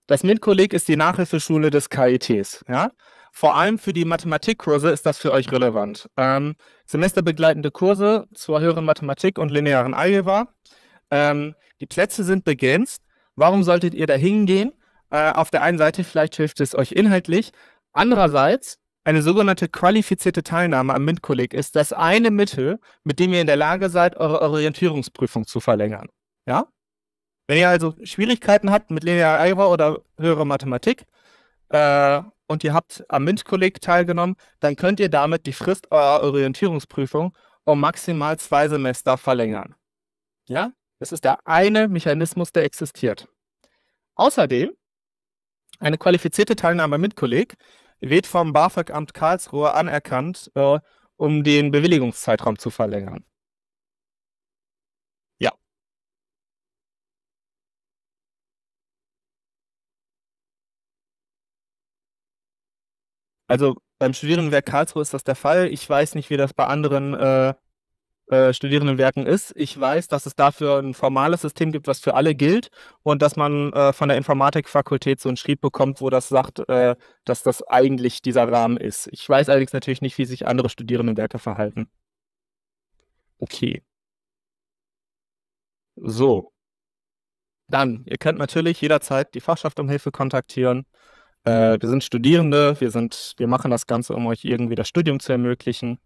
Das MINT-Kolleg ist die Nachhilfeschule des KITs. Ja? Vor allem für die Mathematikkurse ist das für euch relevant. Ähm, semesterbegleitende Kurse zur höheren Mathematik und linearen Algebra. Ähm, die Plätze sind begrenzt. Warum solltet ihr da hingehen? Äh, auf der einen Seite vielleicht hilft es euch inhaltlich. Andererseits, eine sogenannte qualifizierte Teilnahme am MINT-Kolleg ist das eine Mittel, mit dem ihr in der Lage seid, eure Orientierungsprüfung zu verlängern. Ja? Wenn ihr also Schwierigkeiten habt mit linearer Algebra oder höherer Mathematik äh, und ihr habt am MINT-Kolleg teilgenommen, dann könnt ihr damit die Frist eurer Orientierungsprüfung um maximal zwei Semester verlängern. Ja, das ist der eine Mechanismus, der existiert. Außerdem, eine qualifizierte Teilnahme am MINT-Kolleg wird vom BAföG-Amt Karlsruhe anerkannt, äh, um den Bewilligungszeitraum zu verlängern. Also beim Studierendenwerk Karlsruhe ist das der Fall. Ich weiß nicht, wie das bei anderen äh, äh, Studierendenwerken ist. Ich weiß, dass es dafür ein formales System gibt, was für alle gilt und dass man äh, von der Informatikfakultät so einen Schrieb bekommt, wo das sagt, äh, dass das eigentlich dieser Rahmen ist. Ich weiß allerdings natürlich nicht, wie sich andere Studierendenwerke verhalten. Okay. So. Dann, ihr könnt natürlich jederzeit die Fachschaft um Hilfe kontaktieren. Äh, wir sind Studierende, wir, sind, wir machen das Ganze, um euch irgendwie das Studium zu ermöglichen.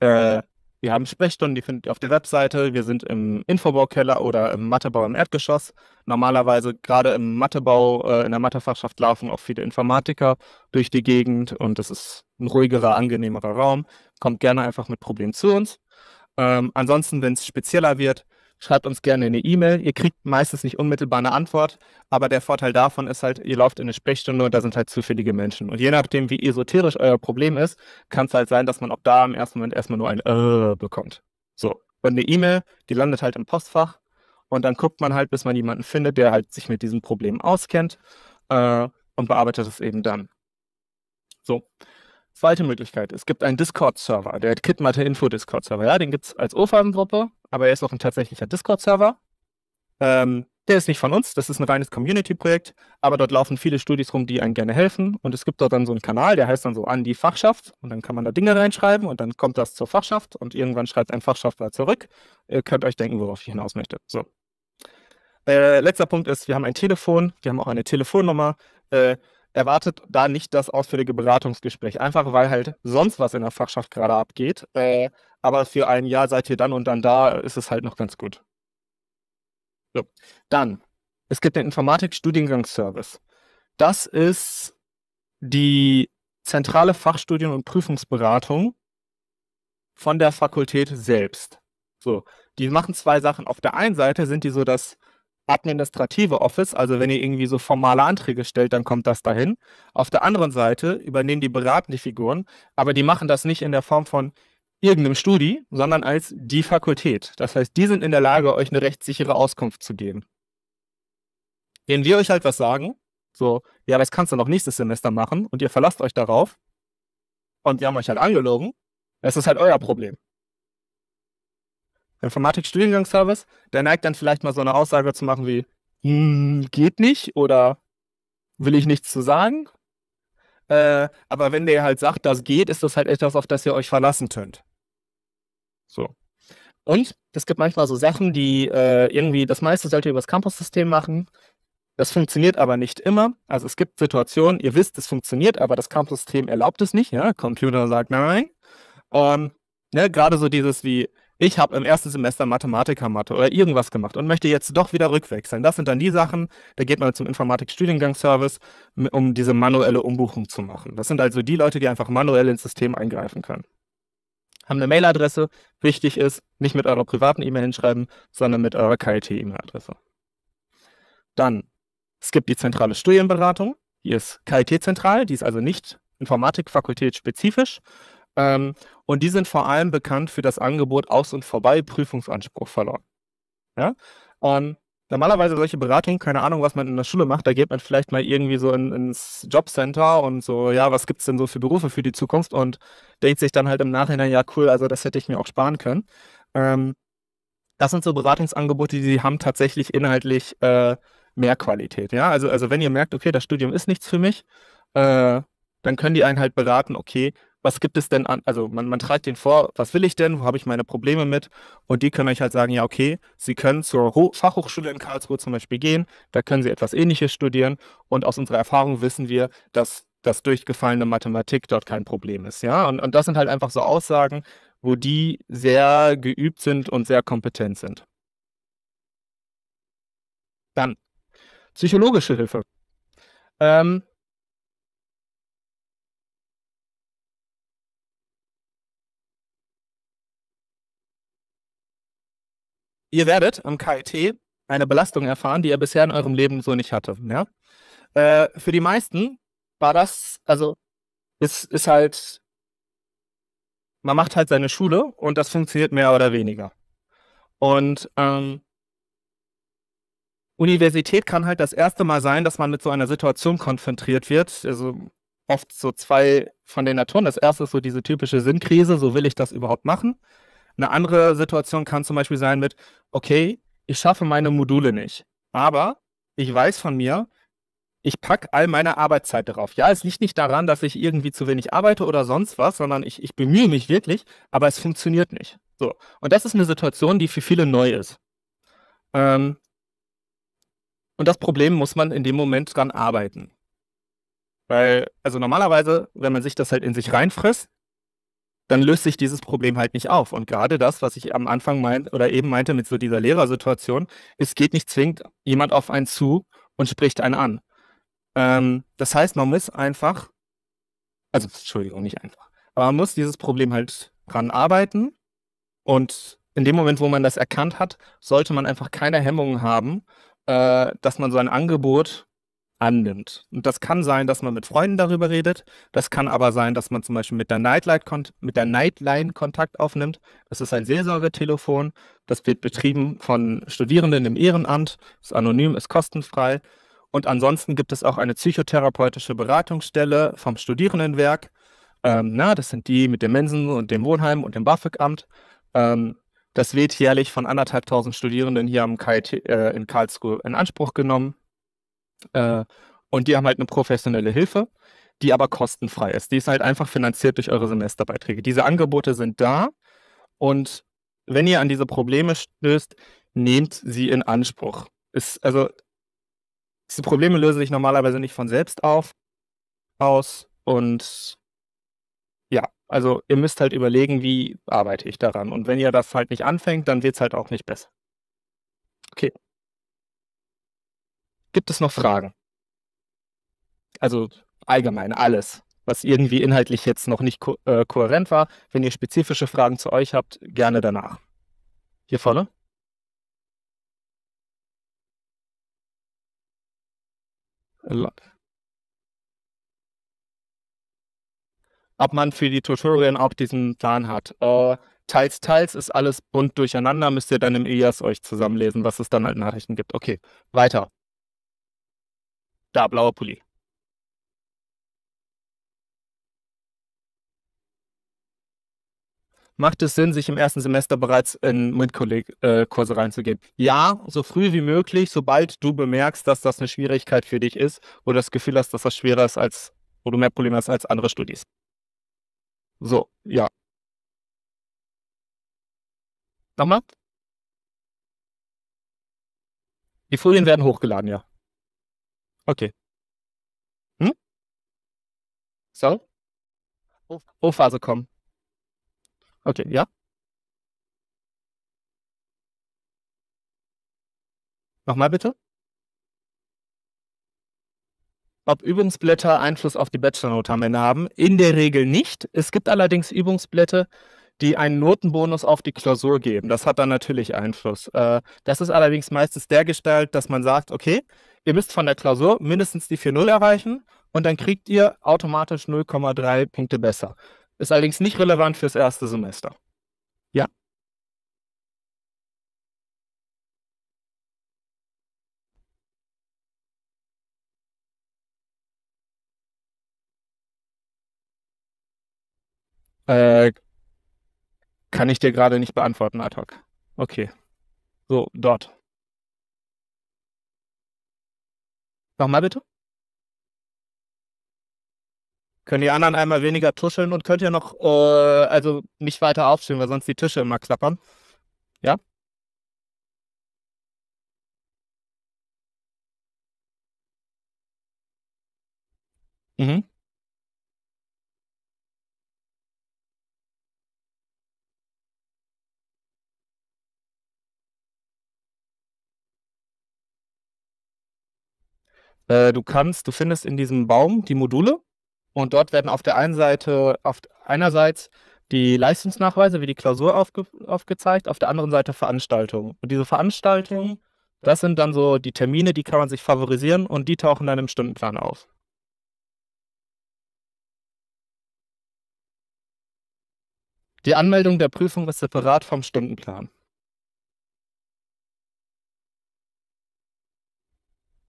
Äh, wir haben Sprechstunden, die findet ihr auf der Webseite. Wir sind im Infobaukeller oder im Mathebau im Erdgeschoss. Normalerweise gerade im Mathebau, äh, in der Mathefachschaft laufen auch viele Informatiker durch die Gegend und es ist ein ruhigerer, angenehmerer Raum. Kommt gerne einfach mit Problemen zu uns. Ähm, ansonsten, wenn es spezieller wird, Schreibt uns gerne eine E-Mail. Ihr kriegt meistens nicht unmittelbar eine Antwort, aber der Vorteil davon ist halt, ihr lauft in eine Sprechstunde und da sind halt zufällige Menschen. Und je nachdem, wie esoterisch euer Problem ist, kann es halt sein, dass man auch da im ersten Moment erstmal nur ein äh bekommt. So. Und eine E-Mail, die landet halt im Postfach und dann guckt man halt, bis man jemanden findet, der halt sich mit diesem Problem auskennt äh, und bearbeitet es eben dann. So. Zweite Möglichkeit, es gibt einen Discord-Server, der Kitmatte Info Discord-Server. Ja, den gibt es als OFAM-Gruppe, aber er ist auch ein tatsächlicher Discord-Server. Ähm, der ist nicht von uns, das ist ein reines Community-Projekt, aber dort laufen viele Studis rum, die einem gerne helfen. Und es gibt dort dann so einen Kanal, der heißt dann so an die Fachschaft und dann kann man da Dinge reinschreiben und dann kommt das zur Fachschaft und irgendwann schreibt ein Fachschaftler zurück. Ihr könnt euch denken, worauf ich hinaus möchte. So. Äh, letzter Punkt ist, wir haben ein Telefon, wir haben auch eine Telefonnummer. Äh, erwartet da nicht das ausführliche Beratungsgespräch. Einfach weil halt sonst was in der Fachschaft gerade abgeht. Äh, aber für ein Jahr seid ihr dann und dann da, ist es halt noch ganz gut. So. Dann, es gibt den Informatik-Studiengangsservice. Das ist die zentrale Fachstudien- und Prüfungsberatung von der Fakultät selbst. So, die machen zwei Sachen. Auf der einen Seite sind die so das administrative Office, also wenn ihr irgendwie so formale Anträge stellt, dann kommt das dahin. Auf der anderen Seite übernehmen die beratende Figuren, aber die machen das nicht in der Form von irgendeinem Studi, sondern als die Fakultät. Das heißt, die sind in der Lage, euch eine rechtssichere Auskunft zu geben. Wenn wir euch halt was sagen, so, ja, das kannst du noch nächstes Semester machen und ihr verlasst euch darauf und die haben euch halt angelogen, das ist halt euer Problem. Informatikstudiengangs habe, der neigt dann vielleicht mal so eine Aussage zu machen wie, hm, geht nicht oder will ich nichts zu sagen. Äh, aber wenn der halt sagt, das geht, ist das halt etwas, auf das ihr euch verlassen könnt. So. Und es gibt manchmal so Sachen, die äh, irgendwie, das meiste sollt ihr über das Campus-System machen. Das funktioniert aber nicht immer. Also es gibt Situationen, ihr wisst, es funktioniert, aber das Campus-System erlaubt es nicht. Ja? Computer sagt nein. Und ne, Gerade so dieses wie, ich habe im ersten Semester Mathematiker-Mathe oder irgendwas gemacht und möchte jetzt doch wieder rückwechseln. Das sind dann die Sachen, da geht man zum informatik studiengang service um diese manuelle Umbuchung zu machen. Das sind also die Leute, die einfach manuell ins System eingreifen können. Haben eine Mailadresse, wichtig ist, nicht mit eurer privaten E-Mail hinschreiben, sondern mit eurer KIT-E-Mail-Adresse. E dann, es gibt die zentrale Studienberatung, Hier ist KIT-zentral, die ist also nicht Informatik-Fakultät spezifisch ähm, und die sind vor allem bekannt für das Angebot Aus- und Vorbei-Prüfungsanspruch verloren. Ja? Ähm, normalerweise solche Beratungen, keine Ahnung, was man in der Schule macht, da geht man vielleicht mal irgendwie so in, ins Jobcenter und so, ja, was gibt es denn so für Berufe für die Zukunft und denkt sich dann halt im Nachhinein, ja, cool, also das hätte ich mir auch sparen können. Ähm, das sind so Beratungsangebote, die haben tatsächlich inhaltlich äh, mehr Qualität. Ja, also, also wenn ihr merkt, okay, das Studium ist nichts für mich, äh, dann können die einen halt beraten, okay, was gibt es denn an, also man, man treibt den vor, was will ich denn, wo habe ich meine Probleme mit und die können euch halt sagen, ja okay, sie können zur Ho Fachhochschule in Karlsruhe zum Beispiel gehen, da können sie etwas ähnliches studieren und aus unserer Erfahrung wissen wir, dass das durchgefallene Mathematik dort kein Problem ist, ja, und, und das sind halt einfach so Aussagen, wo die sehr geübt sind und sehr kompetent sind. Dann psychologische Hilfe. Ähm, ihr werdet am KIT eine Belastung erfahren, die ihr bisher in eurem Leben so nicht hatte. Ja? Äh, für die meisten war das, also es ist halt, man macht halt seine Schule und das funktioniert mehr oder weniger. Und ähm, Universität kann halt das erste Mal sein, dass man mit so einer Situation konfrontiert wird. Also oft so zwei von den Naturen. Das erste ist so diese typische Sinnkrise, so will ich das überhaupt machen. Eine andere Situation kann zum Beispiel sein mit, okay, ich schaffe meine Module nicht, aber ich weiß von mir, ich packe all meine Arbeitszeit darauf. Ja, es liegt nicht daran, dass ich irgendwie zu wenig arbeite oder sonst was, sondern ich, ich bemühe mich wirklich, aber es funktioniert nicht. So. Und das ist eine Situation, die für viele neu ist. Ähm, und das Problem muss man in dem Moment dran arbeiten. Weil, also normalerweise, wenn man sich das halt in sich reinfrisst, dann löst sich dieses Problem halt nicht auf. Und gerade das, was ich am Anfang meinte oder eben meinte mit so dieser Lehrersituation, es geht nicht zwingend jemand auf einen zu und spricht einen an. Ähm, das heißt, man muss einfach, also Entschuldigung, nicht einfach, aber man muss dieses Problem halt dran arbeiten und in dem Moment, wo man das erkannt hat, sollte man einfach keine Hemmungen haben, äh, dass man so ein Angebot annimmt. Und das kann sein, dass man mit Freunden darüber redet. Das kann aber sein, dass man zum Beispiel mit der, Nightlight mit der Nightline Kontakt aufnimmt. Das ist ein Seelsorgetelefon. Das wird betrieben von Studierenden im Ehrenamt. Ist anonym, ist kostenfrei. Und ansonsten gibt es auch eine psychotherapeutische Beratungsstelle vom Studierendenwerk. Ähm, na, das sind die mit dem Mensen und dem Wohnheim und dem BAföG-Amt. Ähm, das wird jährlich von anderthalbtausend Studierenden hier am KIT, äh, in Karlsruhe in Anspruch genommen. Äh, mhm. und die haben halt eine professionelle Hilfe, die aber kostenfrei ist. Die ist halt einfach finanziert durch eure Semesterbeiträge. Diese Angebote sind da und wenn ihr an diese Probleme stößt, nehmt sie in Anspruch. Ist, also, diese Probleme lösen sich normalerweise nicht von selbst auf, aus und ja, also ihr müsst halt überlegen, wie arbeite ich daran. Und wenn ihr das halt nicht anfängt, dann wird es halt auch nicht besser. Okay, Gibt es noch Fragen? Also allgemein alles, was irgendwie inhaltlich jetzt noch nicht ko äh, kohärent war. Wenn ihr spezifische Fragen zu euch habt, gerne danach. Hier vorne. Ob man für die Tutorien auch diesen Plan hat. Äh, teils, teils ist alles bunt durcheinander, müsst ihr dann im IAS euch zusammenlesen, was es dann halt Nachrichten gibt. Okay, weiter. Da, blauer Pulli. Macht es Sinn, sich im ersten Semester bereits in MINT-Kurse reinzugeben? Ja, so früh wie möglich, sobald du bemerkst, dass das eine Schwierigkeit für dich ist oder das Gefühl hast, dass das schwerer ist als, wo du mehr Probleme hast als andere Studis. So, ja. Nochmal? Die Folien werden hochgeladen, ja. Okay. Hm? Soll? Rohfaser kommen. Okay, ja? Nochmal bitte? Ob Übungsblätter Einfluss auf die Bachelornote am Ende haben? In der Regel nicht. Es gibt allerdings Übungsblätter, die einen Notenbonus auf die Klausur geben. Das hat dann natürlich Einfluss. Äh, das ist allerdings meistens der Gestalt, dass man sagt, okay, ihr müsst von der Klausur mindestens die 4.0 erreichen und dann kriegt ihr automatisch 0,3 Punkte besser. Ist allerdings nicht relevant fürs erste Semester. Ja? Äh, kann ich dir gerade nicht beantworten, ad hoc. Okay. So, dort. Nochmal bitte? Können die anderen einmal weniger tuscheln und könnt ihr noch, äh, also nicht weiter aufstehen, weil sonst die Tische immer klappern. Ja? Mhm. Äh, du kannst, du findest in diesem Baum die Module und dort werden auf der einen Seite, auf einerseits die Leistungsnachweise wie die Klausur aufge, aufgezeigt, auf der anderen Seite Veranstaltungen. Und diese Veranstaltungen, das sind dann so die Termine, die kann man sich favorisieren und die tauchen dann im Stundenplan auf. Die Anmeldung der Prüfung ist separat vom Stundenplan.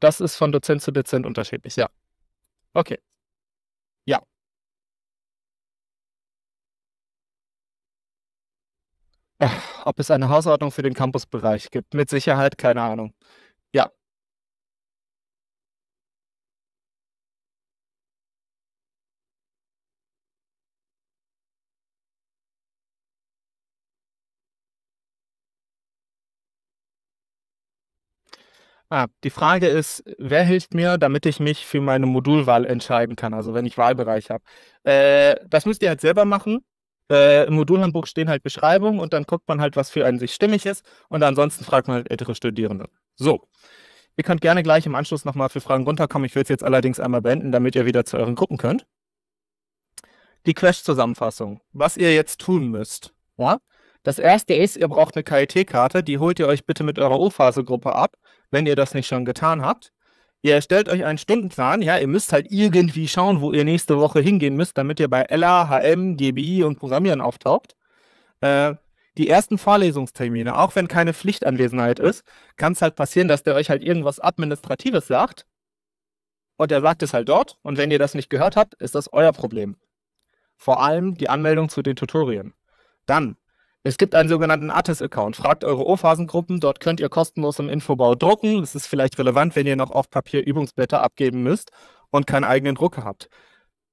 Das ist von Dozent zu Dozent unterschiedlich, ja. Okay. Ja. ob es eine Hausordnung für den Campusbereich gibt, mit Sicherheit keine Ahnung. Ja, Ah, die Frage ist, wer hilft mir, damit ich mich für meine Modulwahl entscheiden kann, also wenn ich Wahlbereich habe. Äh, das müsst ihr halt selber machen. Äh, Im Modulhandbuch stehen halt Beschreibungen und dann guckt man halt, was für einen sich stimmig ist. Und ansonsten fragt man halt ältere Studierende. So. Ihr könnt gerne gleich im Anschluss nochmal für Fragen runterkommen. Ich will es jetzt allerdings einmal beenden, damit ihr wieder zu euren Gruppen könnt. Die quest zusammenfassung Was ihr jetzt tun müsst. Ja? Das erste ist, ihr braucht eine KIT-Karte. Die holt ihr euch bitte mit eurer O-Phase-Gruppe ab wenn ihr das nicht schon getan habt. Ihr erstellt euch einen Stundenplan, ja, ihr müsst halt irgendwie schauen, wo ihr nächste Woche hingehen müsst, damit ihr bei LA, HM, GBI und Programmieren auftaucht. Äh, die ersten Vorlesungstermine, auch wenn keine Pflichtanwesenheit ist, kann es halt passieren, dass der euch halt irgendwas Administratives sagt. Und er sagt es halt dort. Und wenn ihr das nicht gehört habt, ist das euer Problem. Vor allem die Anmeldung zu den Tutorien. Dann es gibt einen sogenannten Artist-Account. Fragt eure O-Phasengruppen. Dort könnt ihr kostenlos im Infobau drucken. Das ist vielleicht relevant, wenn ihr noch auf Papier Übungsblätter abgeben müsst und keinen eigenen Drucker habt.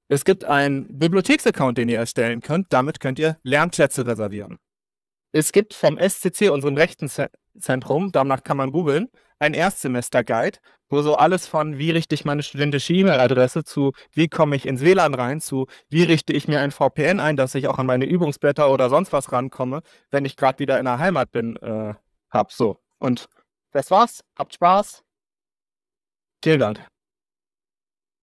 Es gibt einen Bibliotheks-Account, den ihr erstellen könnt. Damit könnt ihr Lernplätze reservieren. Es gibt vom SCC, unserem rechten Zentrum, danach kann man googeln, ein Erstsemester-Guide, wo so alles von, wie richte ich meine studentische E-Mail-Adresse zu, wie komme ich ins WLAN rein zu, wie richte ich mir ein VPN ein, dass ich auch an meine Übungsblätter oder sonst was rankomme, wenn ich gerade wieder in der Heimat bin, äh, hab. So. Und das war's. Habt Spaß. Tschüss.